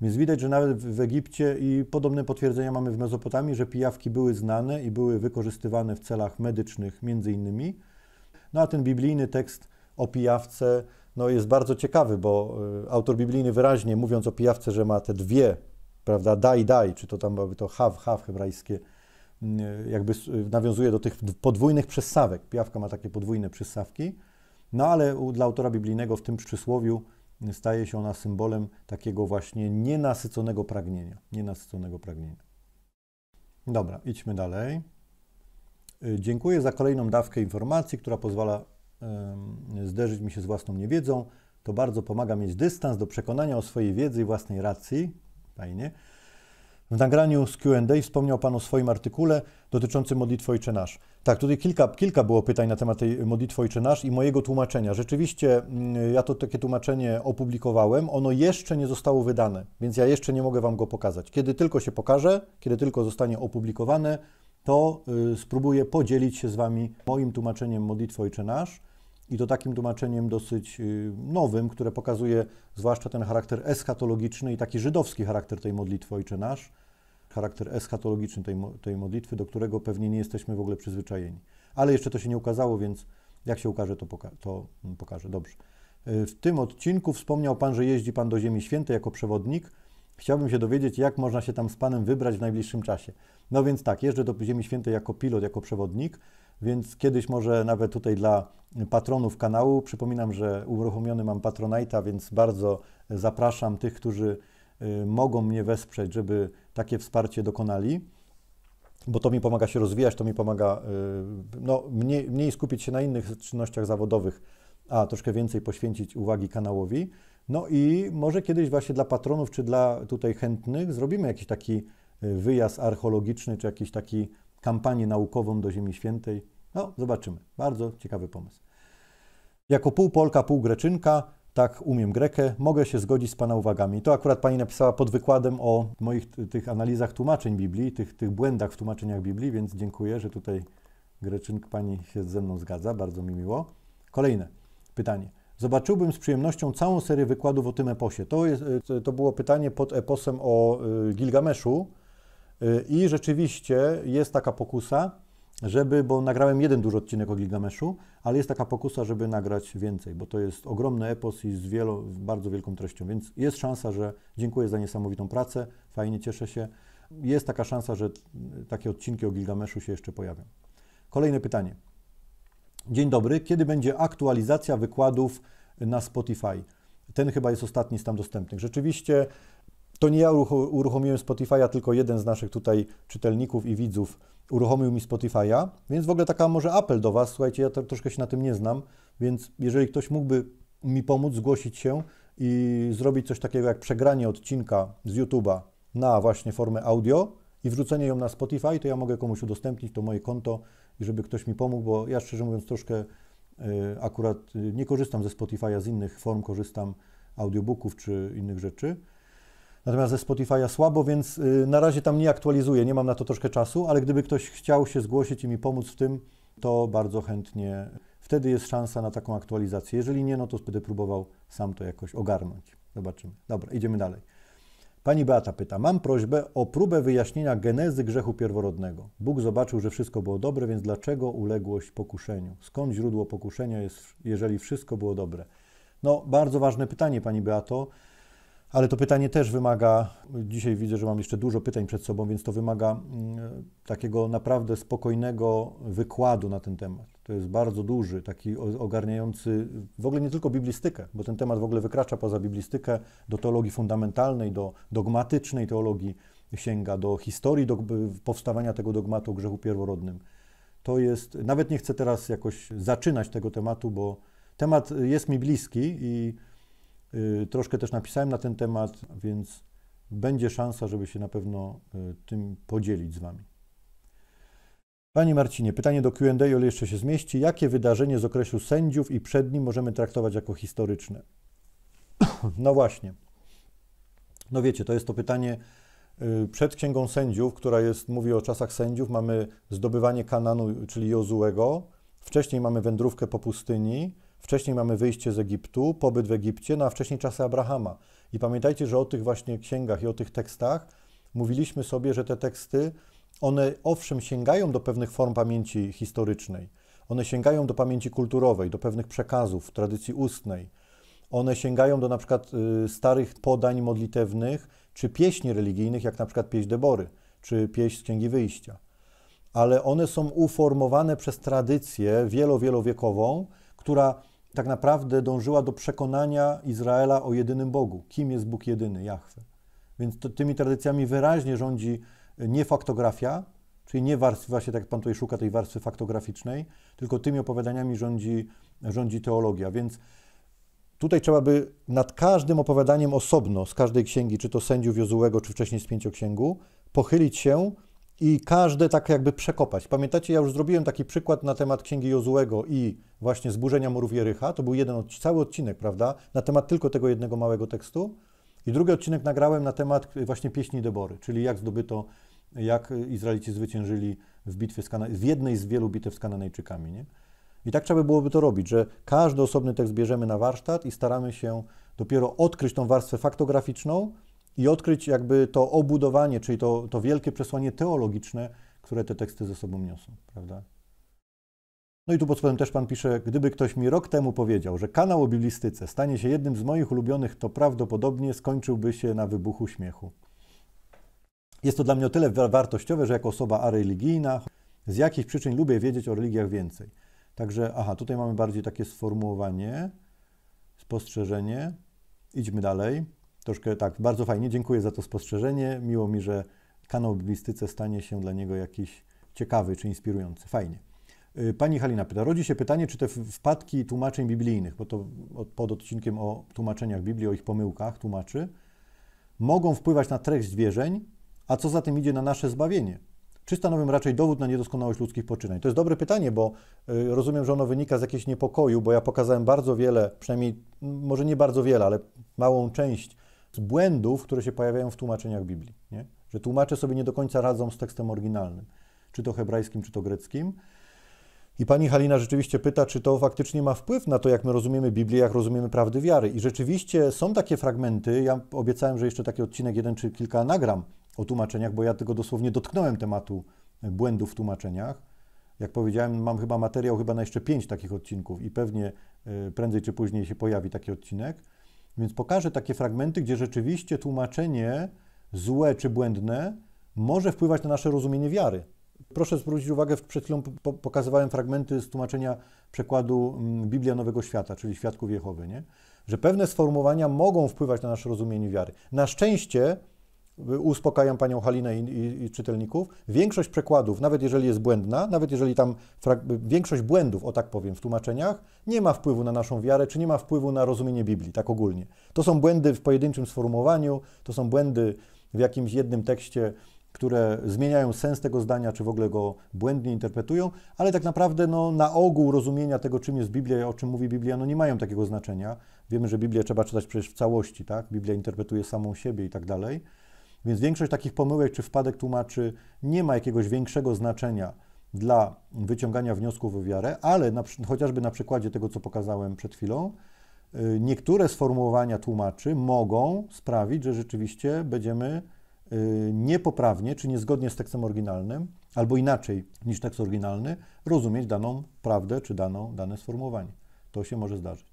Więc widać, że nawet w Egipcie i podobne potwierdzenia mamy w Mezopotamii, że pijawki były znane i były wykorzystywane w celach medycznych między innymi. No a ten biblijny tekst o pijawce no, jest bardzo ciekawy, bo y, autor biblijny wyraźnie mówiąc o pijawce, że ma te dwie, prawda, daj, daj, czy to tam byłoby to haw, haw hebrajskie, y, jakby nawiązuje do tych podwójnych przesawek. Pijawka ma takie podwójne przesawki. No ale dla autora biblijnego w tym przysłowiu staje się ona symbolem takiego właśnie nienasyconego pragnienia. Nienasyconego pragnienia. Dobra, idźmy dalej. Y, dziękuję za kolejną dawkę informacji, która pozwala zderzyć mi się z własną niewiedzą. To bardzo pomaga mieć dystans do przekonania o swojej wiedzy i własnej racji. Fajnie. W nagraniu z Q&A wspomniał Pan o swoim artykule dotyczącym modlitwy Ojcze Nasz. Tak, tutaj kilka, kilka było pytań na temat tej modlitwy Ojcze Nasz i mojego tłumaczenia. Rzeczywiście mm, ja to takie tłumaczenie opublikowałem, ono jeszcze nie zostało wydane, więc ja jeszcze nie mogę Wam go pokazać. Kiedy tylko się pokaże, kiedy tylko zostanie opublikowane, to y, spróbuję podzielić się z Wami moim tłumaczeniem modlitwy Ojcze Nasz, i to takim tłumaczeniem dosyć y, nowym, które pokazuje zwłaszcza ten charakter eschatologiczny i taki żydowski charakter tej modlitwy Ojcze Nasz, charakter eschatologiczny tej, tej modlitwy, do którego pewnie nie jesteśmy w ogóle przyzwyczajeni. Ale jeszcze to się nie ukazało, więc jak się ukaże, to, poka to mm, pokażę. Dobrze. Y, w tym odcinku wspomniał Pan, że jeździ Pan do Ziemi Świętej jako przewodnik. Chciałbym się dowiedzieć, jak można się tam z Panem wybrać w najbliższym czasie. No więc tak, jeżdżę do Ziemi Świętej jako pilot, jako przewodnik. Więc kiedyś może nawet tutaj dla patronów kanału przypominam, że uruchomiony mam Patronite'a, więc bardzo zapraszam tych, którzy y, mogą mnie wesprzeć, żeby takie wsparcie dokonali bo to mi pomaga się rozwijać, to mi pomaga y, no, mniej, mniej, skupić się na innych czynnościach zawodowych, a troszkę więcej poświęcić uwagi kanałowi. No i może kiedyś właśnie dla patronów czy dla tutaj chętnych zrobimy jakiś taki y, wyjazd archeologiczny, czy jakiś taki kampanię naukową do Ziemi Świętej. No, zobaczymy. Bardzo ciekawy pomysł. Jako pół Polka, pół Greczynka, tak umiem Grekę, mogę się zgodzić z Pana uwagami. To akurat Pani napisała pod wykładem o moich tych analizach tłumaczeń Biblii, tych, tych błędach w tłumaczeniach Biblii, więc dziękuję, że tutaj Greczynk Pani się ze mną zgadza, bardzo mi miło. Kolejne pytanie. Zobaczyłbym z przyjemnością całą serię wykładów o tym eposie. To, jest, e, to było pytanie pod eposem o e, Gilgameszu, Y, I rzeczywiście jest taka pokusa, żeby, bo nagrałem jeden duży odcinek o Gilgameszu, ale jest taka pokusa, żeby nagrać więcej, bo to jest ogromny epos i z wielo, bardzo wielką treścią, więc jest szansa, że dziękuję za niesamowitą pracę, fajnie, cieszę się. Jest taka szansa, że takie odcinki o Gilgameszu się jeszcze pojawią. Kolejne pytanie. Dzień dobry, kiedy będzie aktualizacja wykładów na Spotify? Ten chyba jest ostatni z tam dostępnych. Rzeczywiście to nie ja uruchomiłem Spotify'a, tylko jeden z naszych tutaj czytelników i widzów uruchomił mi Spotify'a, więc w ogóle taka może apel do Was, słuchajcie, ja troszkę się na tym nie znam, więc jeżeli ktoś mógłby mi pomóc, zgłosić się i zrobić coś takiego jak przegranie odcinka z YouTube'a na właśnie formę audio i wrzucenie ją na Spotify, to ja mogę komuś udostępnić to moje konto i żeby ktoś mi pomógł, bo ja szczerze mówiąc troszkę e, akurat e, nie korzystam ze Spotify'a, z innych form korzystam audiobooków czy innych rzeczy natomiast ze Spotify'a słabo, więc y, na razie tam nie aktualizuję, nie mam na to troszkę czasu, ale gdyby ktoś chciał się zgłosić i mi pomóc w tym, to bardzo chętnie wtedy jest szansa na taką aktualizację. Jeżeli nie, no to będę próbował sam to jakoś ogarnąć. Zobaczymy. Dobra, idziemy dalej. Pani Beata pyta: Mam prośbę o próbę wyjaśnienia genezy grzechu pierworodnego. Bóg zobaczył, że wszystko było dobre, więc dlaczego uległość pokuszeniu? Skąd źródło pokuszenia jest, jeżeli wszystko było dobre? No, bardzo ważne pytanie, pani Beato. Ale to pytanie też wymaga, dzisiaj widzę, że mam jeszcze dużo pytań przed sobą, więc to wymaga mm, takiego naprawdę spokojnego wykładu na ten temat. To jest bardzo duży, taki ogarniający w ogóle nie tylko biblistykę, bo ten temat w ogóle wykracza poza biblistykę do teologii fundamentalnej, do dogmatycznej teologii, sięga do historii do powstawania tego dogmatu o grzechu pierworodnym. To jest, nawet nie chcę teraz jakoś zaczynać tego tematu, bo temat jest mi bliski i Y, troszkę też napisałem na ten temat, więc będzie szansa, żeby się na pewno y, tym podzielić z Wami. Panie Marcinie, pytanie do QA, ale jeszcze się zmieści. Jakie wydarzenie z okresu sędziów i przed nim możemy traktować jako historyczne? No właśnie. No wiecie, to jest to pytanie y, przed Księgą Sędziów, która jest, mówi o czasach sędziów. Mamy zdobywanie Kananu, czyli Jozułego. Wcześniej mamy wędrówkę po pustyni. Wcześniej mamy wyjście z Egiptu, pobyt w Egipcie, no a wcześniej czasy Abrahama. I pamiętajcie, że o tych właśnie księgach i o tych tekstach mówiliśmy sobie, że te teksty, one owszem sięgają do pewnych form pamięci historycznej, one sięgają do pamięci kulturowej, do pewnych przekazów, tradycji ustnej. One sięgają do na przykład y, starych podań modlitewnych czy pieśni religijnych, jak na przykład pieśń Debory czy pieśń z Księgi Wyjścia. Ale one są uformowane przez tradycję wielo-wielowiekową, która tak naprawdę dążyła do przekonania Izraela o jedynym Bogu. Kim jest Bóg jedyny? Jahwe. Więc to, tymi tradycjami wyraźnie rządzi e, nie faktografia, czyli nie warstwy, właśnie tak jak pan tutaj szuka tej warstwy faktograficznej, tylko tymi opowiadaniami rządzi, rządzi teologia. Więc tutaj trzeba by nad każdym opowiadaniem osobno, z każdej księgi, czy to sędziów Jozułego, czy wcześniej z pięcioksięgu, pochylić się i każde tak jakby przekopać. Pamiętacie, ja już zrobiłem taki przykład na temat Księgi Jozłego i właśnie zburzenia murów Jericha. To był jeden cały odcinek, prawda, na temat tylko tego jednego małego tekstu. I drugi odcinek nagrałem na temat y, właśnie pieśni Debory, czyli jak zdobyto, jak Izraelici zwyciężyli w bitwie z, Kana- w jednej z wielu bitew z Kananejczykami, nie? I tak trzeba byłoby to robić, że każdy osobny tekst bierzemy na warsztat i staramy się dopiero odkryć tą warstwę faktograficzną, i odkryć jakby to obudowanie, czyli to, to wielkie przesłanie teologiczne, które te teksty ze sobą niosą, prawda? No i tu pod spodem też pan pisze, gdyby ktoś mi rok temu powiedział, że kanał o biblistyce stanie się jednym z moich ulubionych, to prawdopodobnie skończyłby się na wybuchu śmiechu. Jest to dla mnie o tyle wartościowe, że jako osoba areligijna z jakich przyczyn lubię wiedzieć o religiach więcej. Także, aha, tutaj mamy bardziej takie sformułowanie, spostrzeżenie. Idźmy dalej. Troszkę tak, bardzo fajnie, dziękuję za to spostrzeżenie. Miło mi, że kanał Biblistyce stanie się dla niego jakiś ciekawy czy inspirujący. Fajnie. Y, pani Halina pyta, rodzi się pytanie, czy te wpadki tłumaczeń biblijnych, bo to pod odcinkiem o tłumaczeniach Biblii, o ich pomyłkach tłumaczy, mogą wpływać na treść zwierzeń, a co za tym idzie na nasze zbawienie? Czy stanowią raczej dowód na niedoskonałość ludzkich poczynań? To jest dobre pytanie, bo y, rozumiem, że ono wynika z jakiegoś niepokoju, bo ja pokazałem bardzo wiele, przynajmniej może nie bardzo wiele, ale małą część z błędów, które się pojawiają w tłumaczeniach Biblii. Nie? Że tłumacze sobie nie do końca radzą z tekstem oryginalnym, czy to hebrajskim, czy to greckim. I pani Halina rzeczywiście pyta, czy to faktycznie ma wpływ na to, jak my rozumiemy Biblię, jak rozumiemy prawdy wiary. I rzeczywiście są takie fragmenty. Ja obiecałem, że jeszcze taki odcinek jeden czy kilka nagram o tłumaczeniach, bo ja tylko dosłownie dotknąłem tematu błędów w tłumaczeniach. Jak powiedziałem, mam chyba materiał chyba na jeszcze pięć takich odcinków i pewnie e, prędzej czy później się pojawi taki odcinek. Więc pokażę takie fragmenty, gdzie rzeczywiście tłumaczenie złe czy błędne może wpływać na nasze rozumienie wiary. Proszę zwrócić uwagę, przed chwilą pokazywałem fragmenty z tłumaczenia przekładu mm, Biblia Nowego Świata, czyli Świadków Jehowy, nie? że pewne sformułowania mogą wpływać na nasze rozumienie wiary. Na szczęście uspokajam panią Halinę i, i, i, czytelników, większość przekładów, nawet jeżeli jest błędna, nawet jeżeli tam większość błędów, o tak powiem, w tłumaczeniach, nie ma wpływu na naszą wiarę, czy nie ma wpływu na rozumienie Biblii, tak ogólnie. To są błędy w pojedynczym sformułowaniu, to są błędy w jakimś jednym tekście, które zmieniają sens tego zdania, czy w ogóle go błędnie interpretują, ale tak naprawdę no, na ogół rozumienia tego, czym jest Biblia i o czym mówi Biblia, no, nie mają takiego znaczenia. Wiemy, że Biblię trzeba czytać przecież w całości, tak? Biblia interpretuje samą siebie i tak dalej. Więc większość takich pomyłek czy wpadek tłumaczy nie ma jakiegoś większego znaczenia dla wyciągania wniosków o wiarę, ale na, chociażby na przykładzie tego, co pokazałem przed chwilą, y, niektóre sformułowania tłumaczy mogą sprawić, że rzeczywiście będziemy y, niepoprawnie czy niezgodnie z tekstem oryginalnym, albo inaczej niż tekst oryginalny, rozumieć daną prawdę czy daną, dane sformułowanie. To się może zdarzyć.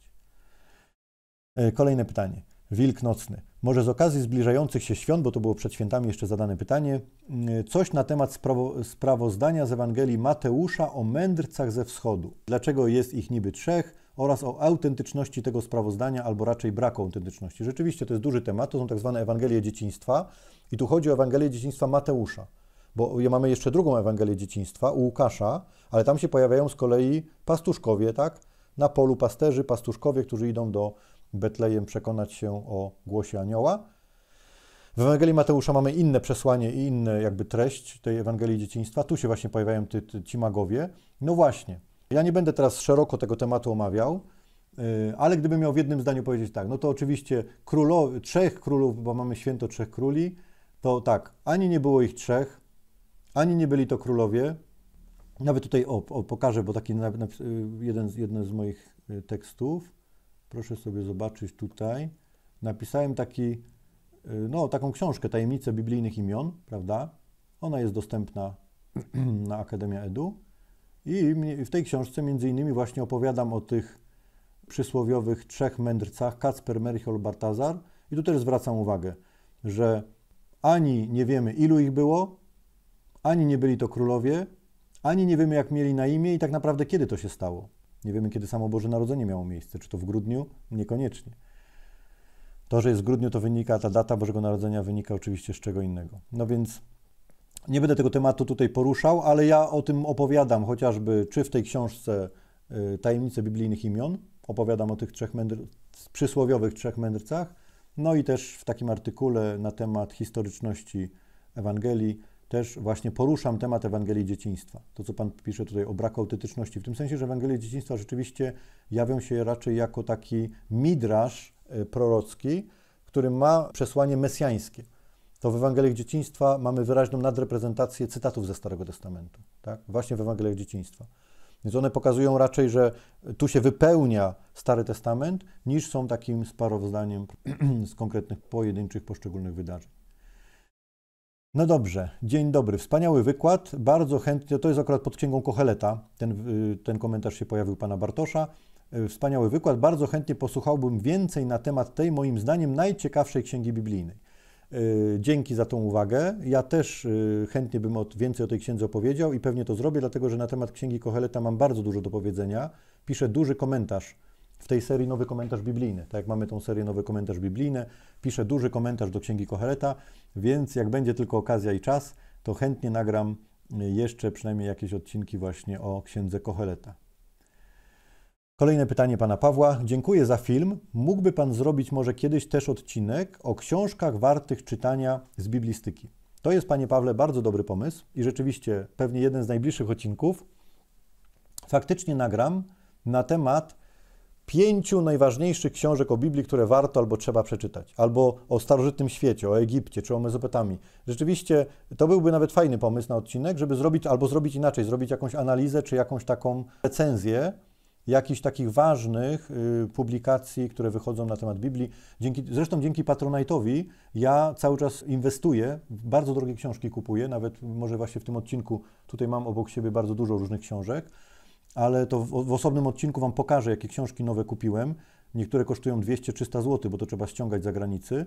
Y, kolejne pytanie. Wilk nocny. Może z okazji zbliżających się świąt, bo to było przed świętami jeszcze zadane pytanie, mm, coś na temat sprawo, sprawozdania z Ewangelii Mateusza o mędrcach ze wschodu. Dlaczego jest ich niby trzech oraz o autentyczności tego sprawozdania, albo raczej braku autentyczności. Rzeczywiście to jest duży temat, to są tak zwane Ewangelie dzieciństwa i tu chodzi o Ewangelię dzieciństwa Mateusza, bo mamy jeszcze drugą Ewangelię dzieciństwa u Łukasza, ale tam się pojawiają z kolei pastuszkowie, tak? Na polu pasterzy, pastuszkowie, którzy idą do Betlejem przekonać się o głosie anioła. W Ewangelii Mateusza mamy inne przesłanie i inne jakby treść tej Ewangelii dzieciństwa. Tu się właśnie pojawiają ty, ty, ci magowie. No właśnie, ja nie będę teraz szeroko tego tematu omawiał, y, ale gdybym miał w jednym zdaniu powiedzieć tak, no to oczywiście królow, trzech królów, bo mamy święto trzech króli, to tak, ani nie było ich trzech, ani nie byli to królowie. Nawet tutaj o, o pokażę, bo taki jeden, y, jeden z moich y, tekstów Proszę sobie zobaczyć tutaj. Napisałem taki, y, no, taką książkę Tajemnice biblijnych imion, prawda? Ona jest dostępna na Akademia Edu. I w tej książce między innymi właśnie opowiadam o tych przysłowiowych trzech mędrcach, Kacper, Merchol, Bartazar. I tu też zwracam uwagę, że ani nie wiemy ilu ich było, ani nie byli to królowie, ani nie wiemy jak mieli na imię i tak naprawdę kiedy to się stało. Nie wiemy, kiedy samo Boże Narodzenie miało miejsce. Czy to w grudniu? Niekoniecznie. To, że jest w grudniu, to wynika, ta data Bożego Narodzenia wynika oczywiście z czego innego. No więc nie będę tego tematu tutaj poruszał, ale ja o tym opowiadam chociażby czy w tej książce y, Tajemnice biblijnych imion, opowiadam o tych trzech mędrcach, przysłowiowych trzech mędrcach, no i też w takim artykule na temat historyczności Ewangelii też właśnie poruszam temat Ewangelii Dzieciństwa. To, co Pan pisze tutaj o braku autentyczności, w tym sensie, że Ewangelie Dzieciństwa rzeczywiście jawią się raczej jako taki midrasz e, prorocki, który ma przesłanie mesjańskie. To w Ewangeliach Dzieciństwa mamy wyraźną nadreprezentację cytatów ze Starego Testamentu, tak? właśnie w Ewangeliach Dzieciństwa. Więc one pokazują raczej, że tu się wypełnia Stary Testament, niż są takim sparowzdaniem z konkretnych pojedynczych, poszczególnych wydarzeń. No dobrze, dzień dobry, wspaniały wykład, bardzo chętnie, to jest akurat pod księgą Kocheleta, ten, y, ten komentarz się pojawił pana Bartosza. Y, wspaniały wykład, bardzo chętnie posłuchałbym więcej na temat tej, moim zdaniem, najciekawszej księgi biblijnej. Y, dzięki za tą uwagę. Ja też chętnie bym więcej o tej księdze opowiedział i pewnie to zrobię, dlatego że na temat księgi Kocheleta mam bardzo dużo do powiedzenia. Piszę duży komentarz w tej serii Nowy Komentarz Biblijny. Tak jak mamy tą serię Nowy Komentarz Biblijny, piszę duży komentarz do Księgi Kohereta, więc jak będzie tylko okazja i czas, to chętnie nagram y, jeszcze przynajmniej jakieś odcinki właśnie o Księdze Koheleta. Kolejne pytanie pana Pawła. Dziękuję za film. Mógłby pan zrobić może kiedyś też odcinek o książkach wartych czytania z biblistyki. To jest, panie Pawle, bardzo dobry pomysł i rzeczywiście pewnie jeden z najbliższych odcinków. Faktycznie nagram na temat pięciu najważniejszych książek o Biblii, które warto albo trzeba przeczytać, albo o starożytnym świecie, o Egipcie czy o Mezopotamii. Rzeczywiście to byłby nawet fajny pomysł na odcinek, żeby zrobić albo zrobić inaczej, zrobić jakąś analizę czy jakąś taką recenzję jakichś takich ważnych y, publikacji, które wychodzą na temat Biblii. Dzięki, zresztą dzięki Patronite'owi ja cały czas inwestuję, bardzo drogie książki kupuję, nawet może właśnie w tym odcinku tutaj mam obok siebie bardzo dużo różnych książek ale to w, w osobnym odcinku Wam pokażę, jakie książki nowe kupiłem. Niektóre kosztują 200-300 zł, bo to trzeba ściągać za granicy,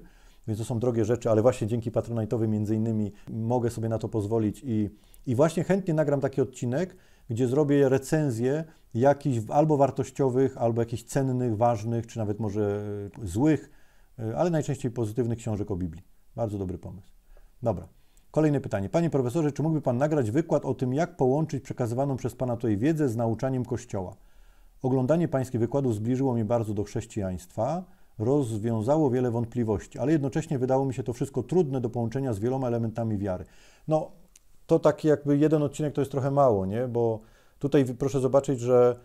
więc to są drogie rzeczy, ale właśnie dzięki Patronite'owi między innymi mogę sobie na to pozwolić i, i właśnie chętnie nagram taki odcinek, gdzie zrobię recenzję jakichś albo wartościowych, albo jakichś cennych, ważnych, czy nawet może e, złych, e, ale najczęściej pozytywnych książek o Biblii. Bardzo dobry pomysł. Dobra. Kolejne pytanie. Panie profesorze, czy mógłby Pan nagrać wykład o tym, jak połączyć przekazywaną przez Pana tutaj wiedzę z nauczaniem Kościoła? Oglądanie Pańskich wykładów zbliżyło mnie bardzo do chrześcijaństwa, rozwiązało wiele wątpliwości, ale jednocześnie wydało mi się to wszystko trudne do połączenia z wieloma elementami wiary. No, to taki jakby jeden odcinek to jest trochę mało, nie? Bo tutaj proszę zobaczyć, że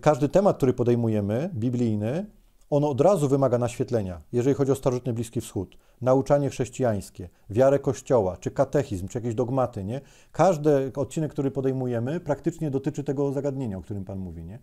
każdy temat, który podejmujemy, biblijny, ono od razu wymaga naświetlenia, jeżeli chodzi o starożytny Bliski Wschód, nauczanie chrześcijańskie, wiarę Kościoła, czy katechizm, czy jakieś dogmaty, nie? Każdy odcinek, który podejmujemy, praktycznie dotyczy tego zagadnienia, o którym Pan mówi, nie?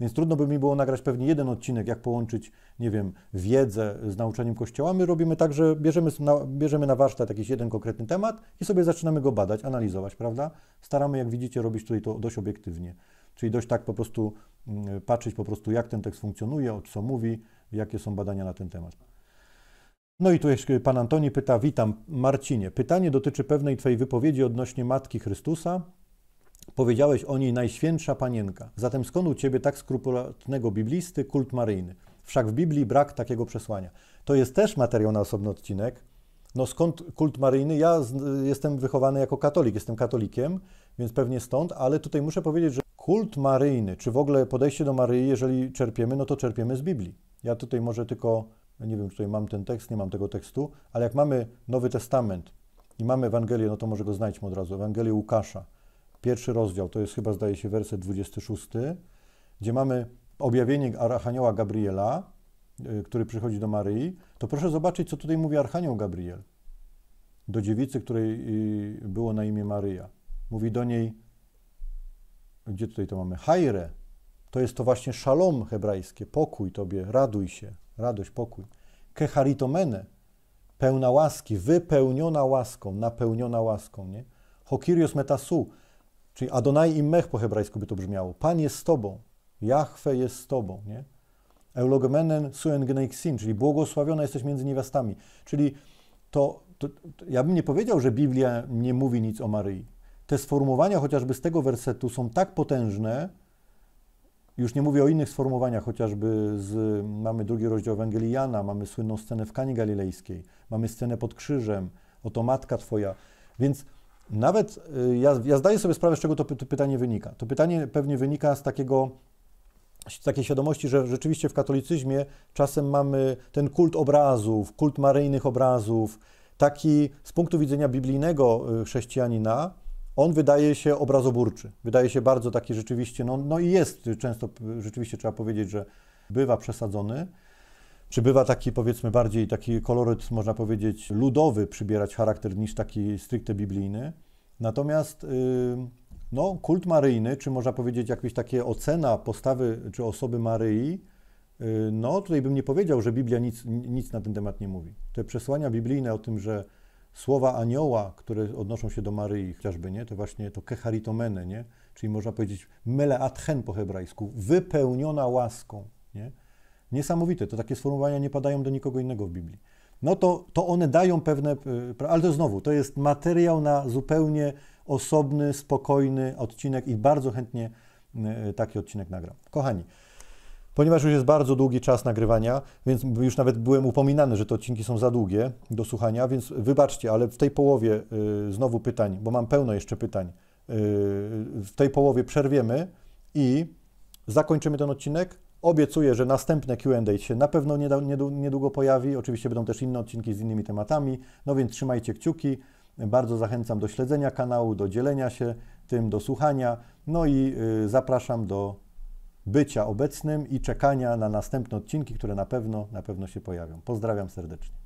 Więc trudno by mi było nagrać pewnie jeden odcinek, jak połączyć, nie wiem, wiedzę z nauczaniem Kościoła. My robimy tak, że bierzemy na, bierzemy na warsztat jakiś jeden konkretny temat i sobie zaczynamy go badać, analizować, prawda? Staramy, jak widzicie, robić tutaj to dość obiektywnie. Czyli dość tak po prostu mm, patrzeć po prostu, jak ten tekst funkcjonuje, o co mówi, jakie są badania na ten temat. No i tu jeszcze pan Antoni pyta, witam Marcinie. Pytanie dotyczy pewnej Twojej wypowiedzi odnośnie Matki Chrystusa. Powiedziałeś o niej Najświętsza Panienka. Zatem skąd u Ciebie tak skrupulatnego biblisty kult maryjny? Wszak w Biblii brak takiego przesłania. To jest też materiał na osobny odcinek. No skąd kult maryjny? Ja jestem wychowany jako katolik, jestem katolikiem, więc pewnie stąd, ale tutaj muszę powiedzieć, że kult maryjny, czy w ogóle podejście do Maryi, jeżeli czerpiemy, no to czerpiemy z Biblii. Ja tutaj może tylko, nie wiem, czy tutaj mam ten tekst, nie mam tego tekstu, ale jak mamy Nowy Testament i mamy Ewangelię, no to może go znajdźmy od razu, Ewangelię Łukasza, pierwszy rozdział, to jest chyba, zdaje się, werset 26, gdzie mamy objawienie Archanioła Gabriela, y, który przychodzi do Maryi, to proszę zobaczyć, co tutaj mówi Archanioł Gabriel do dziewicy, której y, było na imię Maryja. Mówi do niej, gdzie tutaj to mamy? Hajre, to jest to właśnie szalom hebrajskie, pokój tobie, raduj się, radość, pokój. Keharitomene, pełna łaski, wypełniona łaską, napełniona łaską, nie? Hokirios metasu, czyli Adonai im mech po hebrajsku by to brzmiało. Pan jest z tobą, Jahwe jest z tobą, nie? Eulogemenen suen gneixin, czyli błogosławiona jesteś między niewiastami. Czyli to, to, to, ja bym nie powiedział, że Biblia nie mówi nic o Maryi te sformułowania chociażby z tego wersetu są tak potężne, już nie mówię o innych sformułowaniach, chociażby z, mamy drugi rozdział Ewangelii Jana, mamy słynną scenę w Kanie Galilejskiej, mamy scenę pod krzyżem, oto matka twoja. Więc nawet y, ja, ja zdaję sobie sprawę, z czego to, to, pytanie wynika. To pytanie pewnie wynika z takiego z takiej świadomości, że rzeczywiście w katolicyzmie czasem mamy ten kult obrazów, kult maryjnych obrazów, taki z punktu widzenia biblijnego y, chrześcijanina, on wydaje się obrazoburczy, wydaje się bardzo taki rzeczywiście, no, no i jest często, rzeczywiście trzeba powiedzieć, że bywa przesadzony, czy bywa taki powiedzmy bardziej taki koloryt, można powiedzieć, ludowy przybierać charakter niż taki stricte biblijny. Natomiast y, no, kult maryjny, czy można powiedzieć jakieś takie ocena postawy czy osoby Maryi, y, no tutaj bym nie powiedział, że Biblia nic, nic na ten temat nie mówi. Te przesłania biblijne o tym, że słowa anioła, które odnoszą się do Maryi chociażby, nie? To właśnie to kecharitomene, nie? Czyli można powiedzieć mele atchen po hebrajsku, wypełniona łaską, nie? Niesamowite, to takie sformułowania nie padają do nikogo innego w Biblii. No to, to one dają pewne, e, ale to znowu, to jest materiał na zupełnie osobny, spokojny odcinek i bardzo chętnie e, taki odcinek nagram. Kochani, Ponieważ już jest bardzo długi czas nagrywania, więc już nawet byłem upominany, że te odcinki są za długie do słuchania, więc wybaczcie, ale w tej połowie y, znowu pytań, bo mam pełno jeszcze pytań, y, w tej połowie przerwiemy i zakończymy ten odcinek. Obiecuję, że następne QA się na pewno niedługo pojawi. Oczywiście będą też inne odcinki z innymi tematami. No więc trzymajcie kciuki. Bardzo zachęcam do śledzenia kanału, do dzielenia się tym, do słuchania. No i y, zapraszam do bycia obecnym i czekania na następne odcinki, które na pewno, na pewno się pojawią. Pozdrawiam serdecznie.